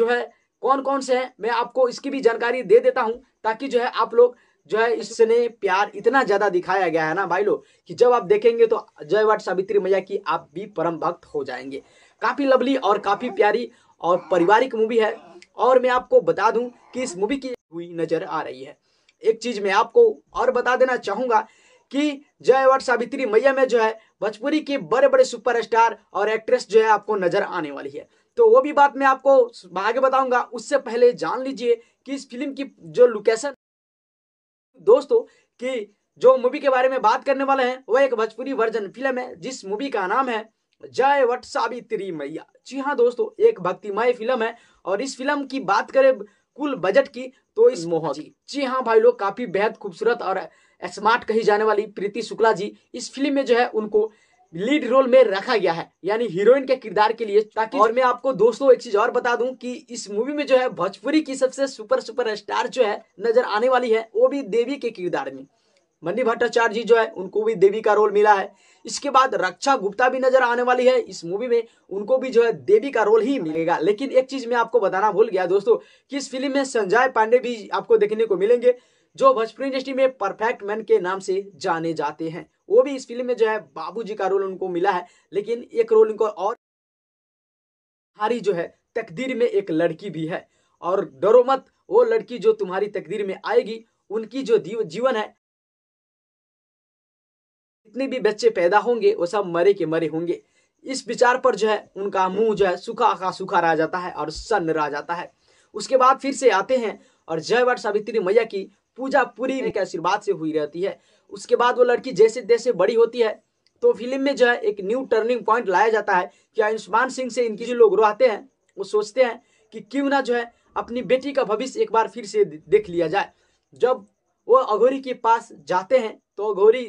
जो है कौन कौन से हैं मैं आपको इसकी भी जानकारी दे देता हूं ताकि जो है आप लोग जो है इसने प्यार इतना ज्यादा दिखाया गया है ना भाई लोग कि जब आप देखेंगे तो जय वट सावित्री मैया की आप भी परम भक्त हो जाएंगे काफी लवली और काफी प्यारी और पारिवारिक मूवी है और मैं आपको बता दूं कि इस मूवी की हुई नजर आ रही है एक चीज मैं आपको और बता देना चाहूंगा कि वट सावित्री मैया में जो है भोजपुरी के बड़े बड़े सुपरस्टार और एक्ट्रेस जो है आपको नजर आने वाली है तो वो भी बात मैं आपको आगे बताऊंगा उससे पहले जान लीजिए कि इस फिल्म की जो लोकेशन दोस्तों कि जो मूवी के बारे में बात करने वाले हैं वह एक भोजपुरी वर्जन फिल्म है जिस मूवी का नाम है जय वट सावित्री मैया जी हाँ दोस्तों एक भक्तिमय फिल्म है और इस फिल्म की बात करें कुल बजट की तो इस मोह जी जी हाँ भाई लोग काफी बेहद खूबसूरत और स्मार्ट कही जाने वाली प्रीति शुक्ला जी इस फिल्म में जो है उनको लीड रोल में रखा गया है यानी हीरोइन के किरदार के लिए ताकि और मैं आपको दोस्तों एक चीज और बता दूं कि इस मूवी में जो है भोजपुरी की सबसे सुपर सुपर स्टार जो है नजर आने वाली है वो भी देवी के किरदार में मनी भट्टाचार्य जी जो है उनको भी देवी का रोल मिला है इसके बाद रक्षा गुप्ता भी नजर आने वाली है इस मूवी में उनको भी जो है देवी का रोल ही मिलेगा लेकिन एक चीज मैं आपको बताना भूल गया दोस्तों कि इस फिल्म में संजय पांडे भी आपको देखने को मिलेंगे जो भोजपुरी इंडस्ट्री में परफेक्ट मैन के नाम से जाने जाते हैं वो भी इस फिल्म में जो है जी का रोल उनको मिला है लेकिन एक रोल उनको और हारी जो है तकदीर में एक लड़की भी है और डरो मत वो लड़की जो तुम्हारी तकदीर में आएगी उनकी जो जीवन है जितने भी बच्चे पैदा होंगे वो सब मरे के मरे होंगे इस विचार पर जो है उनका मुंह जो है सूखा का सूखा रह जाता है और सन्न रह जाता है उसके बाद फिर से आते हैं और जय सावित्री मैया की पूजा पूरी के आशीर्वाद से हुई रहती है उसके बाद वो लड़की जैसे जैसे बड़ी होती है तो फिल्म में जो है एक न्यू टर्निंग पॉइंट लाया जाता है कि आयुष्मान सिंह से इनकी जो लोग रोहते हैं वो सोचते हैं कि क्यों ना जो है अपनी बेटी का भविष्य एक बार फिर से देख लिया जाए जब वो अघोरी के पास जाते हैं तो अघोरी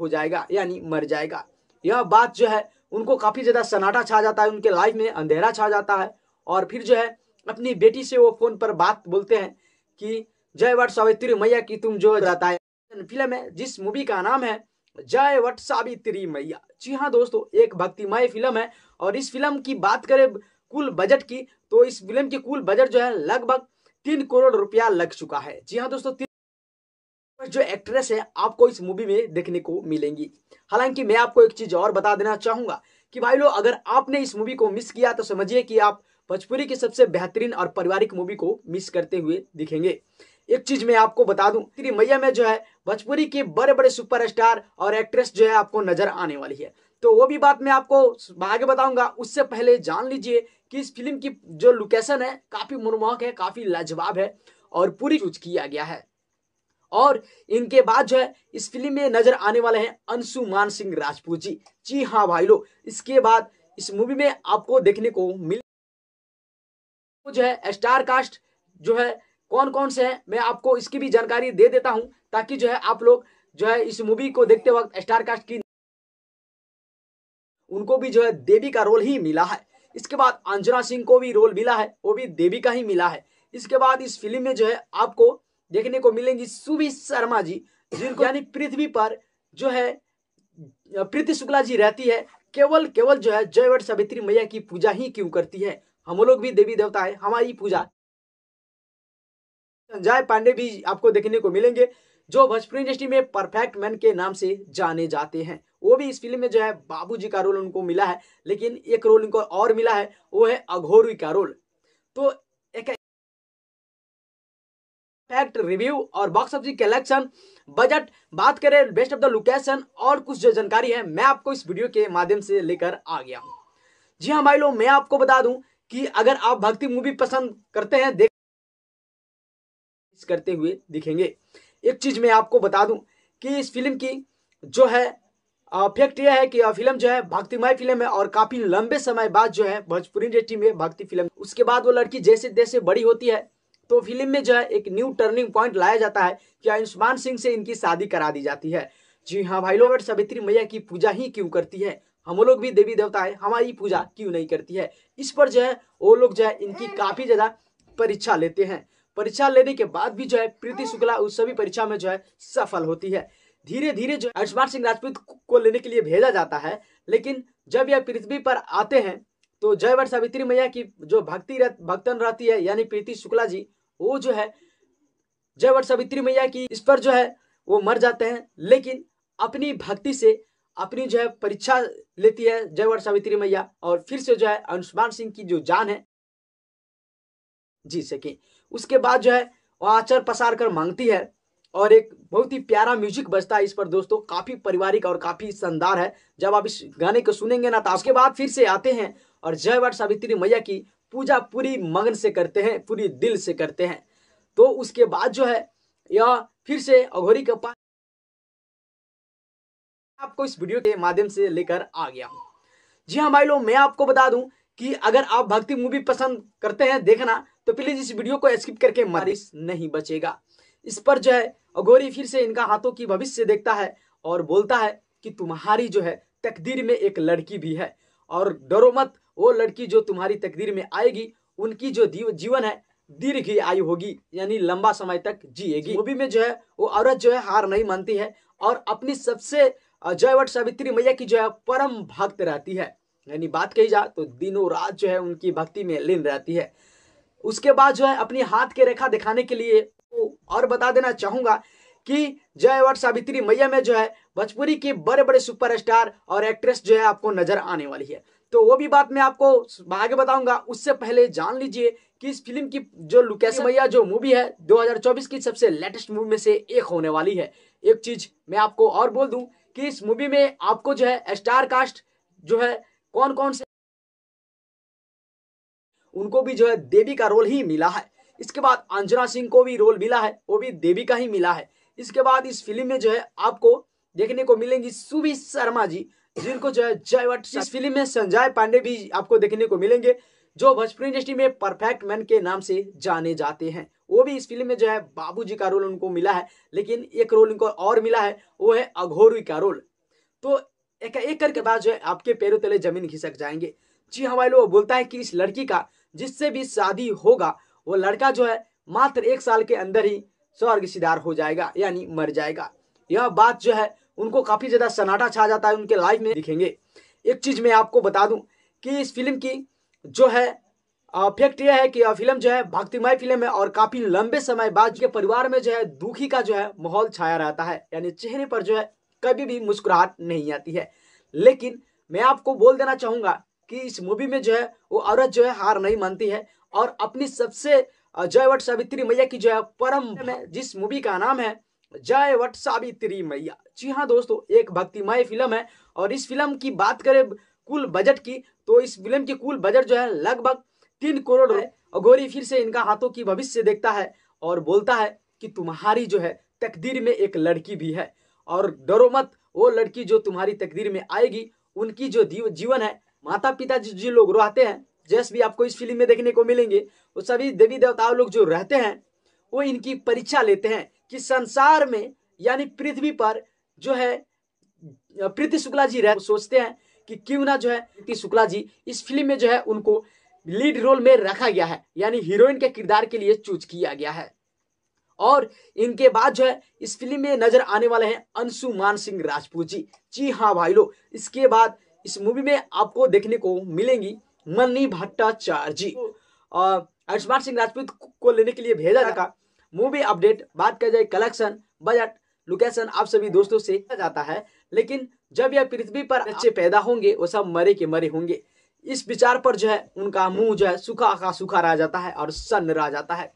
हो जाएगा यानी मर जाएगा यह बात जो है उनको काफ़ी ज़्यादा सन्नाटा छा जाता है उनके लाइफ में अंधेरा छा जाता है और फिर जो है अपनी बेटी से वो फ़ोन पर बात बोलते हैं कि जय वर्ड सावित्री मैया की तुम जो रहता है फिल्म है जिस मूवी का नाम है जय वट सावित्री मैया जी हाँ दोस्तों एक भक्तिमय फिल्म है और इस फिल्म की बात करें कुल बजट की तो इस फिल्म की कुल बजट जो है लगभग तीन करोड़ रुपया लग चुका है जी हाँ दोस्तों जो एक्ट्रेस है आपको इस मूवी में देखने को मिलेंगी हालांकि मैं आपको एक चीज और बता देना चाहूंगा कि भाई लोग अगर आपने इस मूवी को मिस किया तो समझिए कि आप भोजपुरी की सबसे बेहतरीन और पारिवारिक मूवी को मिस करते हुए दिखेंगे एक चीज मैं आपको बता दूं श्री मैया में जो है भोजपुरी के बड़े बड़े सुपरस्टार और एक्ट्रेस जो है आपको नजर आने वाली है तो वो भी बात मैं आपको आगे बताऊंगा उससे पहले जान लीजिए कि इस फिल्म की जो लोकेशन है काफी मनमोहक है काफी लाजवाब है और पूरी चूज किया गया है और इनके बाद जो है इस फिल्म में नजर आने वाले हैं मान सिंह राजपूत जी जी हाँ भाई लोग इसके बाद इस मूवी में आपको देखने को मिल जो है स्टार कास्ट जो है कौन कौन से हैं मैं आपको इसकी भी जानकारी दे देता हूं ताकि जो है आप लोग जो है इस मूवी को देखते वक्त स्टार कास्ट की उनको भी जो है देवी का रोल ही मिला है इसके बाद अंजना सिंह को भी रोल मिला है वो भी देवी का ही मिला है इसके बाद इस फिल्म में जो है आपको देखने को मिलेंगी सुबि शर्मा जी जिनको यानी पृथ्वी पर जो है प्रीति शुक्ला जी रहती है केवल केवल जो है जयवट सावित्री मैया की पूजा ही क्यों करती है हम लोग भी देवी देवता है हमारी पूजा संजय पांडे भी आपको देखने को मिलेंगे जो भोजपुरी इंडस्ट्री में परफेक्ट मैन के नाम से जाने जाते हैं वो भी इस फिल्म में जो है बाबूजी का रोल उनको मिला है लेकिन एक रोल उनको और मिला है वो है अघोरी का रोल तो एक फैक्ट रिव्यू और बॉक्स ऑफिस कलेक्शन बजट बात करें बेस्ट ऑफ द लोकेशन और कुछ जो जानकारी है मैं आपको इस वीडियो के माध्यम से लेकर आ गया हूँ जी हाँ भाई लोग मैं आपको बता दूं कि अगर आप भक्ति मूवी पसंद करते हैं देख करते हुए दिखेंगे एक चीज़ मैं आपको बता दूं कि इस फिल्म की जो है फैक्ट यह है कि फिल्म जो है भक्तिमय फिल्म है और काफ़ी लंबे समय बाद जो है भोजपुरी इंडस्ट्री में भक्ति फिल्म उसके बाद वो लड़की जैसे जैसे बड़ी होती है तो फिल्म में जो है एक न्यू टर्निंग पॉइंट लाया जाता है कि आयुष्मान सिंह से इनकी शादी करा दी जाती है जी हाँ भाई लोग सावित्री मैया की पूजा ही क्यों करती है हम लोग भी देवी देवता है हमारी पूजा क्यों नहीं करती है इस पर जो है वो लोग जो है इनकी काफ़ी ज़्यादा परीक्षा लेते हैं परीक्षा लेने के बाद भी जो है प्रीति शुक्ला उस सभी परीक्षा में जो है सफल होती है धीरे धीरे जो अंशमान सिंह राजपूत को लेने के लिए भेजा जाता है लेकिन जब यह पृथ्वी पर आते हैं तो जयवर सावित्री मैया की जो भक्ति रह, भक्तन रहती है यानी प्रीति शुक्ला जी वो जो है जयवर सावित्री मैया की इस पर जो है वो मर जाते हैं लेकिन अपनी भक्ति से अपनी जो है परीक्षा लेती है जयवर सावित्री मैया और फिर से जो है अनुष्मान सिंह की जो जान है जी सके उसके बाद जो है आचर पसार कर मांगती है और एक बहुत ही प्यारा म्यूजिक बजता है इस पर दोस्तों काफ़ी पारिवारिक और काफ़ी शानदार है जब आप इस गाने को सुनेंगे ना तो उसके बाद फिर से आते हैं और जय वट सावित्री मैया की पूजा पूरी मगन से करते हैं पूरी दिल से करते हैं तो उसके बाद जो है यह फिर से अघोरी के पास आपको इस वीडियो के माध्यम से लेकर आ गया हूँ जी हाँ भाई लोग मैं आपको बता दूं कि अगर आप भक्ति मूवी पसंद करते हैं देखना तो प्लीज इस वीडियो को स्किप करके मरीज नहीं बचेगा इस पर जो है अगोरी फिर से इनका हाथों की भविष्य देखता है और बोलता है कि तुम्हारी जो है तकदीर में एक लड़की भी है और डरो मत वो लड़की जो तुम्हारी तकदीर में आएगी उनकी जो जीवन है दीर्घ आयु होगी यानी लंबा समय तक जिएगी मूवी में जो है वो औरत जो है हार नहीं मानती है और अपनी सबसे जयवट सावित्री मैया की जो है परम भक्त रहती है यानी बात कही जा तो दिनों रात जो है उनकी भक्ति में लीन रहती है उसके बाद जो है अपनी हाथ की रेखा दिखाने के लिए और बता देना चाहूंगा कि जय और सावित्री मैया में जो है भोजपुरी के बड़े बड़े सुपरस्टार और एक्ट्रेस जो है आपको नजर आने वाली है तो वो भी बात मैं आपको आगे बताऊंगा उससे पहले जान लीजिए कि इस फिल्म की जो लुकेश मैया जो मूवी है 2024 की सबसे लेटेस्ट मूवी में से एक होने वाली है एक चीज मैं आपको और बोल दूं कि इस मूवी में आपको जो है स्टार कास्ट जो है कौन कौन से उनको भी जो है देवी का रोल ही मिला है इसके बाद अंजना सिंह को भी रोल मिला है वो भी देवी का ही मिला है इसके बाद इस फिल्म में जो है आपको देखने को मिलेंगी सुबी शर्मा जी जिनको जो है जयवट इस फिल्म में संजय पांडे भी आपको देखने को मिलेंगे जो भोजपुरी इंडस्ट्री में परफेक्ट मैन के नाम से जाने जाते हैं वो भी इस फिल्म में जो है बाबूजी का रोल उनको मिला है लेकिन एक रोल उनको और मिला है वो है अघोरी का रोल तो एक एक करके बाद जो है आपके पैरों तले जमीन खिसक जाएंगे जी हमारे लोग बोलता है कि इस लड़की का जिससे भी शादी होगा वो लड़का जो है मात्र एक साल के अंदर ही स्वर्ग सिदार हो जाएगा यानी मर जाएगा यह बात जो है उनको काफ़ी ज़्यादा सन्नाटा छा जाता है उनके लाइफ में दिखेंगे एक चीज़ मैं आपको बता दूं कि इस फिल्म की जो है फैक्ट यह है कि यह फिल्म जो है भक्तिमय फिल्म है और काफ़ी लंबे समय बाद के परिवार में जो है दुखी का जो है माहौल छाया रहता है यानी चेहरे पर जो है कभी भी मुस्कुराहट नहीं आती है लेकिन मैं आपको बोल देना चाहूंगा कि इस मूवी में जो है वो औरत जो है हार नहीं मानती है और अपनी सबसे जय वट सावित्री मैया की जो है परम में जिस मूवी का नाम है जय वट सावित्री मैया जी हाँ दोस्तों एक भक्तिमय फिल्म है और इस फिल्म की बात करें कुल बजट की तो इस फिल्म की कुल बजट जो है लगभग तीन करोड़ है और गोरी फिर से इनका हाथों की भविष्य देखता है और बोलता है कि तुम्हारी जो है तकदीर में एक लड़की भी है और डरो मत वो लड़की जो तुम्हारी तकदीर में आएगी उनकी जो जीवन है माता पिता जो लोग रहते हैं जैस भी आपको इस फिल्म में देखने को मिलेंगे वो सभी देवी देवताओं लोग जो रहते हैं वो इनकी परीक्षा लेते हैं कि संसार में यानी पृथ्वी पर जो है प्रीति शुक्ला जी रह सोचते हैं कि क्यों ना जो है प्रीति शुक्ला जी इस फिल्म में जो है उनको लीड रोल में रखा गया है यानी हीरोइन के किरदार के लिए चूज किया गया है और इनके बाद जो है इस फिल्म में नजर आने वाले हैं अंशुमान सिंह राजपूत जी जी हाँ भाई लोग इसके बाद इस मूवी में आपको देखने को मिलेंगी मनी भट्टाचार्य जी आयुष्मान सिंह राजपूत को लेने के लिए भेजा जाता मूवी अपडेट बात किया जाए कलेक्शन बजट लोकेशन आप सभी दोस्तों से जाता है लेकिन जब यह पृथ्वी पर अच्छा। बच्चे पैदा होंगे वो सब मरे के मरे होंगे इस विचार पर जो है उनका मुंह जो है सूखा का सूखा रह जाता है और सन्न रह जाता है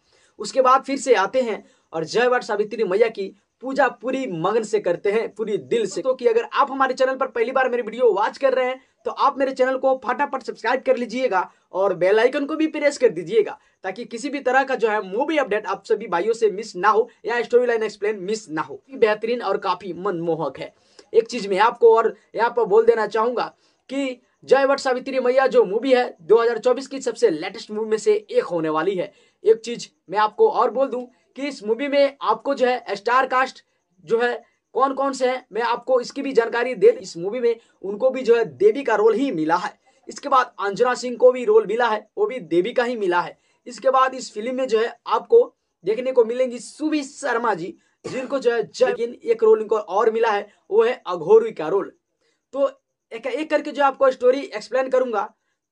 उसके बाद फिर से आते हैं और जय वर सावित्री मैया की पूजा पूरी मगन से करते हैं पूरी दिल से तो कि अगर आप हमारे चैनल पर पहली बार मेरी वीडियो वॉच कर रहे हैं तो आप मेरे चैनल को फटाफट सब्सक्राइब कर लीजिएगा और बेल आइकन को भी प्रेस कर दीजिएगा ताकि किसी भी तरह का जो है मूवी अपडेट आप सभी भाइयों से मिस ना हो या स्टोरी लाइन एक्सप्लेन मिस ना हो बेहतरीन और काफी मनमोहक है एक चीज में आपको और यहाँ पर बोल देना चाहूंगा कि जय वट सावित्री मैया जो मूवी है 2024 की सबसे लेटेस्ट मूवी में से एक होने वाली है एक चीज मैं आपको और बोल दूं कि इस मूवी में आपको जो है स्टार कास्ट जो है कौन कौन से हैं मैं आपको इसकी भी जानकारी दे इस मूवी में उनको भी जो है देवी का रोल ही मिला है इसके बाद अंजना सिंह को भी रोल मिला है वो भी देवी का ही मिला है इसके बाद इस फिल्म में जो है आपको देखने को मिलेंगी सुबि शर्मा जी जिनको जो है जगिन एक रोल इनको और मिला है वो है अघोरी का रोल तो एक एक करके जो आपको स्टोरी एक्सप्लेन करूंगा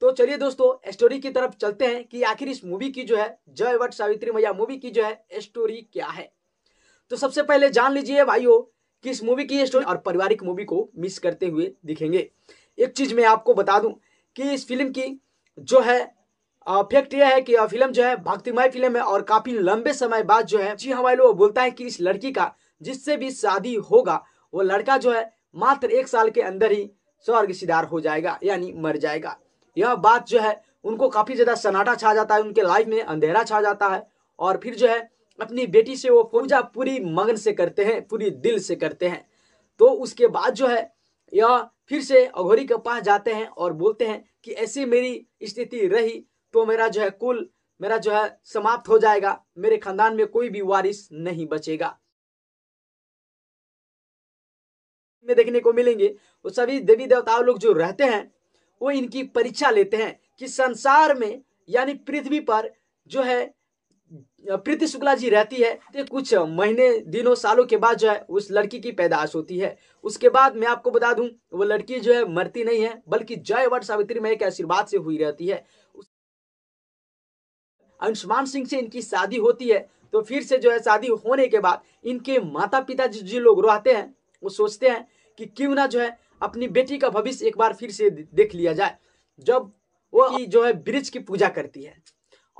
तो चलिए दोस्तों स्टोरी की तरफ चलते हैं कि आखिर इस मूवी की जो है जय वट सावित्री मैया मूवी की जो है स्टोरी क्या है तो सबसे पहले जान लीजिए भाइयों कि इस मूवी की स्टोरी और पारिवारिक मूवी को मिस करते हुए दिखेंगे एक चीज मैं आपको बता दूं कि इस फिल्म की जो है फैक्ट यह है कि फिल्म जो है भक्तिमय फिल्म है और काफी लंबे समय बाद जो है जी हमारे लोग बोलता है कि इस लड़की का जिससे भी शादी होगा वो लड़का जो है मात्र एक साल के अंदर ही स्वर्ग सिदार हो जाएगा यानी मर जाएगा यह बात जो है उनको काफ़ी ज़्यादा सन्नाटा छा जाता है उनके लाइफ में अंधेरा छा जाता है और फिर जो है अपनी बेटी से वो पूजा पूरी मगन से करते हैं पूरी दिल से करते हैं तो उसके बाद जो है यह फिर से अघोरी के पास जाते हैं और बोलते हैं कि ऐसी मेरी स्थिति रही तो मेरा जो है कुल मेरा जो है समाप्त हो जाएगा मेरे खानदान में कोई भी वारिस नहीं बचेगा में देखने को मिलेंगे वो सभी देवी देवताओं लोग जो रहते हैं वो इनकी परीक्षा लेते हैं कि संसार में यानी पृथ्वी पर जो है प्रीति शुक्ला जी रहती है तो कुछ महीने दिनों सालों के बाद जो है उस लड़की की पैदाश होती है उसके बाद मैं आपको बता दूं वो लड़की जो है मरती नहीं है बल्कि जय वर्ड सावित्री में एक आशीर्वाद से हुई रहती है अंशुमान सिंह से इनकी शादी होती है तो फिर से जो है शादी होने के बाद इनके माता पिता जी लोग रहते हैं वो सोचते हैं कि क्यों ना जो है अपनी बेटी का भविष्य एक बार फिर से देख लिया जाए जब वो जो है ब्रिज की पूजा करती है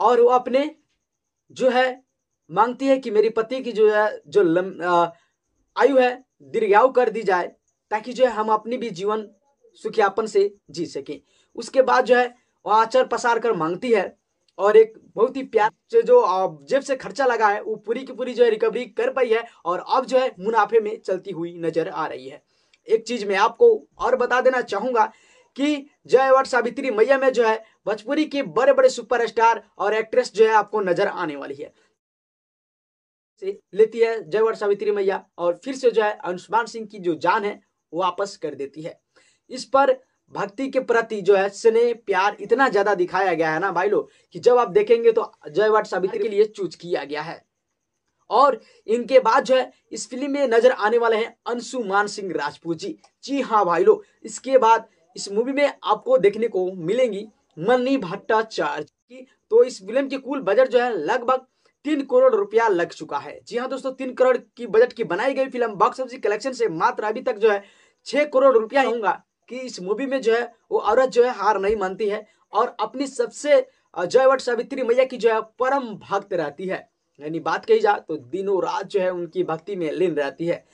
और वो अपने जो है मांगती है कि मेरी पति की जो है जो लम, आयु है दीर्घायु कर दी जाए ताकि जो है हम अपनी भी जीवन सुखयापन से जी सकें उसके बाद जो है वह आचर पसार कर मांगती है और एक बहुत ही प्यार से जो जेब से खर्चा लगा है वो पूरी की पूरी जो है रिकवरी कर पाई है और अब जो है मुनाफे में चलती हुई नजर आ रही है एक चीज मैं आपको और बता देना चाहूंगा कि जय वट सावित्री मैया में जो है भोजपुरी के बड़े बड़े सुपरस्टार और एक्ट्रेस जो है आपको नजर आने वाली है से लेती है जय जयवर सावित्री मैया और फिर से जो है अंशुमान सिंह की जो जान है वो वापस कर देती है इस पर भक्ति के प्रति जो है स्नेह प्यार इतना ज्यादा दिखाया गया है ना भाई लोग कि जब आप देखेंगे तो जय वट सावित्री के लिए चूज किया गया है और इनके बाद जो है इस फिल्म में नजर आने वाले हैं अंशुमान सिंह राजपूत जी जी हाँ भाई लोग इसके बाद इस मूवी में आपको देखने को मिलेंगी मन्नी भट्टाचार्य की तो इस फिल्म की कुल बजट जो है लगभग तीन करोड़ रुपया लग चुका है जी हाँ दोस्तों तीन करोड़ की बजट की बनाई गई फिल्म बॉक्स ऑफिस कलेक्शन से मात्र अभी तक जो है छह करोड़ रुपया होगा कि इस मूवी में जो है वो औरत जो है हार नहीं मानती है और अपनी सबसे जयवट सावित्री मैया की जो है परम भक्त रहती है यानी बात कही जाए तो दिनों रात जो है उनकी भक्ति में लीन रहती है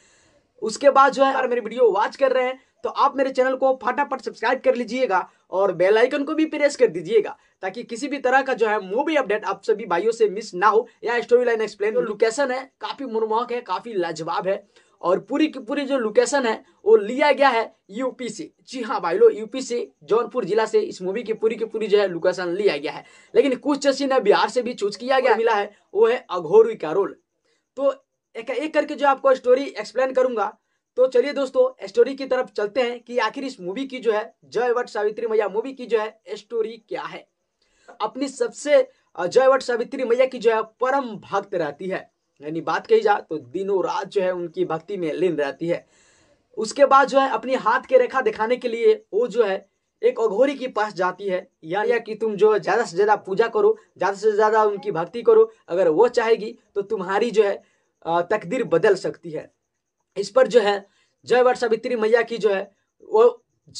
उसके बाद जो है अगर मेरी वीडियो वॉच कर रहे हैं तो आप मेरे चैनल को फटाफट सब्सक्राइब कर लीजिएगा और बेल आइकन को भी प्रेस कर दीजिएगा ताकि किसी भी तरह का जो है मूवी अपडेट आप सभी भाइयों से मिस ना हो या स्टोरी लाइन एक्सप्लेन लोकेशन है काफी मनमोहक है काफी लाजवाब है और पूरी की पूरी जो लोकेशन है वो लिया गया है यूपी से जी हाँ भाई लो यूपी से जौनपुर जिला से इस मूवी की पूरी की पूरी जो है लोकेशन लिया गया है लेकिन कुछ चीन ने बिहार से भी चूज किया गया मिला है वो है अघोरी का रोल तो एक एक करके जो आपको स्टोरी एक्सप्लेन करूंगा तो चलिए दोस्तों स्टोरी की तरफ चलते हैं कि आखिर इस मूवी की जो है जय वट सावित्री मैया मूवी की जो है स्टोरी क्या है अपनी सबसे जय वट सावित्री मैया की जो है परम भक्त रहती है यानी बात कही जा तो दिनों रात जो है उनकी भक्ति में लीन रहती है उसके बाद जो है अपनी हाथ के रेखा दिखाने के लिए वो जो है एक अघोरी के पास जाती है यानी या कि तुम जो है ज़्यादा से ज़्यादा पूजा करो ज़्यादा से ज़्यादा उनकी भक्ति करो अगर वो चाहेगी तो तुम्हारी जो है तकदीर बदल सकती है इस पर जो है जय वर सावित्री मैया की जो है वो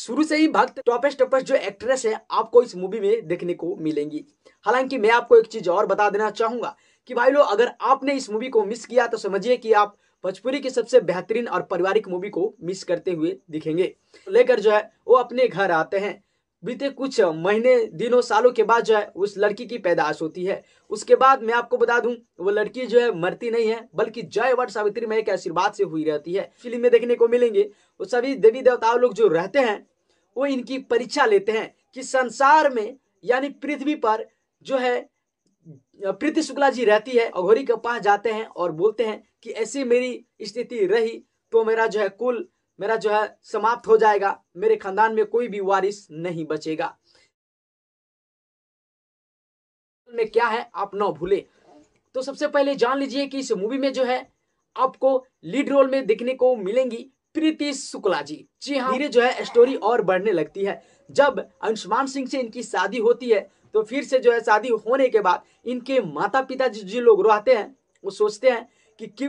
शुरू से ही भक्त टॉपेस्ट टॉपेस्ट जो एक्ट्रेस है आपको इस मूवी में देखने को मिलेंगी हालांकि मैं आपको एक चीज़ और बता देना चाहूँगा कि भाई लोग अगर आपने इस मूवी को मिस किया तो समझिए कि आप भोजपुरी की सबसे बेहतरीन और पारिवारिक मूवी को मिस करते हुए दिखेंगे लेकर जो है वो अपने घर आते हैं बीते कुछ महीने दिनों सालों के बाद जो है उस लड़की की पैदाश होती है उसके बाद मैं आपको बता दूं वो लड़की जो है मरती नहीं है बल्कि जय वर्ड सावित्री में एक आशीर्वाद से हुई रहती है फिल्म में देखने को मिलेंगे वो सभी देवी देवताओं लोग जो रहते हैं वो इनकी परीक्षा लेते हैं कि संसार में यानी पृथ्वी पर जो है प्रीति शुक्ला जी रहती है अघोरी के पास जाते हैं और बोलते हैं कि ऐसी मेरी स्थिति रही तो मेरा जो है कुल मेरा जो है समाप्त हो जाएगा मेरे खानदान में कोई भी वारिस नहीं बचेगा में क्या है आप ना भूले तो सबसे पहले जान लीजिए कि इस मूवी में जो है आपको लीड रोल में देखने को मिलेंगी प्रीति शुक्ला जी जी हाँ धीरे जो है स्टोरी और बढ़ने लगती है जब अंशुमान सिंह से इनकी शादी होती है तो फिर से जो है शादी होने के बाद इनके माता पिता जिन लोग रहते हैं वो सोचते हैं कि क्यों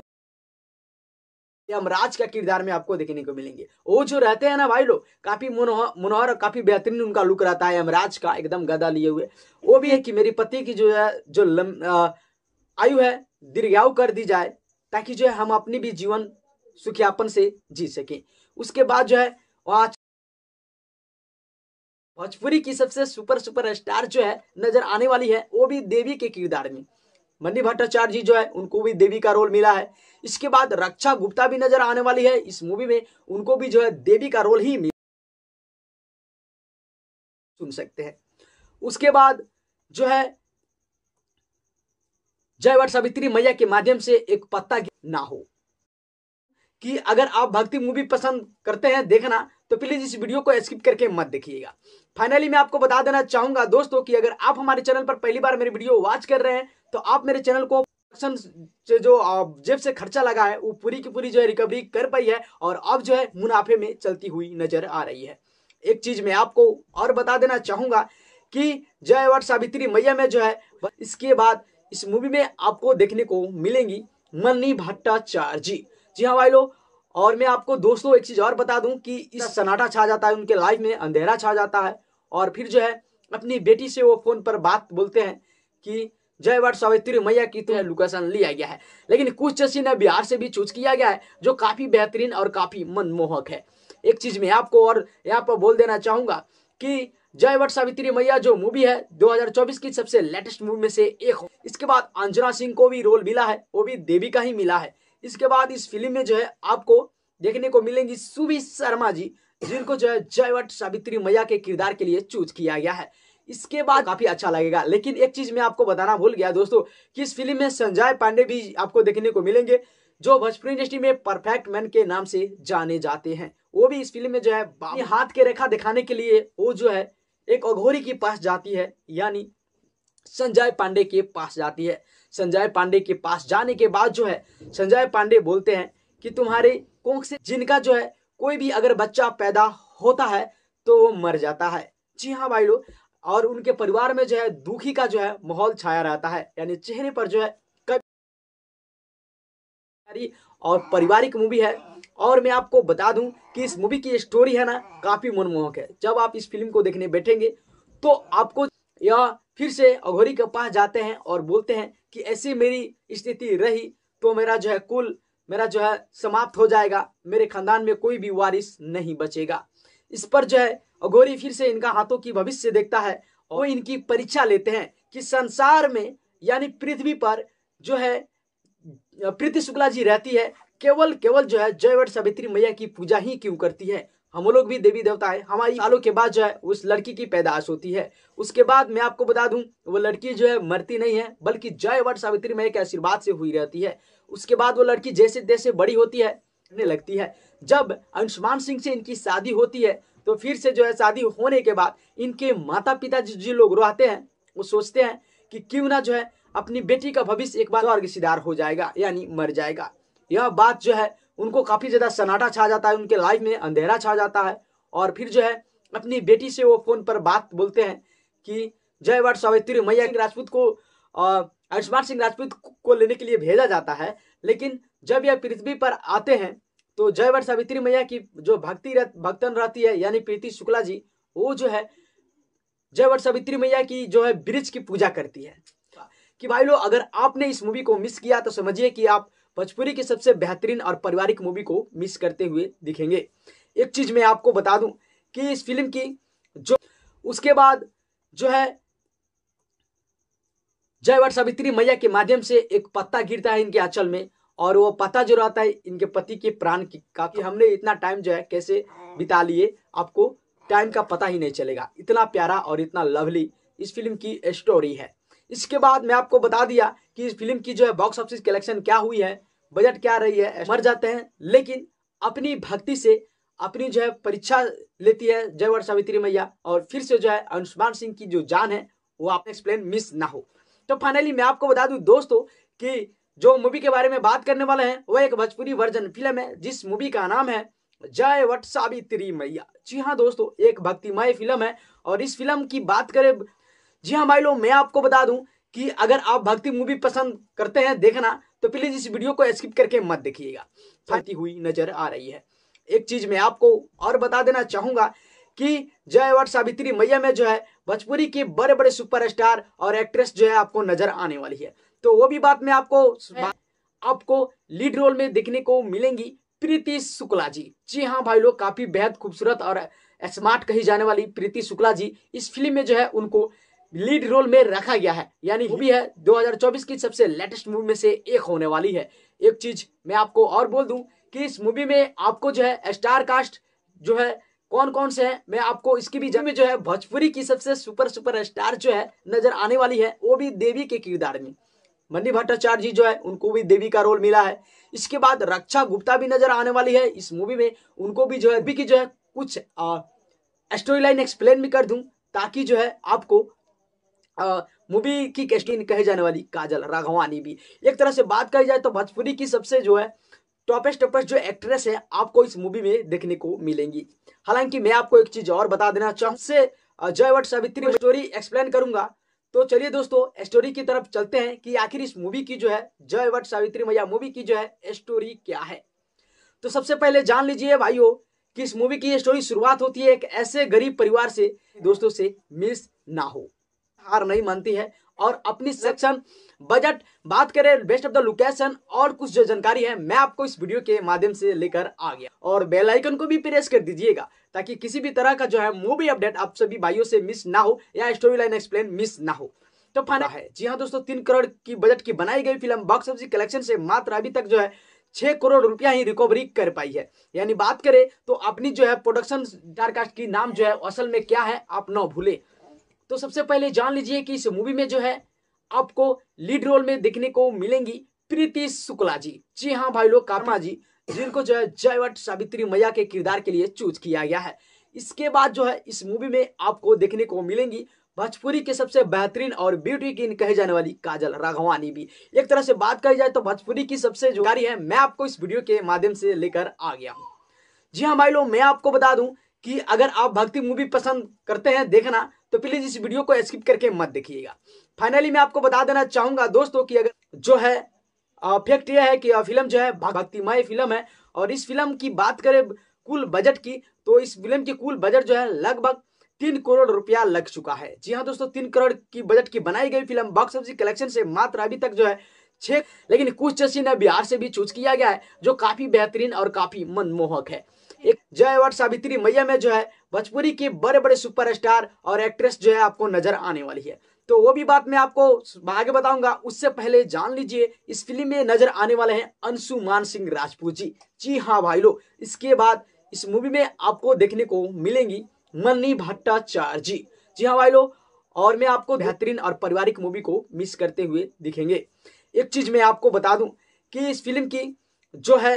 यमराज का किरदार में आपको देखने को मिलेंगे वो जो रहते हैं ना भाई लोग काफी मनोहर और काफी बेहतरीन उनका लुक रहता है यमराज का एकदम गदा लिए हुए वो भी है कि मेरी पति की जो है जो लम, आयु है दीर्घायु कर दी जाए ताकि जो है हम अपनी भी जीवन सुखयापन से जी सकें उसके बाद जो है वहाँ भोजपुरी की सबसे सुपर सुपर स्टार जो है नजर आने वाली है वो भी देवी के किरदार में मनी भट्टाचार्य जी जो है उनको भी देवी का रोल मिला है इसके बाद रक्षा गुप्ता भी नजर आने वाली है इस मूवी में उनको भी जो है देवी का रोल ही मिला सुन सकते हैं उसके बाद जो है जयवट सावित्री मैया के माध्यम से एक पत्ता ना हो कि अगर आप भक्ति मूवी पसंद करते हैं देखना तो प्लीज इस वीडियो को स्किप करके मत देखिएगा फाइनली मैं आपको बता देना चाहूंगा दोस्तों कि अगर आप हमारे चैनल पर पहली बार मेरी वीडियो वॉच कर रहे हैं तो आप मेरे चैनल को जो जेब से खर्चा लगा है वो पूरी की पूरी जो है रिकवरी कर पाई है और अब जो है मुनाफे में चलती हुई नजर आ रही है एक चीज मैं आपको और बता देना चाहूंगा कि जय वट सावित्री मैया में जो है इसके बाद इस मूवी में आपको देखने को मिलेंगी मनी भट्टाचार्य जी जी हाँ भाई लोग और मैं आपको दोस्तों एक चीज़ और बता दूं कि इस सन्नाटा छा जाता है उनके लाइफ में अंधेरा छा जाता है और फिर जो है अपनी बेटी से वो फोन पर बात बोलते हैं कि जय वर्ड सावित्री मैया की तुम्हें लोकेशन लिया गया है लेकिन कुछ सीन बिहार से भी चूज किया गया है जो काफ़ी बेहतरीन और काफ़ी मनमोहक है एक चीज़ मैं आपको और यहाँ पर बोल देना चाहूँगा कि जय वट सावित्री मैया जो मूवी है 2024 की सबसे लेटेस्ट मूवी में से एक हो इसके बाद अंजना सिंह को भी रोल मिला है वो भी देवी का ही मिला है इसके बाद इस फिल्म में जो है आपको देखने को मिलेंगी सुबी शर्मा जी जिनको जो है जयवट सावित्री मैया के किरदार के लिए चूज किया गया है इसके बाद काफी अच्छा लगेगा लेकिन एक चीज मैं आपको बताना भूल गया दोस्तों कि इस फिल्म में संजय पांडे भी आपको देखने को मिलेंगे जो भोजपुरी इंडस्ट्री में परफेक्ट मैन के नाम से जाने जाते हैं वो भी इस फिल्म में जो है हाथ के रेखा दिखाने के लिए वो जो है एक अघोरी के पास जाती है यानी संजय पांडे के पास जाती है संजय पांडे के पास जाने के बाद जो है संजय पांडे बोलते हैं कि तुम्हारे कोख से जिनका जो है कोई भी अगर बच्चा पैदा होता है तो वो मर जाता है जी हाँ भाई लोग और उनके परिवार में जो है दुखी का जो है माहौल छाया रहता है यानी चेहरे पर जो है कभी और पारिवारिक मूवी है और मैं आपको बता दूं कि इस मूवी की स्टोरी है ना काफी मनमोहक है जब आप इस फिल्म को देखने बैठेंगे तो आपको यह फिर से अघोरी के पास जाते हैं और बोलते हैं कि ऐसी मेरी स्थिति रही तो मेरा जो है कुल मेरा जो है समाप्त हो जाएगा मेरे खानदान में कोई भी वारिस नहीं बचेगा इस पर जो है अघोरी फिर से इनका हाथों की भविष्य देखता है और इनकी परीक्षा लेते हैं कि संसार में यानी पृथ्वी पर जो है प्रीति शुक्ला जी रहती है केवल केवल जो है जयवट सावित्री मैया की पूजा ही क्यों करती है हम लोग भी देवी देवता है हमारी सालों के बाद जो है उस लड़की की पैदाश होती है उसके बाद मैं आपको बता दूं वो लड़की जो है मरती नहीं है बल्कि जय वट सावित्री में एक आशीर्वाद से हुई रहती है उसके बाद वो लड़की जैसे जैसे बड़ी होती है करने लगती है जब अंशुमान सिंह से इनकी शादी होती है तो फिर से जो है शादी होने के बाद इनके माता पिता जो लोग रहते हैं वो सोचते हैं कि क्यों ना जो है अपनी बेटी का भविष्य एक बार और सिदार हो जाएगा यानी मर जाएगा यह बात जो है उनको काफ़ी ज़्यादा सन्नाटा छा जाता है उनके लाइफ में अंधेरा छा जाता है और फिर जो है अपनी बेटी से वो फ़ोन पर बात बोलते हैं कि जय वाट सावित्री मैया राजपूत को आयुष्मान सिंह राजपूत को लेने के लिए भेजा जाता है लेकिन जब यह पृथ्वी पर आते हैं तो जय जयवर सावित्री मैया की जो भक्ति रह, भक्तन रहती है यानी प्रीति शुक्ला जी वो जो है जयवर सावित्री मैया की जो है ब्रिज की पूजा करती है कि भाई लोग अगर आपने इस मूवी को मिस किया तो समझिए कि आप भोजपुरी की सबसे बेहतरीन और पारिवारिक मूवी को मिस करते हुए दिखेंगे एक चीज़ मैं आपको बता दूं कि इस फिल्म की जो उसके बाद जो है जय जयवर सावित्री मैया के माध्यम से एक पत्ता गिरता है इनके आंचल में और वो पता जो रहता है इनके पति के प्राण का कि हमने इतना टाइम जो है कैसे बिता लिए आपको टाइम का पता ही नहीं चलेगा इतना प्यारा और इतना लवली इस फिल्म की स्टोरी है इसके बाद मैं आपको बता दिया कि इस फिल्म की जो है बॉक्स ऑफिस कलेक्शन क्या हुई है बजट क्या रही है मर जाते हैं लेकिन अपनी भक्ति से अपनी जो है परीक्षा लेती है जयवर सावित्री मैया और फिर से जो है अंशुमान सिंह की जो जान है वो आपने एक्सप्लेन मिस ना हो तो फाइनली मैं आपको बता दूं दोस्तों कि जो मूवी के बारे में बात करने वाले हैं वह एक भोजपुरी वर्जन फिल्म है जिस मूवी का नाम है जय वट सावित्री मैया जी हाँ दोस्तों एक भक्तिमय फिल्म है और इस फिल्म की बात करें जी हाँ भाई लोग मैं आपको बता दूं कि अगर आप भक्ति मूवी पसंद करते हैं देखना तो प्लीज इस वीडियो को स्किप करके मत देखिएगा फैलती हुई नजर आ रही है एक चीज मैं आपको और बता देना चाहूंगा कि जय और सावित्री मैया में जो है भोजपुरी के बड़े बड़े सुपरस्टार और एक्ट्रेस जो है आपको नजर आने वाली है तो वो भी बात मैं आपको आपको लीड रोल में देखने को मिलेंगी प्रीति शुक्ला जी जी हाँ भाई लोग काफी बेहद खूबसूरत और स्मार्ट कही जाने वाली प्रीति शुक्ला जी इस फिल्म में जो है उनको लीड रोल में रखा गया है यानी मूवी है 2024 की सबसे लेटेस्ट मूवी में से एक होने वाली है एक चीज मैं आपको और बोल दूं कि इस मूवी में आपको जो है स्टार कास्ट जो है कौन कौन से हैं मैं आपको इसकी भी जमी जो है भोजपुरी की सबसे सुपर सुपर स्टार जो है नजर आने वाली है वो भी देवी के किरदार में मनी भट्टाचार्य जी जो है उनको भी देवी का रोल मिला है इसके बाद रक्षा गुप्ता भी नजर आने वाली है इस मूवी में उनको भी जो है की जो है कुछ स्टोरी लाइन एक्सप्लेन भी कर दूं ताकि जो है आपको मूवी की कैस्टिन कहे जाने वाली काजल राघवानी भी एक तरह से बात कही जाए तो भोजपुरी की सबसे जो है टॉपेस्ट टॉपेस्ट जो एक्ट्रेस है आपको इस मूवी में देखने को मिलेंगी हालांकि मैं आपको एक चीज और बता देना चाहूँ से वट सावित्री स्टोरी एक्सप्लेन करूंगा तो चलिए दोस्तों स्टोरी की तरफ चलते हैं कि आखिर इस मूवी की जो है जय वट सावित्री मैया मूवी की जो है स्टोरी क्या है तो सबसे पहले जान लीजिए भाइयों कि इस मूवी की स्टोरी शुरुआत होती है एक ऐसे गरीब परिवार से दोस्तों से मिस ना हो हार नहीं मानती है और अपनी सेक्शन बजट बात करें बेस्ट ऑफ द लोकेशन और कुछ जो जानकारी है मैं आपको इस वीडियो के माध्यम से लेकर आ गया और बेल आइकन को भी प्रेस कर दीजिएगा ताकि किसी भी तरह का जो है मूवी अपडेट आप सभी भाइयों से मिस ना हो या स्टोरी लाइन एक्सप्लेन मिस ना हो तो फाना है जी हाँ दोस्तों तीन करोड़ की बजट की बनाई गई फिल्म बॉक्स ऑफिस कलेक्शन से मात्र अभी तक जो है छह करोड़ रुपया ही रिकवरी कर पाई है यानी बात करें तो अपनी जो है प्रोडक्शन स्टारकास्ट की नाम जो है असल में क्या है आप ना भूलें तो सबसे पहले जान लीजिए कि इस मूवी में जो है आपको लीड रोल में देखने को मिलेंगी प्रीति शुक्ला जी जी हाँ भाई लोग कारमा जी जिनको जो है जयवट सावित्री मैया के किरदार के लिए चूज किया गया है इसके बाद जो है इस मूवी में आपको देखने को मिलेंगी भोजपुरी के सबसे बेहतरीन और ब्यूटी किन कहे जाने वाली काजल राघवानी भी एक तरह से बात करी जाए तो भोजपुरी की सबसे जो है मैं आपको इस वीडियो के माध्यम से लेकर आ गया हूँ जी हाँ भाई लोग मैं आपको बता दूं कि अगर आप भक्ति मूवी पसंद करते हैं देखना तो प्लीज इस वीडियो को स्किप करके मत देखिएगा फाइनली मैं आपको बता देना चाहूंगा दोस्तों कि अगर जो है फैक्ट यह है कि फिल्म जो है भक्तिमय फिल्म है और इस फिल्म की बात करें कुल बजट की तो इस फिल्म की कुल बजट जो है लगभग तीन करोड़ रुपया लग चुका है जी हाँ दोस्तों तीन करोड़ की बजट की बनाई गई फिल्म बॉक्स ऑफिस कलेक्शन से मात्र अभी तक जो है छे लेकिन कुछ सीन बिहार से भी चूज किया गया है जो काफी बेहतरीन और काफी मनमोहक है एक जय और सावित्री मैया में जो है भोजपुरी के बड़े बड़े सुपरस्टार और एक्ट्रेस जो है आपको नजर आने वाली है तो वो भी बात मैं आपको आगे बताऊंगा उससे पहले जान लीजिए इस फिल्म में नजर आने वाले हैं अंशुमान सिंह राजपूत जी जी हाँ भाई लो इसके बाद इस मूवी में आपको देखने को मिलेंगी मन्नी भट्टाचार्य जी जी हाँ भाई लो और मैं आपको बेहतरीन और पारिवारिक मूवी को मिस करते हुए दिखेंगे एक चीज मैं आपको बता दूं कि इस फिल्म की जो है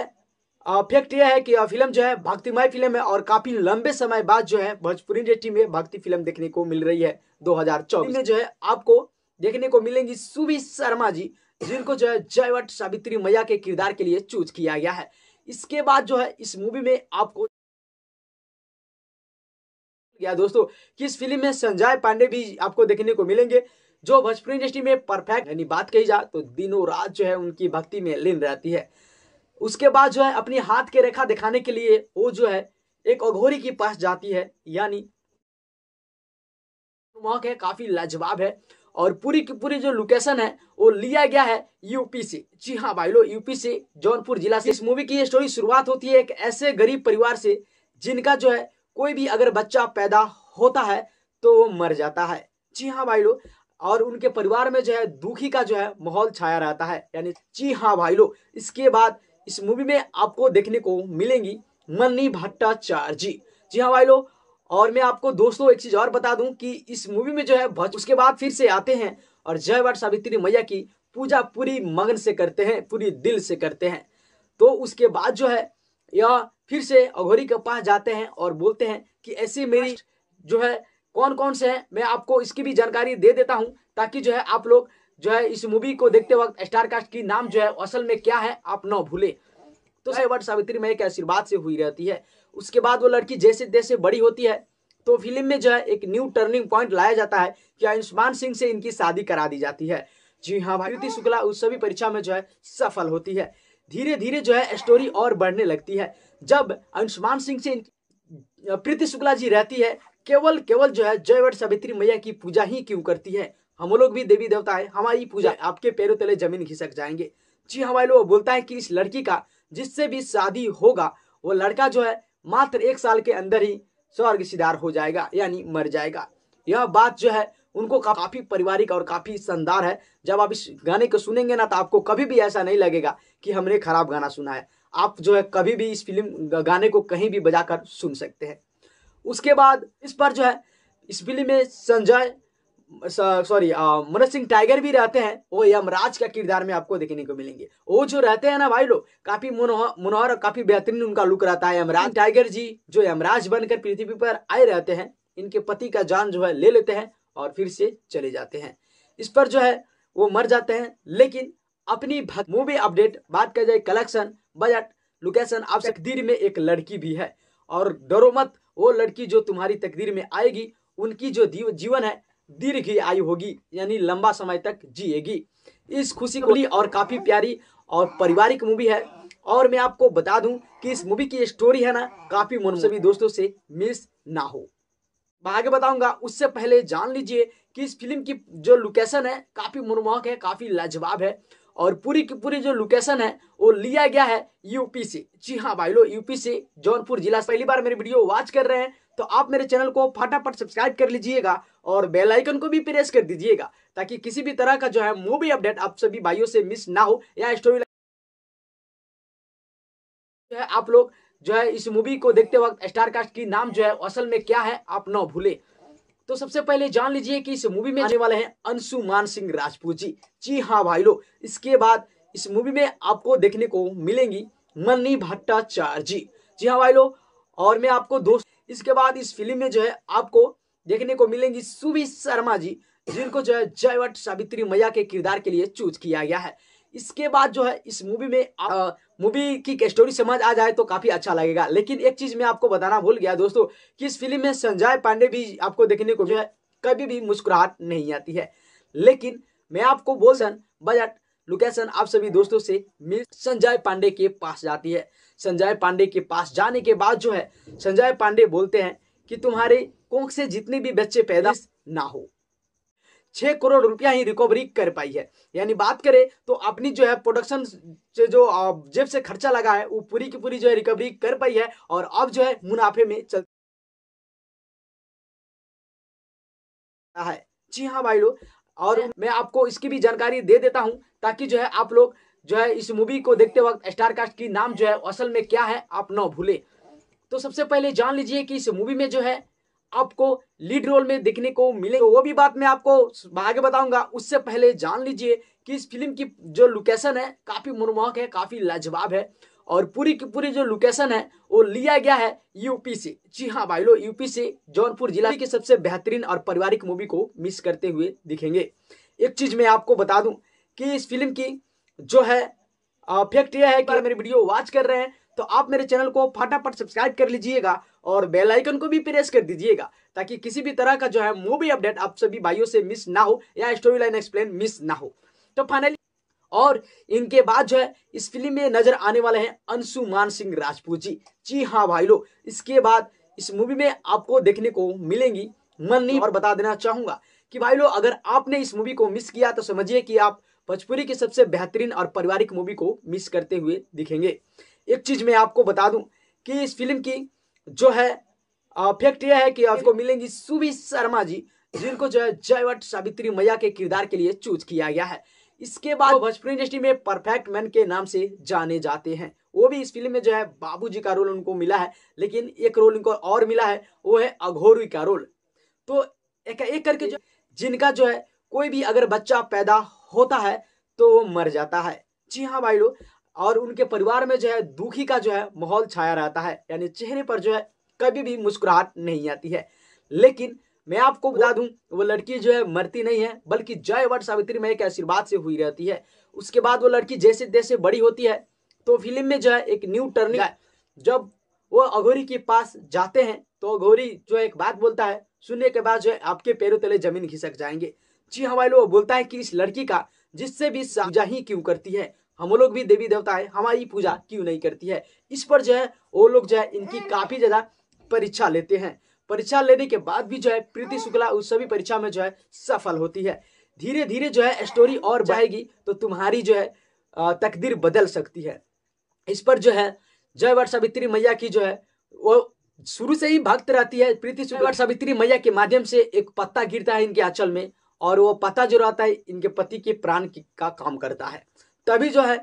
फैक्ट यह है कि फिल्म जो है भक्तिमय फिल्म है और काफी लंबे समय बाद जो है भोजपुरी इंडस्ट्री में भक्ति फिल्म देखने को मिल रही है चौबीस में जो है आपको देखने को मिलेंगी सुबी शर्मा जी जिनको जो है जयवट सावित्री मैया के किरदार के लिए चूज किया गया है इसके बाद जो है इस मूवी में आपको या दोस्तों कि इस फिल्म में संजय पांडे भी आपको देखने को मिलेंगे जो भोजपुरी इंडस्ट्री में परफेक्ट यानी बात कही जा तो दिनों रात जो है उनकी भक्ति में लीन रहती है उसके बाद जो है अपनी हाथ के रेखा दिखाने के लिए वो जो है एक अघोरी के पास जाती है यानी है काफी लाजवाब है और पूरी की पूरी जो लोकेशन है वो लिया गया है यूपी से जी हाँ भाई लो यूपी से जौनपुर जिला से इस मूवी की ये स्टोरी शुरुआत होती है एक ऐसे गरीब परिवार से जिनका जो है कोई भी अगर बच्चा पैदा होता है तो वो मर जाता है जी हाँ भाई लो और उनके परिवार में जो है दुखी का जो है माहौल छाया रहता है यानी जी हाँ भाई लो इसके बाद इस मूवी में आपको देखने को मिलेंगी मन्नी भट्टाचार्य जी जी हाँ भाई लोग और मैं आपको दोस्तों एक चीज और बता दूं कि इस मूवी में जो है उसके बाद फिर से आते हैं और जय भट्ट सावित्री मैया की पूजा पूरी मगन से करते हैं पूरी दिल से करते हैं तो उसके बाद जो है यह फिर से अघोरी के पास जाते हैं और बोलते हैं कि ऐसी मेरी जो है कौन कौन से हैं मैं आपको इसकी भी जानकारी दे देता हूं ताकि जो है आप लोग जो है इस मूवी को देखते वक्त स्टार कास्ट की नाम जो है असल में क्या है आप ना भूले तो सही वर्ड सावित्री में एक आशीर्वाद से हुई रहती है उसके बाद वो लड़की जैसे जैसे बड़ी होती है तो फिल्म में जो है एक न्यू टर्निंग पॉइंट लाया जाता है कि आयुष्मान सिंह से इनकी शादी करा दी जाती है जी हाँ भाई शुक्ला उस सभी परीक्षा में जो है सफल होती है धीरे धीरे जो है स्टोरी और बढ़ने लगती है जब आयुष्मान सिंह से प्रीति शुक्ला जी रहती है केवल केवल जो है जयवट सावित्री मैया की पूजा ही क्यों करती है हम लोग भी देवी देवता है हमारी पूजा आपके पैरों तले जमीन खिसक जाएंगे जी हमारे लोग बोलता है कि इस लड़की का जिससे भी शादी होगा वो लड़का जो है मात्र एक साल के अंदर ही स्वर्ग सिदार हो जाएगा यानी मर जाएगा यह बात जो है उनको काफी पारिवारिक और काफी शानदार है जब आप इस गाने को सुनेंगे ना तो आपको कभी भी ऐसा नहीं लगेगा कि हमने खराब गाना सुना है आप जो है कभी भी इस फिल्म गाने को कहीं भी बजाकर सुन सकते हैं उसके बाद इस पर जो है इस फिल्म में संजय सॉरी मनोज सिंह टाइगर भी रहते हैं वो यमराज का किरदार में आपको देखने को मिलेंगे वो जो रहते हैं ना भाई लोग काफी मनोहर और काफी बेहतरीन उनका लुक रहता है यमराज टाइगर जी जो यमराज बनकर पृथ्वी पर आए रहते हैं इनके पति का जान जो है ले लेते हैं और फिर से चले जाते हैं इस पर जो है वो मर जाते हैं लेकिन अपनी मूवी अपडेट बात कर जाए कलेक्शन बजट लोकेशन आप तकदीर में एक लड़की भी है और डरो मत वो लड़की जो तुम्हारी तकदीर में आएगी उनकी जो जीवन है दीर्घ आयु होगी यानी लंबा समय तक जिएगी इस खुशी को तो और काफ़ी हाँ। प्यारी और पारिवारिक मूवी है और मैं आपको बता दूं कि इस मूवी की स्टोरी है ना काफ़ी मन सभी दोस्तों से मिस ना हो मैं आगे बताऊंगा उससे पहले जान लीजिए कि इस फिल्म की जो लोकेशन है काफ़ी मनमोहक है काफ़ी लाजवाब है और पूरी की पूरी जो लोकेशन है वो लिया गया है यूपी से जी हाँ भाई लोग यूपी से जौनपुर जिला से पहली बार मेरी वीडियो वॉच कर रहे हैं तो आप मेरे चैनल को फटाफट सब्सक्राइब कर लीजिएगा और बेल आइकन को भी प्रेस कर दीजिएगा ताकि किसी भी तरह का जो है मूवी अपडेट आप सभी भाइयों से मिस ना हो या स्टोरी जो है आप लोग जो है इस मूवी को देखते वक्त स्टार कास्ट की नाम जो है असल में क्या है आप ना भूले तो सबसे पहले जान लीजिए कि इस मूवी में आने वाले हैं अंशुमान सिंह राजपूत जी जी हाँ भाई लोग इसके बाद इस मूवी में आपको देखने को मिलेंगी मन्नी भट्टाचार्य जी जी हाँ भाई लोग और मैं आपको दोस्त इसके बाद इस फिल्म में जो है आपको देखने को मिलेंगी सुबी शर्मा जी जिनको जो है जयवट सावित्री मैया के किरदार के लिए चूज किया गया है इसके बाद जो है इस मूवी में मूवी की स्टोरी समझ आ जाए तो काफी अच्छा लगेगा लेकिन एक चीज मैं आपको बताना भूल गया दोस्तों कि इस फिल्म में संजय पांडे भी आपको देखने को जो है कभी भी मुस्कुराहट नहीं आती है लेकिन मैं आपको बोल बजट लोकेशन आप सभी दोस्तों से मिल संजय पांडे के पास जाती है संजय पांडे के पास जाने के बाद जो है संजय पांडे बोलते हैं कि तुम्हारे कोख से जितने भी बच्चे पैदा ना हो छः करोड़ रुपया ही रिकवरी कर पाई है यानी बात करें तो अपनी जो है प्रोडक्शन से जो जेब से खर्चा लगा है वो पूरी की पूरी जो है रिकवरी कर पाई है और अब जो है मुनाफे में चल है जी हाँ भाई लोग और हाँ। मैं आपको इसकी भी जानकारी दे देता हूँ ताकि जो है आप लोग जो है इस मूवी को देखते वक्त स्टार कास्ट की नाम जो है असल में क्या है आप ना भूले तो सबसे पहले जान लीजिए कि इस मूवी में जो है आपको लीड रोल में देखने को मिले तो वो भी बात मैं आपको आगे बताऊंगा उससे पहले जान लीजिए कि इस फिल्म की जो लोकेशन है काफ़ी मनमोहक है काफ़ी लाजवाब है और पूरी की पूरी जो लोकेशन है वो लिया गया है यूपी से जी हाँ भाई लो यूपी से जौनपुर जिला की सबसे बेहतरीन और पारिवारिक मूवी को मिस करते हुए दिखेंगे एक चीज़ मैं आपको बता दूं कि इस फिल्म की जो है फैक्ट यह है कि मेरी वीडियो वॉच कर रहे हैं तो आप मेरे चैनल को फटाफट सब्सक्राइब कर लीजिएगा और बेल आइकन को भी प्रेस कर दीजिएगा ताकि किसी भी तरह का जो है मूवी अपडेट आप सभी भाइयों से मिस ना हो या स्टोरी लाइन एक्सप्लेन मिस ना हो तो फाइनली और इनके बाद जो है इस फिल्म में नजर आने वाले हैं अंशुमान सिंह राजपूत जी जी हाँ भाई लोग इसके बाद इस मूवी में आपको देखने को मिलेंगी मन नहीं और बता देना चाहूंगा कि भाई लोग अगर आपने इस मूवी को मिस किया तो समझिए कि आप भोजपुरी की सबसे बेहतरीन और पारिवारिक मूवी को मिस करते हुए दिखेंगे एक चीज़ मैं आपको बता दूं कि इस फिल्म की जो है फैक्ट यह है कि आपको मिलेंगी सुबी शर्मा जी जिनको जो है जयवट सावित्री मैया के किरदार के लिए चूज किया गया है इसके बाद भोजपुरी इंडस्ट्री में परफेक्ट मैन के नाम से जाने जाते हैं वो भी इस फिल्म में जो है बाबूजी का रोल उनको मिला है लेकिन एक रोल उनको और मिला है वो है अघोरी का रोल तो एक एक करके जो जिनका जो है कोई भी अगर बच्चा पैदा होता है तो वो मर जाता है जी हाँ भाई लोग और उनके परिवार में जो है दुखी का जो है माहौल छाया रहता है यानी चेहरे पर जो है कभी भी मुस्कुराहट नहीं आती है लेकिन मैं आपको बता दूं वो लड़की जो है मरती नहीं है बल्कि जय वर्ड सावित्री में एक आशीर्वाद से हुई रहती है उसके बाद वो लड़की जैसे जैसे बड़ी होती है तो फिल्म में जो है एक न्यू टर्निंग जब वो अघोरी के पास जाते हैं तो अघोरी जो एक बात बोलता है सुनने के बाद जो है आपके पैरों तले जमीन खिसक जाएंगे जी हमारे लोग बोलता है कि इस लड़की का जिससे भी पूजा ही क्यों करती है हम लोग भी देवी देवता है हमारी पूजा क्यों नहीं करती है इस पर जो है वो लोग जो है इनकी काफी ज्यादा परीक्षा लेते हैं परीक्षा लेने के बाद भी जो है प्रीति शुक्ला उस सभी परीक्षा में जो है सफल होती है धीरे धीरे जो है स्टोरी और बढ़ेगी तो तुम्हारी जो है तकदीर बदल सकती है इस पर जो है जय वर सावित्री मैया की जो है वो शुरू से ही भक्त रहती है प्रीति शुक्ला सावित्री मैया के माध्यम से एक पत्ता गिरता है इनके आंचल में और वो पत्ता जो रहता है इनके पति के प्राण का काम करता है तभी जो है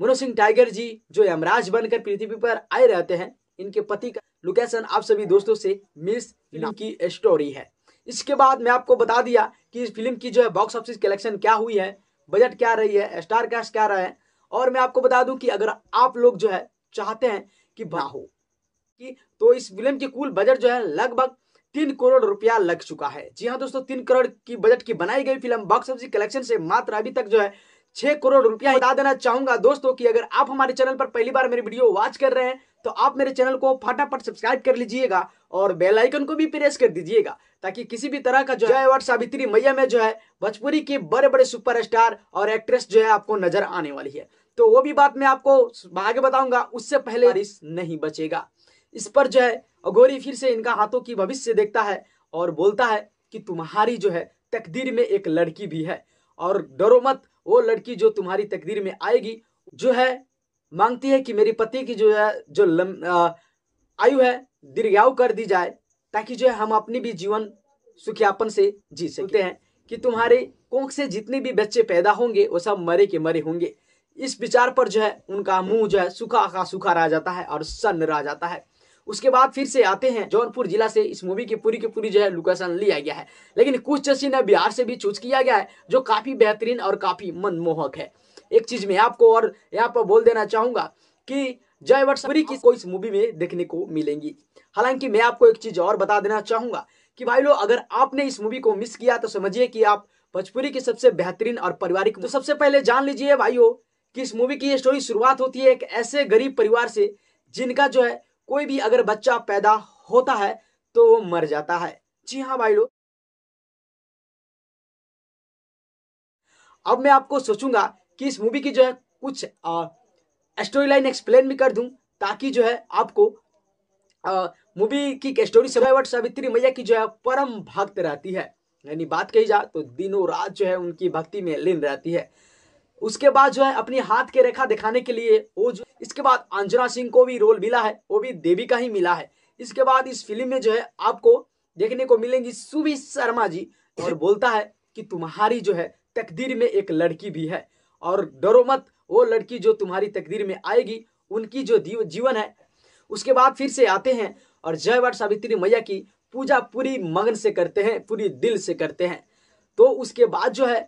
मनोज सिंह टाइगर जी जो यमराज बनकर पृथ्वी पर आए रहते हैं इनके पति का लोकेशन आप सभी दोस्तों से मिस की स्टोरी है इसके बाद मैं आपको बता दिया कि इस फिल्म की जो है बॉक्स ऑफिस कलेक्शन क्या हुई है बजट क्या रही है स्टार कैश क्या रहा है और मैं आपको बता दूं कि अगर आप लोग जो है चाहते हैं कि बना हो की तो इस फिल्म की कुल बजट जो है लगभग तीन करोड़ रुपया लग चुका है जी हाँ दोस्तों तीन करोड़ की बजट की बनाई गई फिल्म बॉक्स ऑफिस कलेक्शन से मात्र अभी तक जो है छह करोड़ रुपया बता देना चाहूंगा दोस्तों कि अगर आप हमारे चैनल पर पहली बार मेरी वीडियो वॉच कर रहे हैं तो आप मेरे चैनल को फटाफट सब्सक्राइब कर लीजिएगा और बेल आइकन को भी प्रेस कर दीजिएगा ताकि किसी भी तरह का जो है अवार्ड सावित्री मैया में जो है भोजपुरी के बड़े बड़े सुपरस्टार और एक्ट्रेस जो है आपको नजर आने वाली है तो वो भी बात मैं आपको आगे बताऊंगा उससे पहले नहीं बचेगा इस पर जो है अगोरी फिर से इनका हाथों की भविष्य देखता है और बोलता है कि तुम्हारी जो है तकदीर में एक लड़की भी है और डरो मत वो लड़की जो तुम्हारी तकदीर में आएगी जो है मांगती है कि मेरे पति की जो है जो लम, आ, आयु है दीर्घायु कर दी जाए ताकि जो है हम अपनी भी जीवन सुखयापन से जी सकते हैं कि तुम्हारे कोख से जितने भी बच्चे पैदा होंगे वो सब मरे के मरे होंगे इस विचार पर जो है उनका मुंह जो है सूखा का सूखा रह जाता है और सन्न रह जाता है उसके बाद फिर से आते हैं जौनपुर जिला से इस मूवी की पूरी की पूरी जो है लोकेशन लिया गया है लेकिन कुछ सीन बिहार से भी चूज किया गया है जो काफी बेहतरीन और काफी मनमोहक है एक चीज मैं आपको और यहाँ पर बोल देना चाहूंगा कि जय वटसवरी की इस मूवी में देखने को मिलेंगी हालांकि मैं आपको एक चीज और बता देना चाहूंगा कि भाई लोग अगर आपने इस मूवी को मिस किया तो समझिए कि आप भोजपुरी की सबसे बेहतरीन और पारिवारिक तो सबसे पहले जान लीजिए भाइयों कि इस मूवी की ये स्टोरी शुरुआत होती है एक ऐसे गरीब परिवार से जिनका जो है कोई भी अगर बच्चा पैदा होता है तो वो मर जाता है जी हाँ भाई लोग अब मैं आपको सोचूंगा कि इस मूवी की जो है कुछ स्टोरी लाइन एक्सप्लेन भी कर दूं ताकि जो है आपको मूवी की स्टोरी सब सावित्री मैया की जो है परम भक्त रहती है यानी बात कही जा तो दिनों रात जो है उनकी भक्ति में लीन रहती है उसके बाद जो है अपनी हाथ के रेखा दिखाने के लिए वो जो इसके बाद अंजना सिंह को भी रोल मिला है वो भी देवी का ही मिला है इसके बाद इस फिल्म में जो है आपको देखने को मिलेंगी सुबि शर्मा जी और बोलता है कि तुम्हारी जो है तकदीर में एक लड़की भी है और डरो मत वो लड़की जो तुम्हारी तकदीर में आएगी उनकी जो जीवन है उसके बाद फिर से आते हैं और जय वर्ष सावित्री मैया की पूजा पूरी मगन से करते हैं पूरी दिल से करते हैं तो उसके बाद जो है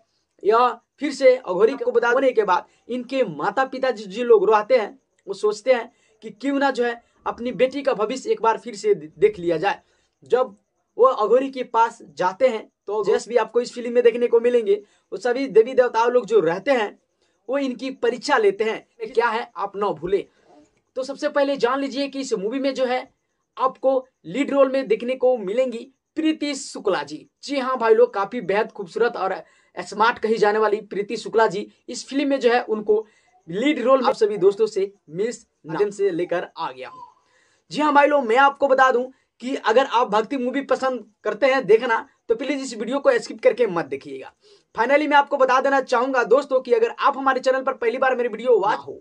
यह फिर से अघोरी को बताने के बाद इनके माता पिता जो लोग रहते हैं वो सोचते हैं कि क्यों ना जो है अपनी बेटी का भविष्य एक बार फिर से देख लिया जाए जब वो अघोरी के पास जाते हैं तो जैस भी आपको इस फिल्म में देखने को मिलेंगे वो सभी देवी देवताओं लोग जो रहते हैं वो इनकी परीक्षा लेते हैं क्या है आप ना भूले तो सबसे पहले जान लीजिए कि इस मूवी में जो है आपको लीड रोल में देखने को मिलेंगी प्रीति शुक्ला जी जी हाँ भाई लोग काफी बेहद खूबसूरत और स्मार्ट कही जाने वाली प्रीति शुक्ला जी इस फिल्म में जो है उनको लीड रोल आप सभी दोस्तों से मिस नाजम से लेकर आ गया हूँ जी हाँ भाई लोग मैं आपको बता दूं कि अगर आप भक्ति मूवी पसंद करते हैं देखना तो प्लीज़ इस वीडियो को स्किप करके मत देखिएगा फाइनली मैं आपको बता देना चाहूंगा दोस्तों कि अगर आप हमारे चैनल पर पहली बार मेरी वीडियो वाच हो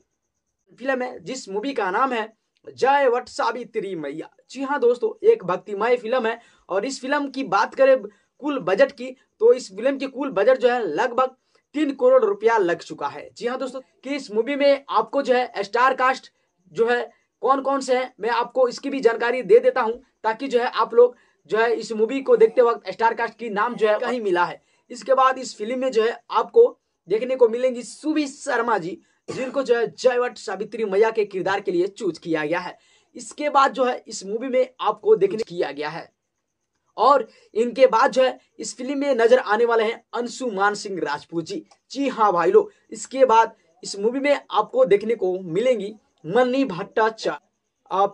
फिल्म है जिस मूवी का नाम है जय वट सावित्री मैया जी हाँ दोस्तों एक भक्तिमय फिल्म है और इस फिल्म की बात करें कुल बजट की तो इस फिल्म की कुल बजट जो है लगभग तीन करोड़ रुपया लग चुका है जी हाँ दोस्तों कि इस मूवी में आपको जो है स्टार कास्ट जो है कौन कौन से हैं मैं आपको इसकी भी जानकारी दे देता हूँ ताकि जो है आप लोग जो है इस मूवी को देखते वक्त स्टार कास्ट की नाम जो है कहीं मिला है इसके बाद इस फिल्म में जो है आपको देखने को मिलेंगी सुबी शर्मा जी जिनको जो है जय सावित्री मैया के किरदार के लिए चूज किया गया है इसके बाद जो है इस मूवी में आपको देखने किया गया है और इनके बाद जो है इस फिल्म में नजर आने वाले हैं अंशुमान सिंह राजपूत जी जी हाँ भाई लोग इसके बाद इस मूवी में आपको देखने को मिलेंगी मन्नी भट्टाचार्य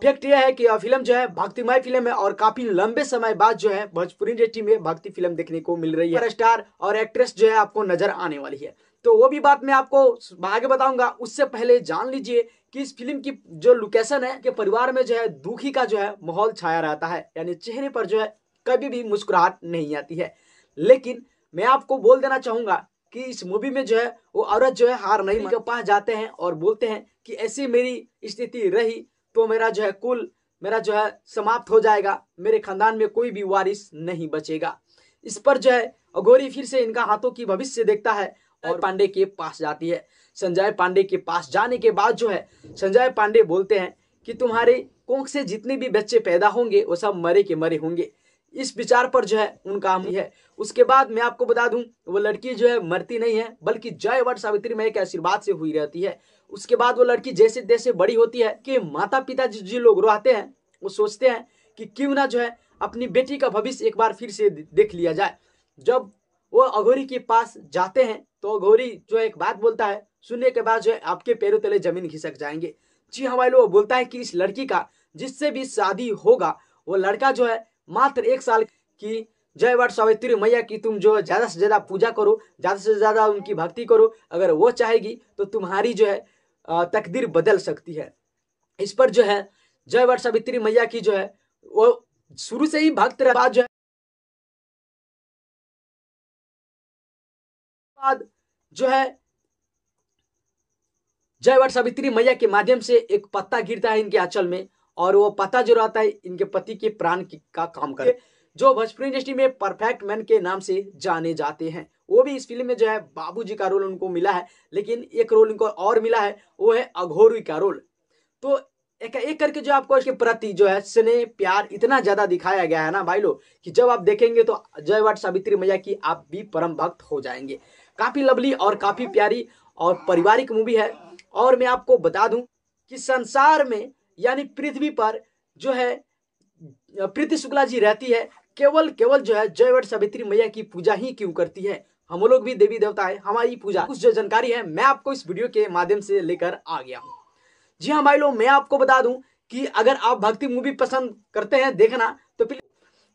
फैक्ट यह है कि फिल्म जो है भक्तिमय फिल्म है और काफी लंबे समय बाद जो है भोजपुरी इंडस्ट्री में भक्ति फिल्म देखने को मिल रही है स्टार और एक्ट्रेस जो है आपको नजर आने वाली है तो वो भी बात मैं आपको आगे बताऊंगा उससे पहले जान लीजिए कि इस फिल्म की जो लोकेशन है के परिवार में जो है दुखी का जो है माहौल छाया रहता है यानी चेहरे पर जो है कभी भी मुस्कुराहट नहीं आती है लेकिन मैं आपको बोल देना चाहूँगा कि इस मूवी में जो है वो औरत जो है हार नहीं के पास जाते हैं और बोलते हैं कि ऐसी मेरी स्थिति रही तो मेरा जो है कुल मेरा जो है समाप्त हो जाएगा मेरे खानदान में कोई भी वारिस नहीं बचेगा इस पर जो है अघोरी फिर से इनका हाथों की भविष्य देखता है और पांडे के पास जाती है संजय पांडे के पास जाने के बाद जो है संजय पांडे बोलते हैं कि तुम्हारे कोख से जितने भी बच्चे पैदा होंगे वो सब मरे के मरे होंगे इस विचार पर जो है उनका हम है उसके बाद मैं आपको बता दूं वो लड़की जो है मरती नहीं है बल्कि जय वर्ष सावित्री में एक आशीर्वाद से हुई रहती है उसके बाद वो लड़की जैसे जैसे बड़ी होती है कि माता पिता जी लोग रोते हैं वो सोचते हैं कि क्यों ना जो है अपनी बेटी का भविष्य एक बार फिर से देख लिया जाए जब वो अघोरी के पास जाते हैं तो अघोरी जो एक बात बोलता है सुनने के बाद जो है आपके पैरों तले जमीन घिसक जाएंगे जी हमारे लोग बोलता है कि इस लड़की का जिससे भी शादी होगा वो लड़का जो है मात्र एक साल की जय वट सावित्री मैया की तुम जो ज़्यादा से ज़्यादा पूजा करो ज़्यादा से ज़्यादा उनकी भक्ति करो अगर वो चाहेगी तो तुम्हारी जो है तकदीर बदल सकती है इस पर जो है जय वट सावित्री मैया की जो है वो शुरू से ही भक्त रहा जो है जो है जय वट सावित्री मैया के माध्यम से एक पत्ता गिरता है इनके आंचल में और वो पता जो रहता है इनके पति के प्राण का काम करे जो भोजपुरी इंडस्ट्री में परफेक्ट मैन के नाम से जाने जाते हैं वो भी इस फिल्म में जो है बाबूजी का रोल उनको मिला है लेकिन एक रोल इनको और मिला है वो है अघोरी का रोल तो एक एक करके जो आपको इसके प्रति जो है स्नेह प्यार इतना ज्यादा दिखाया गया है ना भाई लोग कि जब आप देखेंगे तो जय वाट सावित्री मैया की आप भी परम भक्त हो जाएंगे काफी लवली और काफी प्यारी और पारिवारिक मूवी है और मैं आपको बता दूं कि संसार में यानी पृथ्वी पर जो है प्रीति शुक्ला जी रहती है केवल केवल जो है जय और सावित्री मैया की पूजा ही क्यों करती है हम लोग भी देवी देवता है हमारी पूजा कुछ जो जानकारी है मैं आपको इस वीडियो के माध्यम से लेकर आ गया हूँ जी हाँ भाई लोग मैं आपको बता दूं कि अगर आप भक्ति मूवी पसंद करते हैं देखना तो फिर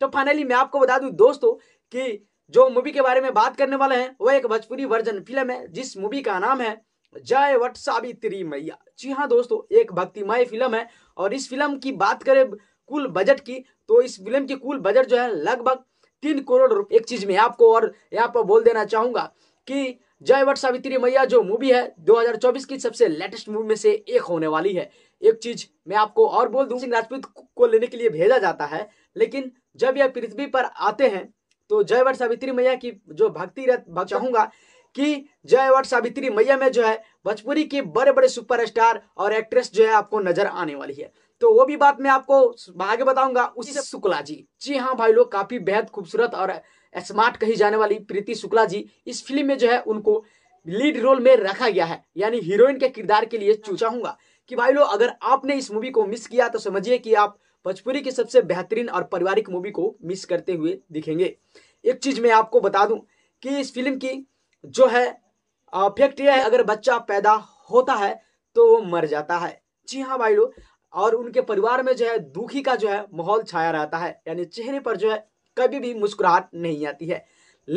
तो फाइनली मैं आपको बता दूं दोस्तों कि जो मूवी के बारे में बात करने वाले हैं वह एक भोजपुरी वर्जन फिल्म है जिस मूवी का नाम है जय वट सावित्री मैया जी हाँ दोस्तों एक भक्तिमय फिल्म है और इस फिल्म की बात करें कुल बजट की तो इस फिल्म की कुल बजट जो है लगभग तीन करोड़ रुपए एक चीज में आपको और यहाँ पर बोल देना चाहूंगा कि जय वट सावित्री मैया जो मूवी है 2024 की सबसे लेटेस्ट मूवी में से एक होने वाली है एक चीज मैं आपको और बोल दूसरी राजपूत को लेने के लिए भेजा जाता है लेकिन जब यह पृथ्वी पर आते हैं तो जय वट सावित्री मैया की जो भक्ति रथ चाहूंगा कि जय और सावित्री मैया में जो है भोजपुरी के बड़े बड़े सुपरस्टार और एक्ट्रेस जो है आपको नजर आने वाली है तो वो भी बात मैं आपको आगे बताऊंगा उसी से शुक्ला जी जी हाँ भाई लोग काफी बेहद खूबसूरत और स्मार्ट कही जाने वाली प्रीति शुक्ला जी इस फिल्म में जो है उनको लीड रोल में रखा गया है यानी हीरोइन के किरदार के लिए चूचाऊंगा कि भाई लोग अगर आपने इस मूवी को मिस किया तो समझिए कि आप भोजपुरी की सबसे बेहतरीन और पारिवारिक मूवी को मिस करते हुए दिखेंगे एक चीज मैं आपको बता दूं कि इस फिल्म की जो है फैक्ट यह है अगर बच्चा पैदा होता है तो वो मर जाता है जी हाँ भाई लोग और उनके परिवार में जो है दुखी का जो है माहौल छाया रहता है यानी चेहरे पर जो है कभी भी मुस्कुराहट नहीं आती है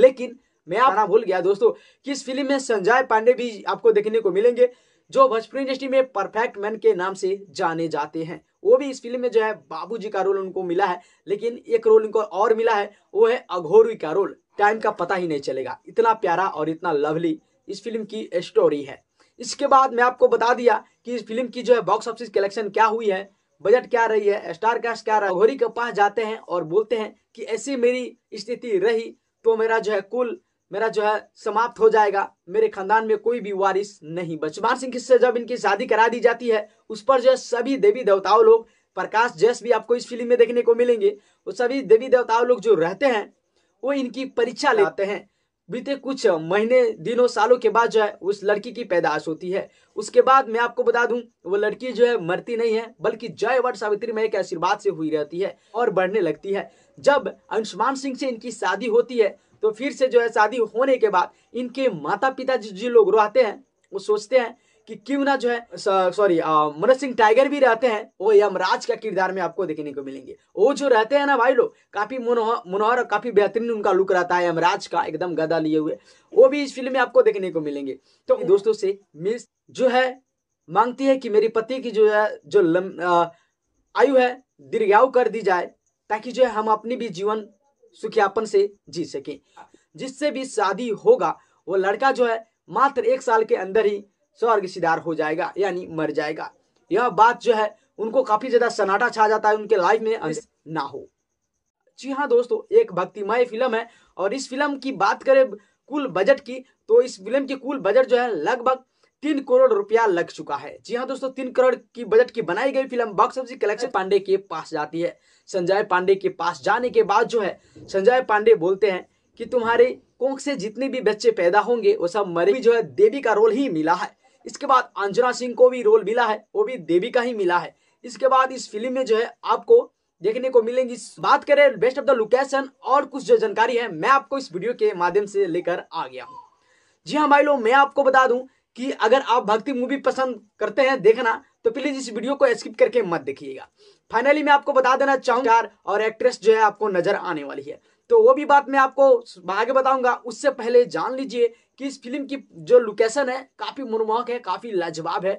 लेकिन मैं आप भूल गया दोस्तों कि इस फिल्म में संजय पांडे भी आपको देखने को मिलेंगे जो भोजपुरी इंडस्ट्री में परफेक्ट मैन के नाम से जाने जाते हैं वो भी इस फिल्म में जो है बाबूजी का रोल उनको मिला है लेकिन एक रोल उनको और मिला है वो है अघोरी का रोल टाइम का पता ही नहीं चलेगा इतना प्यारा और इतना लवली इस फिल्म की स्टोरी है इसके बाद मैं आपको बता दिया कि इस फिल्म की जो है बॉक्स ऑफिस कलेक्शन क्या हुई है बजट क्या रही है स्टार कास्ट क्या रहा घोरी के पास जाते हैं और बोलते हैं कि ऐसी मेरी स्थिति रही तो मेरा जो है कुल मेरा जो है समाप्त हो जाएगा मेरे खानदान में कोई भी वारिस नहीं बचमान सिंह से जब इनकी शादी करा दी जाती है उस पर जो है सभी देवी देवताओं लोग प्रकाश जैस भी आपको इस फिल्म में देखने को मिलेंगे वो सभी देवी देवताओं लोग जो रहते हैं वो इनकी परीक्षा हाँ। लेते हैं बीते कुछ महीने दिनों सालों के बाद जो है उस लड़की की पैदाश होती है उसके बाद मैं आपको बता दूं वो लड़की जो है मरती नहीं है बल्कि जय वर्ष सावित्री में एक आशीर्वाद से हुई रहती है और बढ़ने लगती है जब अंशुमान सिंह से इनकी शादी होती है तो फिर से जो है शादी होने के बाद इनके माता पिता जो लोग रहते हैं वो सोचते हैं कि क्यों ना जो है सॉरी मनोज सिंह टाइगर भी रहते हैं वो यमराज का किरदार में आपको देखने को मिलेंगे वो जो रहते हैं ना भाई लोग काफी मनोहर और काफी बेहतरीन उनका लुक रहता है यमराज का एकदम गदा लिए हुए वो भी इस फिल्म में आपको देखने को मिलेंगे तो दोस्तों से मिस जो है मांगती है कि मेरे पति की जो है जो लम, आ, आयु है दीर्घायु कर दी जाए ताकि जो है हम अपनी भी जीवन सुखयापन से जी सके जिससे भी शादी होगा वो लड़का जो है मात्र एक साल के अंदर ही स्वर्ग सिदार हो जाएगा यानी मर जाएगा यह बात जो है उनको काफी ज्यादा सन्नाटा छा जाता है उनके लाइफ में अंत ना हो जी हाँ दोस्तों एक भक्तिमय फिल्म है और इस फिल्म की बात करें कुल बजट की तो इस फिल्म की कुल बजट जो है लगभग तीन करोड़ रुपया लग चुका है जी हाँ दोस्तों तीन करोड़ की बजट की बनाई गई film box office collection Pandey के पास जाती है संजय पांडे के पास जाने के बाद जो है संजय पांडे बोलते हैं कि तुम्हारे कोख से जितने भी बच्चे पैदा होंगे वो सब मरे भी जो है देवी का रोल ही मिला है इसके बाद अंजना सिंह को भी रोल मिला है वो भी देवी का ही मिला है इसके बाद इस फिल्म में जो है आपको देखने को मिलेंगी बात करें बेस्ट ऑफ द लोकेशन और कुछ जो जानकारी है मैं आपको इस वीडियो के माध्यम से लेकर आ गया हूँ जी हाँ भाई लोग मैं आपको बता दूं कि अगर आप भक्ति मूवी पसंद करते हैं देखना तो प्लीज इस वीडियो को स्किप करके मत देखिएगा फाइनली मैं आपको बता देना चाहूंगा और एक्ट्रेस जो है आपको नजर आने वाली है तो वो भी बात मैं आपको आगे बताऊंगा उससे पहले जान लीजिए कि इस फिल्म की जो लोकेशन है काफ़ी मनमोहक है काफ़ी लाजवाब है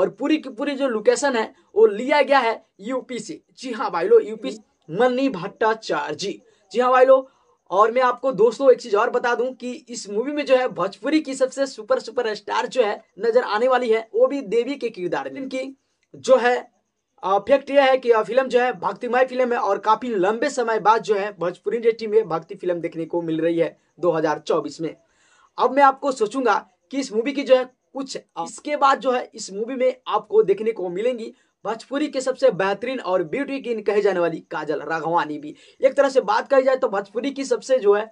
और पूरी की पूरी जो लोकेशन है वो लिया गया है यूपी से जी हाँ भाई लो यूपी मनी भट्टाचार्य जी जी हाँ भाई लोग और मैं आपको दोस्तों एक चीज़ और बता दूं कि इस मूवी में जो है भोजपुरी की सबसे सुपर सुपर स्टार जो है नजर आने वाली है वो भी देवी के किरदार में इनकी जो है फैक्ट यह है कि फिल्म जो है भक्तिमय फिल्म है और काफी लंबे समय बाद जो है भोजपुरी इंडस्ट्री में भक्ति फिल्म देखने को मिल रही है 2024 में अब मैं आपको सोचूंगा कि इस मूवी की जो है कुछ इसके बाद जो है इस मूवी में आपको देखने को मिलेंगी भोजपुरी के सबसे बेहतरीन और ब्यूटी किन कहे जाने वाली काजल राघवानी भी एक तरह से बात कही जाए तो भोजपुरी की सबसे जो है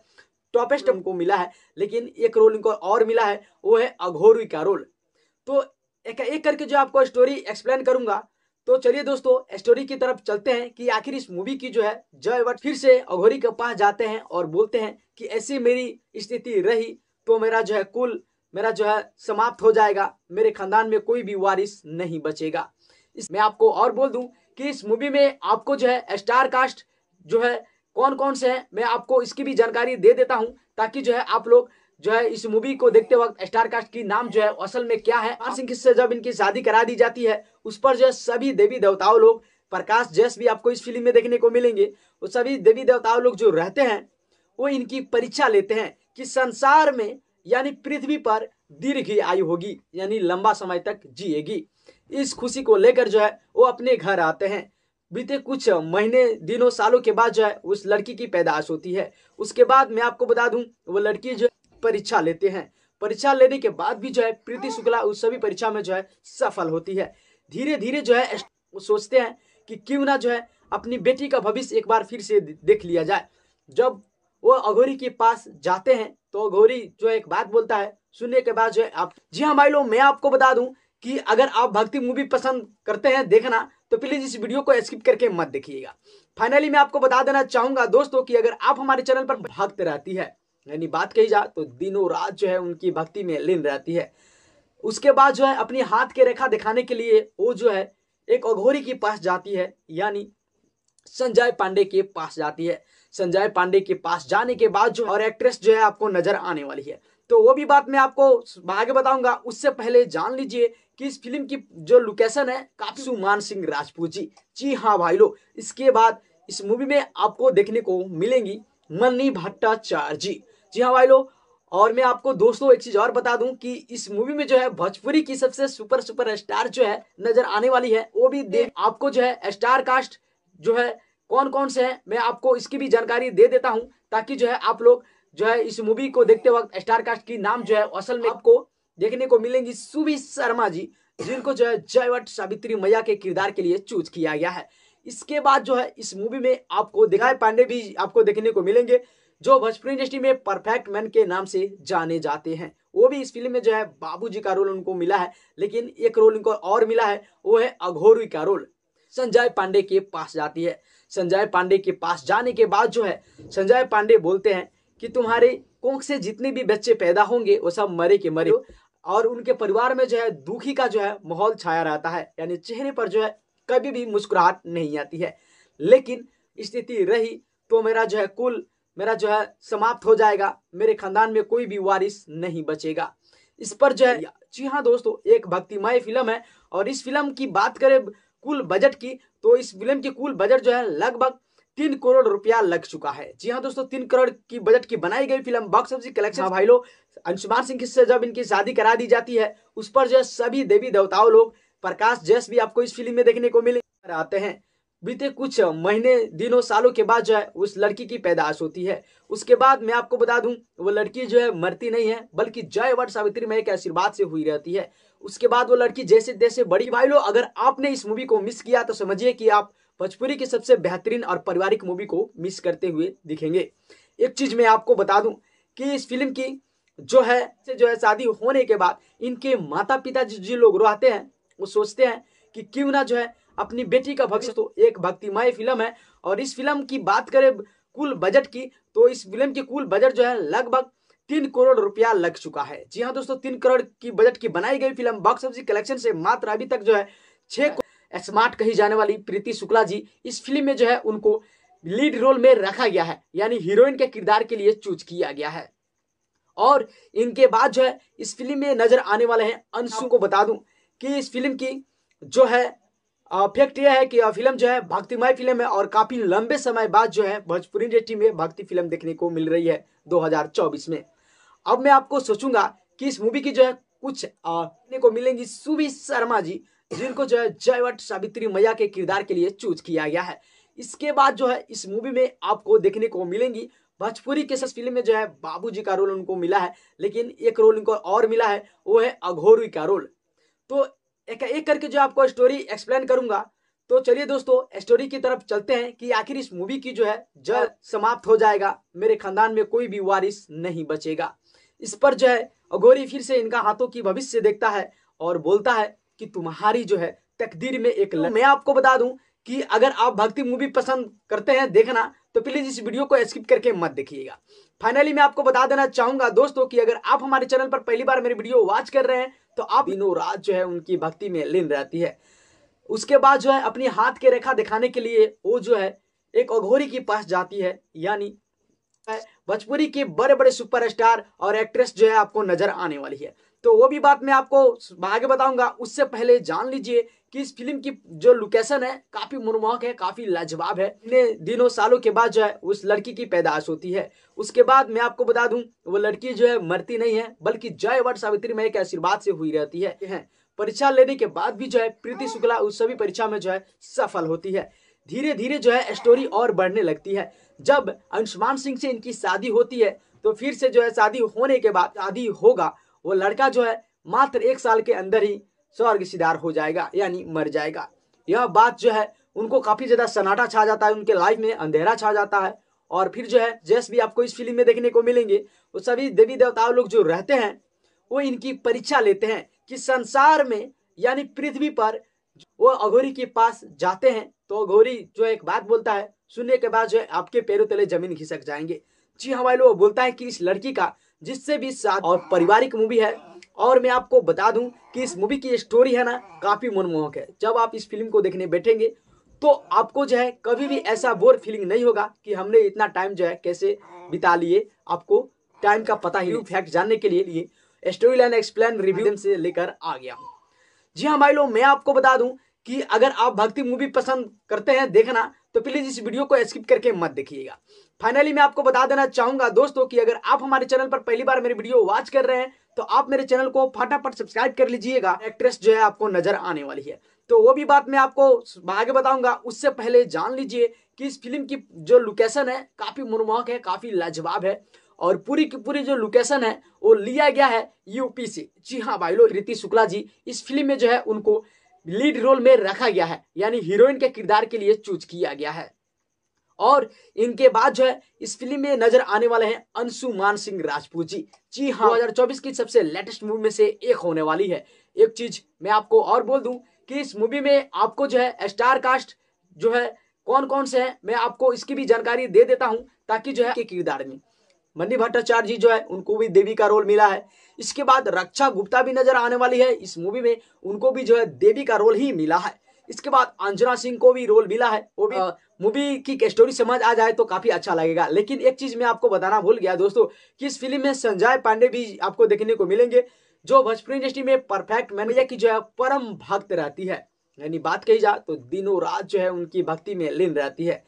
टॉपेस्ट हम्म। हमको मिला है लेकिन एक रोल इनको और मिला है वो है अघोरी का रोल तो एक एक करके जो आपको स्टोरी एक्सप्लेन करूंगा तो चलिए दोस्तों स्टोरी की तरफ चलते हैं कि आखिर इस मूवी की जो है जयवट फिर से अघोरी के पास जाते हैं और बोलते हैं कि ऐसी मेरी स्थिति रही तो मेरा जो है कुल मेरा जो है समाप्त हो जाएगा मेरे खानदान में कोई भी वारिस नहीं बचेगा इस मैं आपको और बोल दूं कि इस मूवी में आपको जो है स्टार कास्ट जो है कौन कौन से हैं मैं आपको इसकी भी जानकारी दे देता हूं ताकि जो है आप लोग जो है इस मूवी को देखते वक्त स्टार कास्ट की नाम जो है असल में क्या है अर सिंह से जब इनकी शादी करा दी जाती है उस पर जो है सभी देवी देवताओं लोग प्रकाश जैस भी आपको इस फिल्म में देखने को मिलेंगे वो सभी देवी देवताओं लोग जो रहते हैं वो इनकी परीक्षा लेते हैं कि संसार में यानी पृथ्वी पर दीर्घ आयु होगी यानी लंबा समय तक जिएगी इस खुशी को लेकर जो है वो अपने घर आते हैं बीते कुछ महीने दिनों सालों के बाद जो है उस लड़की की पैदाश होती है उसके बाद मैं आपको बता दूं वो लड़की जो परीक्षा लेते हैं परीक्षा लेने के बाद भी जो है प्रीति शुक्ला उस सभी परीक्षा में जो है सफल होती है धीरे धीरे जो है वो सोचते हैं कि क्यों ना जो है अपनी बेटी का भविष्य एक बार फिर से देख लिया जाए जब वो अघोरी के पास जाते हैं तो अघोरी जो एक बात बोलता है सुनने के बाद जो है आप जी हाँ भाई लोग मैं आपको बता दूं कि अगर आप भक्ति मूवी पसंद करते हैं देखना तो प्लीज़ इस वीडियो को स्किप करके मत देखिएगा फाइनली मैं आपको बता देना चाहूंगा दोस्तों कि अगर आप हमारे चैनल पर भक्त रहती है यानी बात कही जाए तो दिनों रात जो है उनकी भक्ति में लीन रहती है उसके बाद जो है अपनी हाथ के रेखा दिखाने के लिए वो जो है एक अघोरी के पास जाती है यानी संजय पांडे के पास जाती है संजय पांडे के पास जाने के बाद जो और एक्ट्रेस जो है आपको नजर आने वाली है तो वो भी बात मैं आपको आगे बताऊंगा उससे पहले जान लीजिए कि इस फिल्म की जो लोकेशन है कापसू मान सिंह राजपूत जी जी हाँ भाई लोग इसके बाद इस मूवी में आपको देखने को मिलेंगी मन्नी भट्टाचार्य जी जी हाँ भाई लोग और मैं आपको दोस्तों एक चीज और बता दूं कि इस मूवी में जो है भोजपुरी की सबसे सुपर सुपर स्टार जो है नजर आने वाली है वो भी दे हम्म। आपको जो है स्टार कास्ट जो है कौन कौन से हैं मैं आपको इसकी भी जानकारी दे देता हूं ताकि जो है आप लोग जो है इस मूवी को देखते वक्त स्टार कास्ट की नाम जो है असल में आपको देखने को मिलेंगी सुबी शर्मा जी जिनको जो है जयवट सावित्री मैया के किरदार के लिए चूज किया गया है इसके बाद जो है इस मूवी में आपको दिखाए पांडे भी आपको देखने को मिलेंगे जो भोजपुरी इंडस्ट्री में परफेक्ट मैन के नाम से जाने जाते हैं वो भी इस फिल्म में जो है बाबूजी का रोल उनको मिला है लेकिन एक रोल उनको और मिला है वो है अघोरी का रोल संजय पांडे के पास जाती है संजय पांडे के पास जाने के बाद जो है संजय पांडे बोलते हैं कि तुम्हारे कोख से जितने भी बच्चे पैदा होंगे वो सब मरे के मरे और उनके परिवार में जो है दुखी का जो है माहौल छाया रहता है यानी चेहरे पर जो है कभी भी मुस्कुराहट नहीं आती है लेकिन स्थिति रही तो मेरा जो है कुल मेरा जो है समाप्त हो जाएगा मेरे खानदान में कोई भी वारिस नहीं बचेगा इस पर जो है जी हाँ दोस्तों एक भक्तिमय फिल्म है और इस फिल्म की बात करें कुल बजट की तो इस फिल्म की कुल बजट जो है लगभग तीन करोड़ रुपया लग चुका है जी हाँ दोस्तों तीन करोड़ की बजट की बनाई गई फिल्म बॉक्स ऑफिस कलेक्शन हाँ भाई लोग अंशुमान सिंह से जब इनकी शादी करा दी जाती है उस पर जो है सभी देवी देवताओं लोग प्रकाश जैस भी आपको इस फिल्म में देखने को मिले आते हैं बीते कुछ महीने दिनों सालों के बाद जो है उस लड़की की पैदाश होती है उसके बाद मैं आपको बता दूं वो लड़की जो है मरती नहीं है बल्कि जय वट सावित्री में एक आशीर्वाद से हुई रहती है उसके बाद वो लड़की जैसे जैसे बड़ी भाई लो अगर आपने इस मूवी को मिस किया तो समझिए कि आप भोजपुरी की सबसे बेहतरीन और पारिवारिक मूवी को मिस करते हुए दिखेंगे एक चीज मैं आपको बता दूं कि इस फिल्म की जो है जो है शादी होने के बाद इनके माता पिता जिन लोग रहते हैं वो सोचते हैं कि क्यों ना जो है अपनी बेटी का भविष्य तो एक भक्तिमय फिल्म है और इस फिल्म की बात करें कुल बजट की तो इस फिल्म की कुल बजट जो है लगभग तीन करोड़ रुपया लग चुका है जी हाँ दोस्तों तीन करोड़ की बजट की बनाई गई फिल्म बॉक्स ऑफिस कलेक्शन से मात्र अभी तक जो है छः स्मार्ट कही जाने वाली प्रीति शुक्ला जी इस फिल्म में जो है उनको लीड रोल में रखा गया है यानी हीरोइन के किरदार के लिए चूज किया गया है और इनके बाद जो है इस फिल्म में नजर आने वाले हैं अंशु को बता दूं कि इस फिल्म की जो है फैक्ट यह है कि फिल्म जो है भक्तिमय फिल्म है और काफी लंबे समय बाद जो है भोजपुरी इंडस्ट्री में भक्ति फिल्म देखने को मिल रही है 2024 में अब मैं आपको सोचूंगा कि इस मूवी की जो है कुछ देखने को मिलेंगी सुबी शर्मा जी जिनको जो है जयवट सावित्री मैया के किरदार के लिए चूज किया गया है इसके बाद जो है इस मूवी में आपको देखने को मिलेंगी भोजपुरी के सस फिल्म में जो है जी का रोल उनको मिला है लेकिन एक रोल उनको और मिला है वो है अघोरी का रोल तो एक एक करके जो आपको स्टोरी एक्सप्लेन करूंगा तो चलिए दोस्तों स्टोरी की तरफ चलते हैं कि आखिर इस मूवी की जो है जल समाप्त हो जाएगा मेरे खानदान में कोई भी वारिस नहीं बचेगा इस पर जो है अघोरी फिर से इनका हाथों की भविष्य देखता है और बोलता है कि तुम्हारी जो है तकदीर में एक तो मैं आपको बता दूं कि अगर आप भक्ति मूवी पसंद करते हैं देखना तो प्लीज़ इस वीडियो को स्किप करके मत देखिएगा फाइनली मैं आपको बता देना चाहूंगा दोस्तों कि अगर आप हमारे चैनल पर पहली बार मेरी वीडियो वॉच कर रहे हैं तो आप दिनों रात जो है उनकी भक्ति में लीन रहती है उसके बाद जो है अपनी हाथ के रेखा दिखाने के लिए वो जो है एक अघोरी के पास जाती है यानी भोजपुरी के बड़े बड़े सुपरस्टार और एक्ट्रेस जो है आपको नजर आने वाली है तो वो भी बात मैं आपको आगे बताऊंगा उससे पहले जान लीजिए कि इस फिल्म की जो लोकेशन है काफी मनमोहक है काफी लाजवाब है इतने दिनों सालों के बाद जो है उस लड़की की पैदाश होती है उसके बाद मैं आपको बता दूं वो लड़की जो है मरती नहीं है बल्कि जय वर्ष सावित्री में एक आशीर्वाद से हुई रहती है परीक्षा लेने के बाद भी जो है प्रीति शुक्ला उस सभी परीक्षा में जो है सफल होती है धीरे धीरे जो है स्टोरी और बढ़ने लगती है जब अंशुमान सिंह से इनकी शादी होती है तो फिर से जो है शादी होने के बाद शादी होगा वो लड़का जो है मात्र एक साल के अंदर ही स्वर्ग सिदार हो जाएगा यानी मर जाएगा यह बात जो है उनको काफ़ी ज़्यादा सन्नाटा छा जाता है उनके लाइफ में अंधेरा छा जाता है और फिर जो है जैस भी आपको इस फिल्म में देखने को मिलेंगे वो सभी देवी देवताओं लोग जो रहते हैं वो इनकी परीक्षा लेते हैं कि संसार में यानी पृथ्वी पर वो अघोरी के पास जाते हैं तो अघोरी जो एक बात बोलता है सुनने के बाद जो है आपके पैरों तले जमीन खिसक जाएंगे जी हमारे लोग बोलता है कि इस लड़की का जिससे भी साथ और पारिवारिक मूवी है और मैं आपको बता दूं कि इस मूवी की स्टोरी है ना काफ़ी मनमोहक है जब आप इस फिल्म को देखने बैठेंगे तो आपको जो है कभी भी ऐसा बोर फीलिंग नहीं होगा कि हमने इतना टाइम जो है कैसे बिता लिए आपको टाइम का पता ही फैक्ट जानने के लिए लिए स्टोरी लाइन एक्सप्लेन रिव्यू से लेकर आ गया हूँ जी हाँ भाई लोग मैं आपको बता दूं कि अगर आप भक्ति मूवी पसंद करते हैं देखना तो प्लीज़ इस वीडियो को स्किप करके मत देखिएगा फाइनली मैं आपको बता देना चाहूंगा दोस्तों कि अगर आप हमारे चैनल पर पहली बार मेरी वीडियो वॉच कर रहे हैं तो आप मेरे चैनल को फटाफट सब्सक्राइब कर लीजिएगा एक्ट्रेस जो है आपको नजर आने वाली है तो वो भी बात मैं आपको आगे बताऊंगा उससे पहले जान लीजिए कि इस फिल्म की जो लोकेशन है काफी मनमोहक है काफी लाजवाब है और पूरी की पूरी जो लोकेशन है वो लिया गया है यूपी से जी हाँ भाई लोग रीति शुक्ला जी इस फिल्म में जो है उनको लीड रोल में रखा गया है यानी हीरोइन के किरदार के लिए चूज किया गया है और इनके बाद जो है इस फिल्म में नजर आने वाले हैं अंशुमान सिंह राजपूत जी जी हाँ, हाँ। दो की सबसे लेटेस्ट मूवी में से एक होने वाली है एक चीज मैं आपको और बोल दूं कि इस मूवी में आपको जो है स्टार कास्ट जो है कौन कौन से हैं मैं आपको इसकी भी जानकारी दे देता हूं ताकि जो है कि किरदार में मन्नी भट्टाचार्य जी जो है उनको भी देवी का रोल मिला है इसके बाद रक्षा गुप्ता भी नजर आने वाली है इस मूवी में उनको भी जो है देवी का रोल ही मिला है इसके बाद अंजना सिंह को भी रोल मिला है वो भी मूवी हाँ। की स्टोरी समझ आ जाए तो काफी अच्छा लगेगा लेकिन एक चीज मैं आपको बताना भूल गया दोस्तों कि इस फिल्म में संजय पांडे भी आपको देखने को मिलेंगे जो भोजपुरी इंडस्ट्री में परफेक्ट मैनेजर की जो है परम भक्त रहती है यानी बात कही जाए तो दिनों रात जो है उनकी भक्ति में लीन रहती है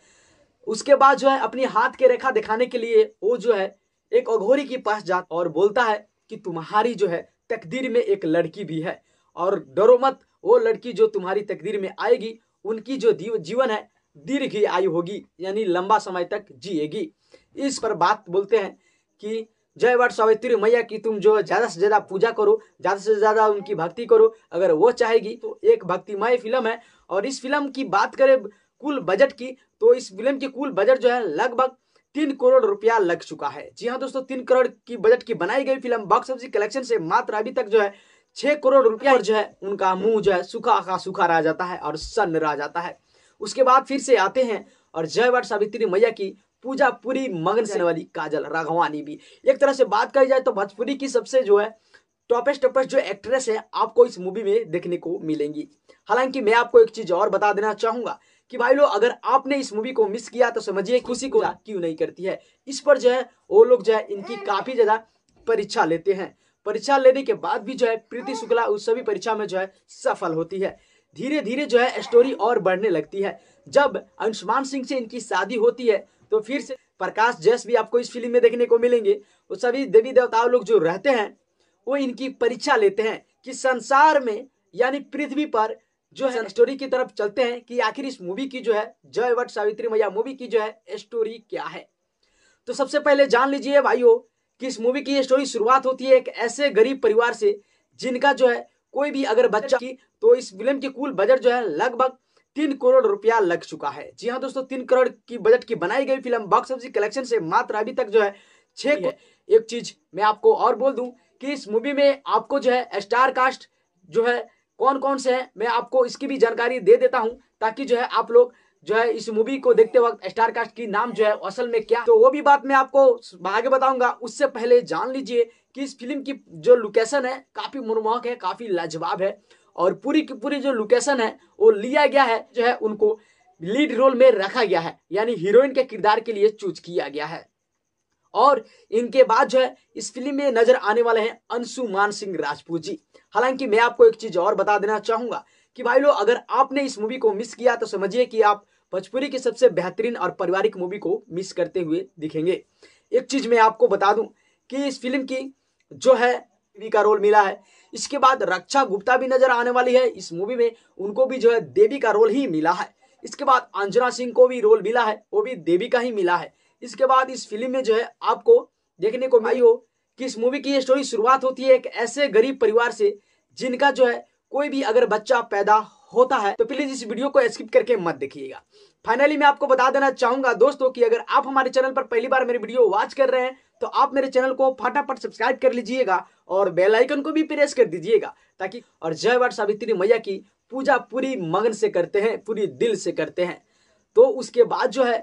उसके बाद जो है अपनी हाथ के रेखा दिखाने के लिए वो जो है एक अघोरी के पास जाता और बोलता है कि तुम्हारी जो है तकदीर में एक लड़की भी है और डरो मत वो लड़की जो तुम्हारी तकदीर में आएगी उनकी जो जीवन है दीर्घ आयु होगी यानी लंबा समय तक जिएगी इस पर बात बोलते हैं कि जय वट सावित्री मैया की तुम जो ज़्यादा से ज़्यादा पूजा करो ज़्यादा से ज़्यादा उनकी भक्ति करो अगर वो चाहेगी तो एक भक्तिमय फिल्म है और इस फिल्म की बात करें कुल बजट की तो इस फिल्म की कुल बजट जो है लगभग तीन करोड़ रुपया लग चुका है जी हाँ दोस्तों तीन करोड़ की बजट की बनाई गई फिल्म बॉक्स ऑफिस कलेक्शन से मात्र अभी तक जो है छह करोड़ रुपया जो है उनका मुंह जो है सूखा का सूखा रह जाता है और सन्न रह जाता है उसके बाद फिर से आते हैं और जय वट सावित्री मैया की पूजा पूरी मगन से वाली काजल राघवानी भी एक तरह से बात कही जाए तो भोजपुरी की सबसे जो है टॉपेस्ट टॉपेस्ट जो एक्ट्रेस है आपको इस मूवी में देखने को मिलेंगी हालांकि मैं आपको एक चीज और बता देना चाहूंगा कि भाई लोग अगर आपने इस मूवी को मिस किया तो समझिए खुशी को क्यों नहीं करती है इस पर जो है वो लोग जो है इनकी काफी ज्यादा परीक्षा लेते हैं परीक्षा लेने के बाद भी जो है प्रीति शुक्ला उस सभी परीक्षा में जो है सफल होती है धीरे धीरे जो है स्टोरी और बढ़ने लगती है जब अंशुमान सिंह से इनकी शादी होती है तो फिर से प्रकाश जैस भी आपको इस फिल्म में देखने को मिलेंगे वो सभी देवी देवताओं लोग जो रहते हैं वो इनकी परीक्षा लेते हैं कि संसार में यानी पृथ्वी पर जो है स्टोरी की तरफ चलते हैं कि आखिर इस मूवी की जो है जय वट सावित्री मैया मूवी की जो है स्टोरी क्या है तो सबसे पहले जान लीजिए भाइयों कि इस मूवी की ये स्टोरी शुरुआत होती है एक ऐसे गरीब परिवार से जिनका जो है कोई भी अगर बच्चा की तो इस फिल्म की कुल बजट जो है लगभग तीन करोड़ रुपया लग चुका है जी हाँ दोस्तों तीन करोड़ की बजट की बनाई गई फिल्म बॉक्स ऑफिस कलेक्शन से मात्र अभी तक जो है छः एक चीज मैं आपको और बोल दूं कि इस मूवी में आपको जो है स्टार कास्ट जो है कौन कौन से हैं मैं आपको इसकी भी जानकारी दे देता हूं ताकि जो है आप लोग जो है इस मूवी को देखते वक्त स्टार कास्ट की नाम जो है असल में क्या तो वो भी बात मैं आपको आगे बताऊंगा उससे पहले जान लीजिए कि इस फिल्म की जो लोकेशन है काफी मनमोहक है काफी लाजवाब है और पूरी की पूरी जो लोकेशन है वो लिया गया है जो है उनको लीड रोल में रखा गया है यानी हीरोइन के किरदार के लिए चूज किया गया है और इनके बाद जो है इस फिल्म में नजर आने वाले हैं अंशु मान सिंह राजपूत जी हालांकि मैं आपको एक चीज और बता देना चाहूंगा कि भाई लोग अगर आपने इस मूवी को मिस किया तो समझिए कि आप भोजपुरी की सबसे बेहतरीन और पारिवारिक मूवी को मिस करते हुए दिखेंगे एक चीज़ मैं आपको बता दूं कि इस फिल्म की जो है देवी का रोल मिला है इसके बाद रक्षा गुप्ता भी नजर आने वाली है इस मूवी में उनको भी जो है देवी का रोल ही मिला है इसके बाद अंजना सिंह को भी रोल मिला है वो भी देवी का ही मिला है इसके बाद इस फिल्म में जो है आपको देखने को मिली हो कि इस मूवी की ये स्टोरी शुरुआत होती है एक ऐसे गरीब परिवार से जिनका जो है कोई भी अगर बच्चा पैदा होता है तो प्लीज इस वीडियो को स्किप करके मत देखिएगा फाइनली मैं आपको बता देना चाहूंगा दोस्तों कि अगर आप हमारे चैनल पर पहली बार मेरी वीडियो वॉच कर रहे हैं तो आप मेरे चैनल को फटाफट सब्सक्राइब कर लीजिएगा और बेल आइकन को भी प्रेस कर दीजिएगा ताकि और जय वाट सावित्री मैया की पूजा पूरी मगन से करते हैं पूरी दिल से करते हैं तो उसके बाद जो है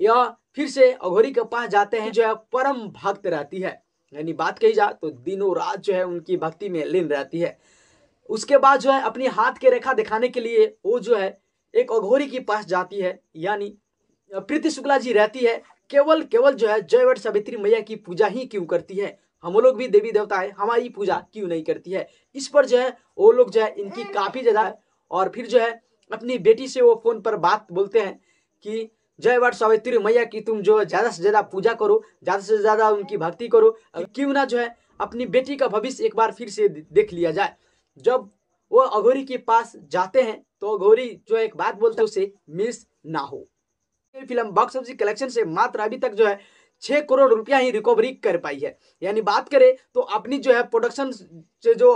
यह फिर से अघोरी के पास जाते हैं जो है परम भक्त रहती है यानी बात कही जा तो दिनों रात जो है उनकी भक्ति में लीन रहती है उसके बाद जो है अपनी हाथ की रेखा दिखाने के लिए वो जो है एक अघोरी के पास जाती है यानी प्रीति शुक्ला जी रहती है केवल केवल जो है जयवट सावित्री मैया की पूजा ही क्यों करती है हम लोग भी देवी देवता है हमारी पूजा क्यों नहीं करती है इस पर जो है वो लोग जो है इनकी काफ़ी ज़्यादा और फिर जो है अपनी बेटी से वो फ़ोन पर बात बोलते हैं कि जय वाट सावित्री मैया की तुम जो ज़्यादा से ज़्यादा पूजा करो ज़्यादा से ज़्यादा उनकी भक्ति करो क्यों ना जो है अपनी बेटी का भविष्य एक बार फिर से देख लिया जाए जब वो अघोरी के पास जाते हैं तो अघोरी जो एक बात बोलते उसे मिस ना हो फिल्म बॉक्स ऑफिस कलेक्शन से मात्र अभी तक जो है छह करोड़ रुपया ही रिकवरी कर पाई है यानी बात करें तो अपनी जो है प्रोडक्शन से जो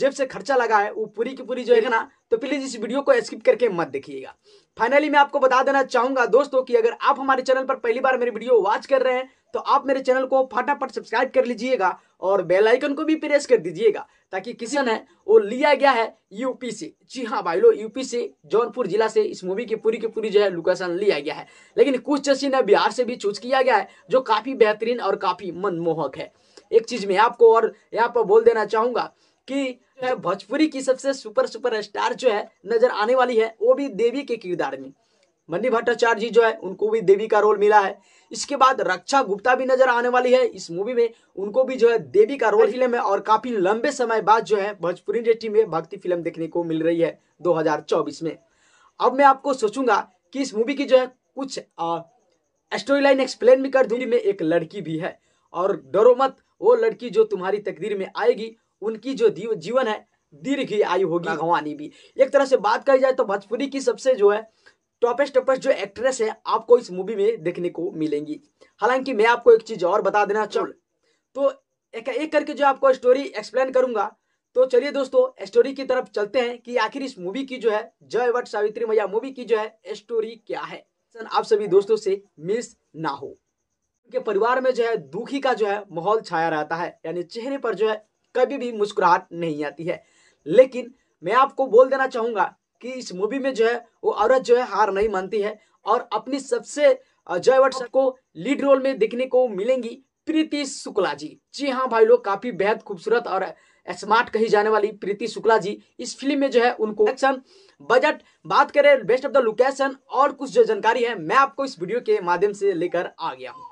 जेब से खर्चा लगा है वो पूरी की पूरी जो है ना तो प्लीज़ इस वीडियो को स्किप करके मत देखिएगा फाइनली मैं आपको बता देना चाहूंगा दोस्तों कि अगर आप हमारे चैनल पर पहली बार मेरी वीडियो वॉच कर रहे हैं तो आप मेरे चैनल को फटाफट सब्सक्राइब कर लीजिएगा और बेल आइकन को भी प्रेस कर दीजिएगा ताकि किसी है वो लिया गया है यूपी से जी हाँ भाई लोग यूपी से जौनपुर जिला से इस मूवी की पूरी की पूरी जो है लोकेशन लिया गया है लेकिन कुछ सीन बिहार से भी चूज किया गया है जो काफ़ी बेहतरीन और काफ़ी मनमोहक है एक चीज़ में आपको और यहाँ पर बोल देना चाहूंगा कि भोजपुरी की सबसे सुपर सुपर स्टार जो है नजर आने वाली है वो भी देवी के किरदार में मनी भट्टाचार्य जी जो है उनको भी देवी का रोल मिला है इसके बाद रक्षा गुप्ता भी नजर आने वाली है इस मूवी में उनको भी जो है देवी का रोल फिल्म है और काफी लंबे समय बाद जो है भोजपुरी इंडस्ट्री में भक्ति फिल्म देखने को मिल रही है दो में अब मैं आपको सोचूंगा कि इस मूवी की जो है कुछ स्टोरी लाइन एक्सप्लेन भी कर दूंगी में एक लड़की भी है और डरो मत वो लड़की जो तुम्हारी तकदीर में आएगी उनकी जो जीवन है दीर्घ आयु होगी हाँ। भगवानी भी एक तरह से बात कही जाए तो भोजपुरी की सबसे जो है टॉपेस्ट टॉपेस्ट जो एक्ट्रेस है आपको इस मूवी में देखने को मिलेंगी हालांकि मैं आपको एक चीज और बता देना चाहूँ तो एक एक करके जो आपको स्टोरी एक्सप्लेन करूंगा तो चलिए दोस्तों स्टोरी की तरफ चलते हैं कि आखिर इस मूवी की जो है जय वट सावित्री मैया मूवी की जो है स्टोरी क्या है आप सभी दोस्तों से मिस ना हो उनके परिवार में जो है दुखी का जो है माहौल छाया रहता है यानी चेहरे पर जो है कभी भी मुस्कुराहट नहीं आती है लेकिन मैं आपको बोल देना चाहूंगा कि इस मूवी में जो है वो औरत जो है हार नहीं मानती है और अपनी सबसे जय वट को लीड रोल में देखने को मिलेंगी प्रीति शुक्ला जी जी हाँ भाई लोग काफी बेहद खूबसूरत और स्मार्ट कही जाने वाली प्रीति शुक्ला जी इस फिल्म में जो है उनको एक्शन बजट बात करें बेस्ट ऑफ द लोकेशन और कुछ जो जानकारी है मैं आपको इस वीडियो के माध्यम से लेकर आ गया हूँ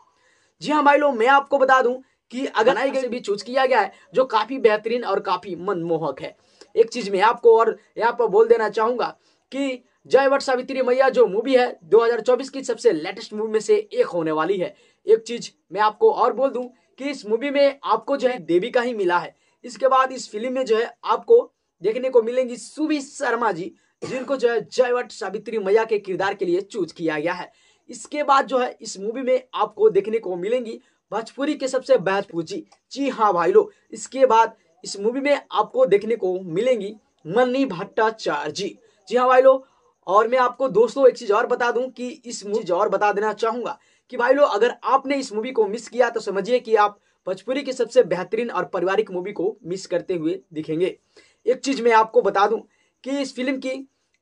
जी हाँ भाई लोग मैं आपको बता दूं कि अगनाई गई भी चूज किया गया है जो काफी बेहतरीन और काफी मनमोहक है एक चीज़ में आपको और यहाँ पर बोल देना चाहूंगा कि जय वट सावित्री मैया जो मूवी है 2024 की सबसे लेटेस्ट मूवी में से एक होने वाली है एक चीज मैं आपको और बोल दूं कि इस मूवी में आपको जो है देवी का ही मिला है इसके बाद इस फिल्म में जो है आपको देखने को मिलेंगी सुबी शर्मा जी जिनको जो है जयवट सावित्री मैया के किरदार के लिए चूज किया गया है इसके बाद जो है इस मूवी में आपको देखने को मिलेंगी भोजपुरी के सबसे पूछी जी हाँ भाई लोग इसके बाद इस मूवी में आपको देखने को मिलेंगी मन्नी भट्टाचार्य जी जी हाँ भाई लोग और मैं आपको दोस्तों एक चीज और बता दूं कि इस मूवी और बता देना चाहूंगा कि भाई लोग अगर आपने इस मूवी को मिस किया तो समझिए कि आप भोजपुरी की सबसे बेहतरीन और पारिवारिक मूवी को मिस करते हुए दिखेंगे एक चीज मैं आपको बता दूं कि इस फिल्म की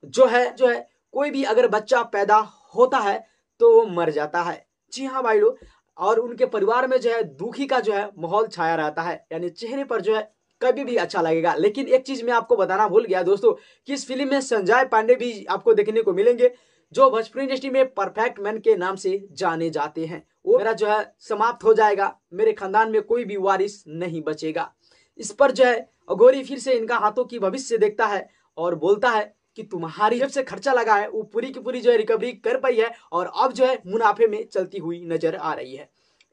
जो है जो है कोई भी अगर बच्चा पैदा होता है तो वो मर जाता है जी हाँ भाई लोग और उनके परिवार में जो है दुखी का जो है माहौल छाया रहता है यानी चेहरे पर जो है कभी भी अच्छा लगेगा लेकिन एक चीज़ मैं आपको बताना भूल गया दोस्तों कि इस फिल्म में संजय पांडे भी आपको देखने को मिलेंगे जो भोजपुरी इंडस्ट्री में परफेक्ट मैन के नाम से जाने जाते हैं वो मेरा जो है समाप्त हो जाएगा मेरे खानदान में कोई भी वारिस नहीं बचेगा इस पर जो है अघोरी फिर से इनका हाथों की भविष्य देखता है और बोलता है कि तुम्हारी जब से खर्चा लगा है वो पूरी की पूरी जो है रिकवरी कर पाई है और अब जो है मुनाफे में चलती हुई नजर आ रही है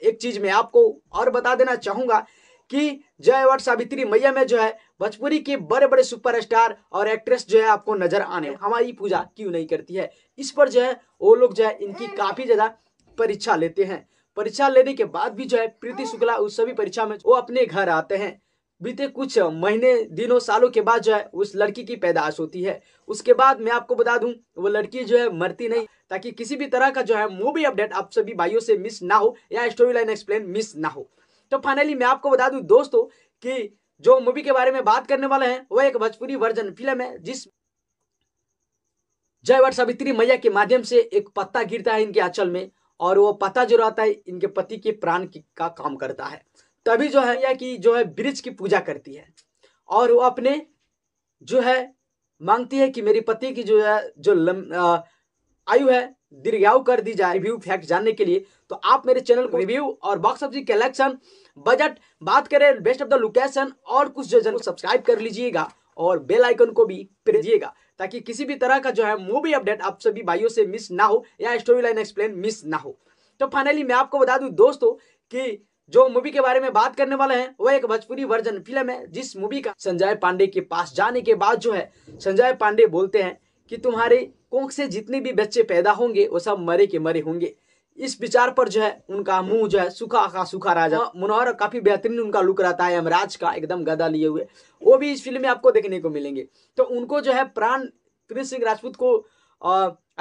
एक चीज मैं आपको और बता देना चाहूंगा कि और सावित्री मैया में जो है भोजपुरी के बड़े बड़े सुपरस्टार और एक्ट्रेस जो है आपको नजर आने हमारी पूजा क्यों नहीं करती है इस पर जो है वो लोग जो है इनकी काफी ज्यादा परीक्षा लेते हैं परीक्षा लेने के बाद भी जो है प्रीति शुक्ला उस सभी परीक्षा में वो अपने घर आते हैं बीते कुछ महीने दिनों सालों के बाद जो है उस लड़की की पैदाश होती है उसके बाद मैं आपको बता दूं वो लड़की जो है मरती नहीं ताकि किसी भी तरह का जो है मूवी अपडेट आप सभी भाइयों से मिस ना हो या स्टोरी लाइन एक्सप्लेन मिस ना हो तो फाइनली मैं आपको बता दूं दोस्तों कि जो मूवी के बारे में बात करने वाले हैं वह एक भोजपुरी वर्जन फिल्म है जिस जय वट सावित्री मैया के माध्यम से एक पत्ता गिरता है इनके आंचल में और वो पत्ता जो रहता है इनके पति के प्राण का काम करता है तभी जो है या कि जो है ब्रिज की पूजा करती है और वो अपने जो है मांगती है कि मेरे पति की जो है जो लम, आयु है दीर्घायु कर दी जाए रिव्यू फैक्ट जानने के लिए तो आप मेरे चैनल को रिव्यू और बॉक्स ऑफ जी कलेक्शन बजट बात करें बेस्ट ऑफ द लोकेशन और कुछ जो जन सब्सक्राइब कर लीजिएगा और बेल आइकन को भी प्रेजिएगा ताकि किसी भी तरह का जो है मूवी अपडेट आप सभी भाइयों से मिस ना हो या स्टोरी लाइन एक्सप्लेन मिस ना हो तो फाइनली मैं आपको बता दूं दोस्तों कि जो मूवी के बारे में बात करने वाले हैं वह एक भोजपुरी वर्जन फिल्म है जिस मूवी का संजय पांडे के पास जाने के बाद जो है संजय पांडे बोलते हैं कि तुम्हारे कोख से जितने भी बच्चे पैदा होंगे वो सब मरे के मरे होंगे इस विचार पर जो है उनका मुंह जो है सूखा का सूखा राजा हाँ। मनोहर काफी बेहतरीन उनका लुक रहता है यमराज का एकदम गदा लिए हुए वो भी इस फिल्म में आपको देखने को मिलेंगे तो उनको जो है प्राण कृष्ण सिंह राजपूत को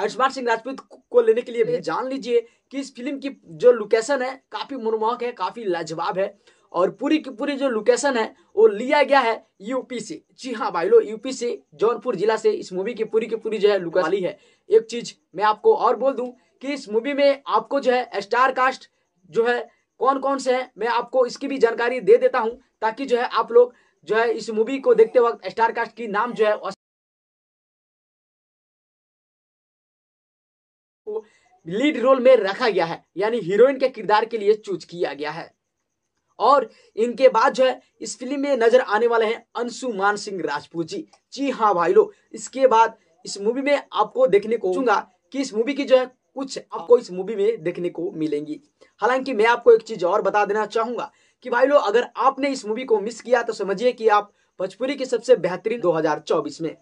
आयुष्मान सिंह राजपूत को लेने के लिए जान लीजिए कि इस फिल्म की जो लोकेशन है काफी मनमोहक है काफी लाजवाब है और पूरी की पूरी जो लोकेशन है वो लिया गया है यूपी से जी हाँ भाई लोग यूपी से जौनपुर जिला से इस मूवी की पूरी की पूरी जो है लुकाली है एक चीज मैं आपको और बोल दूं कि इस मूवी में आपको जो है स्टार कास्ट जो है कौन कौन से हैं मैं आपको इसकी भी जानकारी दे देता हूं ताकि जो है आप लोग जो है इस मूवी को देखते वक्त स्टार कास्ट की नाम जो है लीड रोल में रखा गया है यानी हीरोइन के किरदार के लिए चूज किया गया है और इनके बाद जो है इस फिल्म में नजर आने वाले हैं अंशु मान सिंह राजपूत जी जी हाँ भाई लोग इसके बाद इस मूवी में आपको देखने को कि इस मूवी की जो है कुछ आपको इस मूवी में देखने को मिलेंगी हालांकि मैं आपको एक चीज और बता देना चाहूंगा कि भाई लोग अगर आपने इस मूवी को मिस किया तो समझिए कि आप भोजपुरी की सबसे बेहतरीन 2024 में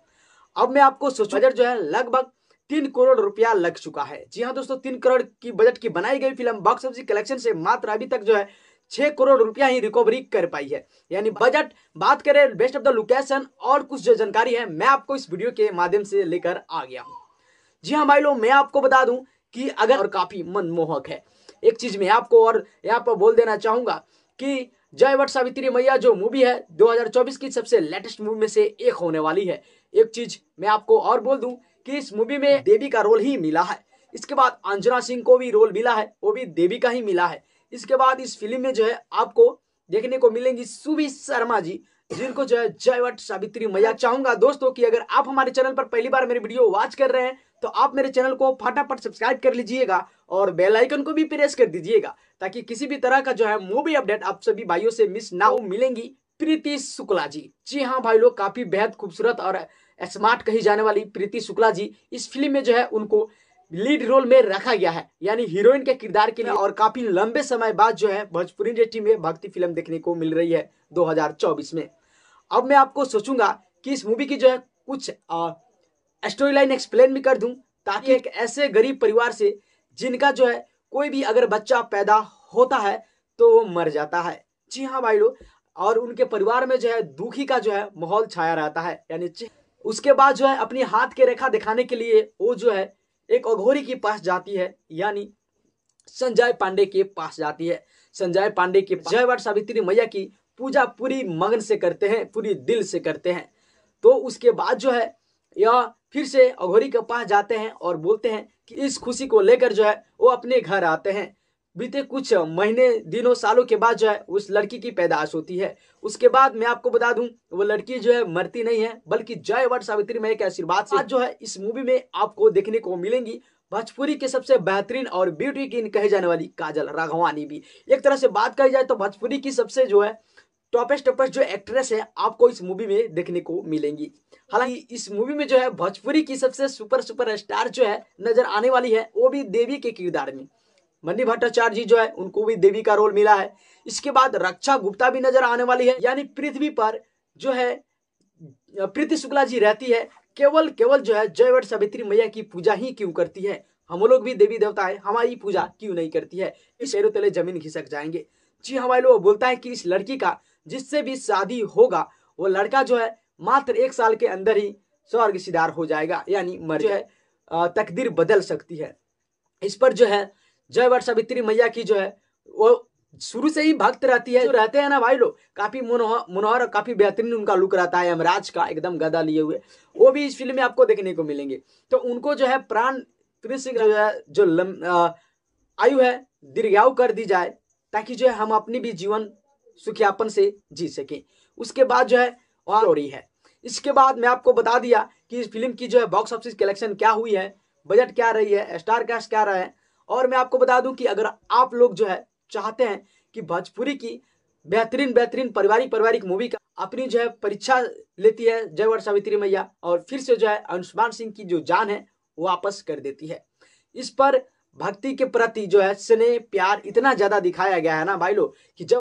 अब मैं आपको सोच बजट जो है लगभग तीन करोड़ रुपया लग चुका है जी हाँ दोस्तों तीन करोड़ की बजट की बनाई गई फिल्म बॉक्स ऑफिस कलेक्शन से मात्र अभी तक जो है छह करोड़ रुपया ही रिकवरी कर पाई है यानी बजट बात करें बेस्ट ऑफ द लोकेशन और कुछ जो जानकारी है मैं आपको इस वीडियो के माध्यम से लेकर आ गया हूँ जी हाँ भाई लोग मैं आपको बता दूं कि अगर और काफ़ी मनमोहक है एक चीज़ में आपको और यहाँ पर बोल देना चाहूंगा कि जय वट सावित्री मैया जो मूवी है 2024 की सबसे लेटेस्ट मूवी में से एक होने वाली है एक चीज़ मैं आपको और बोल दूं कि इस मूवी में देवी का रोल ही मिला है इसके बाद अंजना सिंह को भी रोल मिला है वो भी देवी का ही मिला है इसके बाद इस फिल्म में जो है आपको देखने को मिलेंगी सुबी शर्मा जी जिनको जो है जय वट सावित्री मैया चाहूंगा दोस्तों की अगर आप हमारे चैनल पर पहली बार मेरी वीडियो वॉच कर रहे हैं तो आप मेरे चैनल को फटाफट सब्सक्राइब कर लीजिएगा और बेल आइकन को भी प्रेस कर दीजिएगा ताकि किसी भी तरह का जो है मूवी अपडेट आप सभी भाइयों से मिस ना हो मिलेंगी प्रीति शुक्ला जी जी हाँ भाई लोग काफी बेहद खूबसूरत और स्मार्ट कही जाने वाली प्रीति शुक्ला जी इस फिल्म में जो है उनको लीड रोल में रखा गया है यानी हीरोइन के किरदार के लिए और काफी लंबे समय बाद जो है भोजपुरी रेटी में भक्ति फिल्म देखने को मिल रही है 2024 में अब मैं आपको सोचूंगा कि इस मूवी की जो है कुछ स्टोरी लाइन एक्सप्लेन भी कर दूं ताकि एक ऐसे गरीब परिवार से जिनका जो है कोई भी अगर बच्चा पैदा होता है तो वो मर जाता है जी हाँ भाई लोग और उनके परिवार में जो है दुखी का जो है माहौल छाया रहता है यानी उसके बाद जो है अपनी हाथ के रेखा दिखाने के लिए वो जो है एक अघोरी के पास जाती है यानी संजय पांडे के पास जाती है संजय पांडे के जय वाट सावित्री मैया की पूजा पूरी मगन से करते हैं पूरी दिल से करते हैं तो उसके बाद जो है यह फिर से अघोरी के पास जाते हैं और बोलते हैं कि इस खुशी को लेकर जो है वो अपने घर आते हैं बीते कुछ महीने दिनों सालों के बाद जो है उस लड़की की पैदाश होती है उसके बाद मैं आपको बता दूं वो लड़की जो है मरती नहीं है बल्कि जय वर्ड सावित्री में एक आशीर्वाद से जो है इस मूवी में आपको देखने को मिलेंगी भोजपुरी के सबसे बेहतरीन और ब्यूटी किन कहे जाने वाली काजल राघवानी भी एक तरह से बात कही जाए तो भोजपुरी की सबसे जो है टॉपेस्ट टॉपेस्ट जो एक्ट्रेस है आपको इस मूवी में देखने को मिलेंगी हालांकि इस मूवी में जो है भोजपुरी की सबसे सुपर सुपर स्टार जो है नजर आने वाली है वो भी देवी के किरदार में मनी भट्टाचार्य जी जो है उनको भी देवी का रोल मिला है इसके बाद रक्षा गुप्ता भी नजर आने वाली है यानी पृथ्वी पर जो है प्रीति शुक्ला जी रहती है केवल केवल जो है जयवट सावित्री मैया की पूजा ही क्यों करती है हम लोग भी देवी देवता है हमारी पूजा क्यों नहीं करती है इस एरो तले जमीन घिसक जाएंगे जी हमारे लोग बोलता है कि इस लड़की का जिससे भी शादी होगा वो लड़का जो है मात्र एक साल के अंदर ही स्वर्ग सिदार हो जाएगा यानी मर है तकदीर बदल सकती है इस पर जो है जय वर सावित्री मैया की जो है वो शुरू से ही भक्त रहती है जो रहते हैं ना भाई लोग काफी मनोहर मनोहर काफी बेहतरीन उनका लुक रहता है यमराज का एकदम गदा लिए हुए वो भी इस फिल्म में आपको देखने को मिलेंगे तो उनको जो है प्राण कृष्ण जो है जो आयु है दीर्घायु कर दी जाए ताकि जो है हम अपनी भी जीवन सुखयापन से जी सकें उसके बाद जो है और है इसके बाद मैं आपको बता दिया कि इस फिल्म की जो है बॉक्स ऑफिस कलेक्शन क्या हुई है बजट क्या रही है स्टार कैश क्या रहा है और मैं आपको बता दूं कि अगर आप लोग जो है चाहते हैं कि भोजपुरी की बेहतरीन बेहतरीन पारिवारिक पारिवारिक मूवी का अपनी जो है परीक्षा लेती है जयवर सावित्री मैया और फिर से जो है अनुष्मान सिंह की जो जान है वापस कर देती है इस पर भक्ति के प्रति जो है स्नेह प्यार इतना ज्यादा दिखाया गया है ना भाई लोग कि जब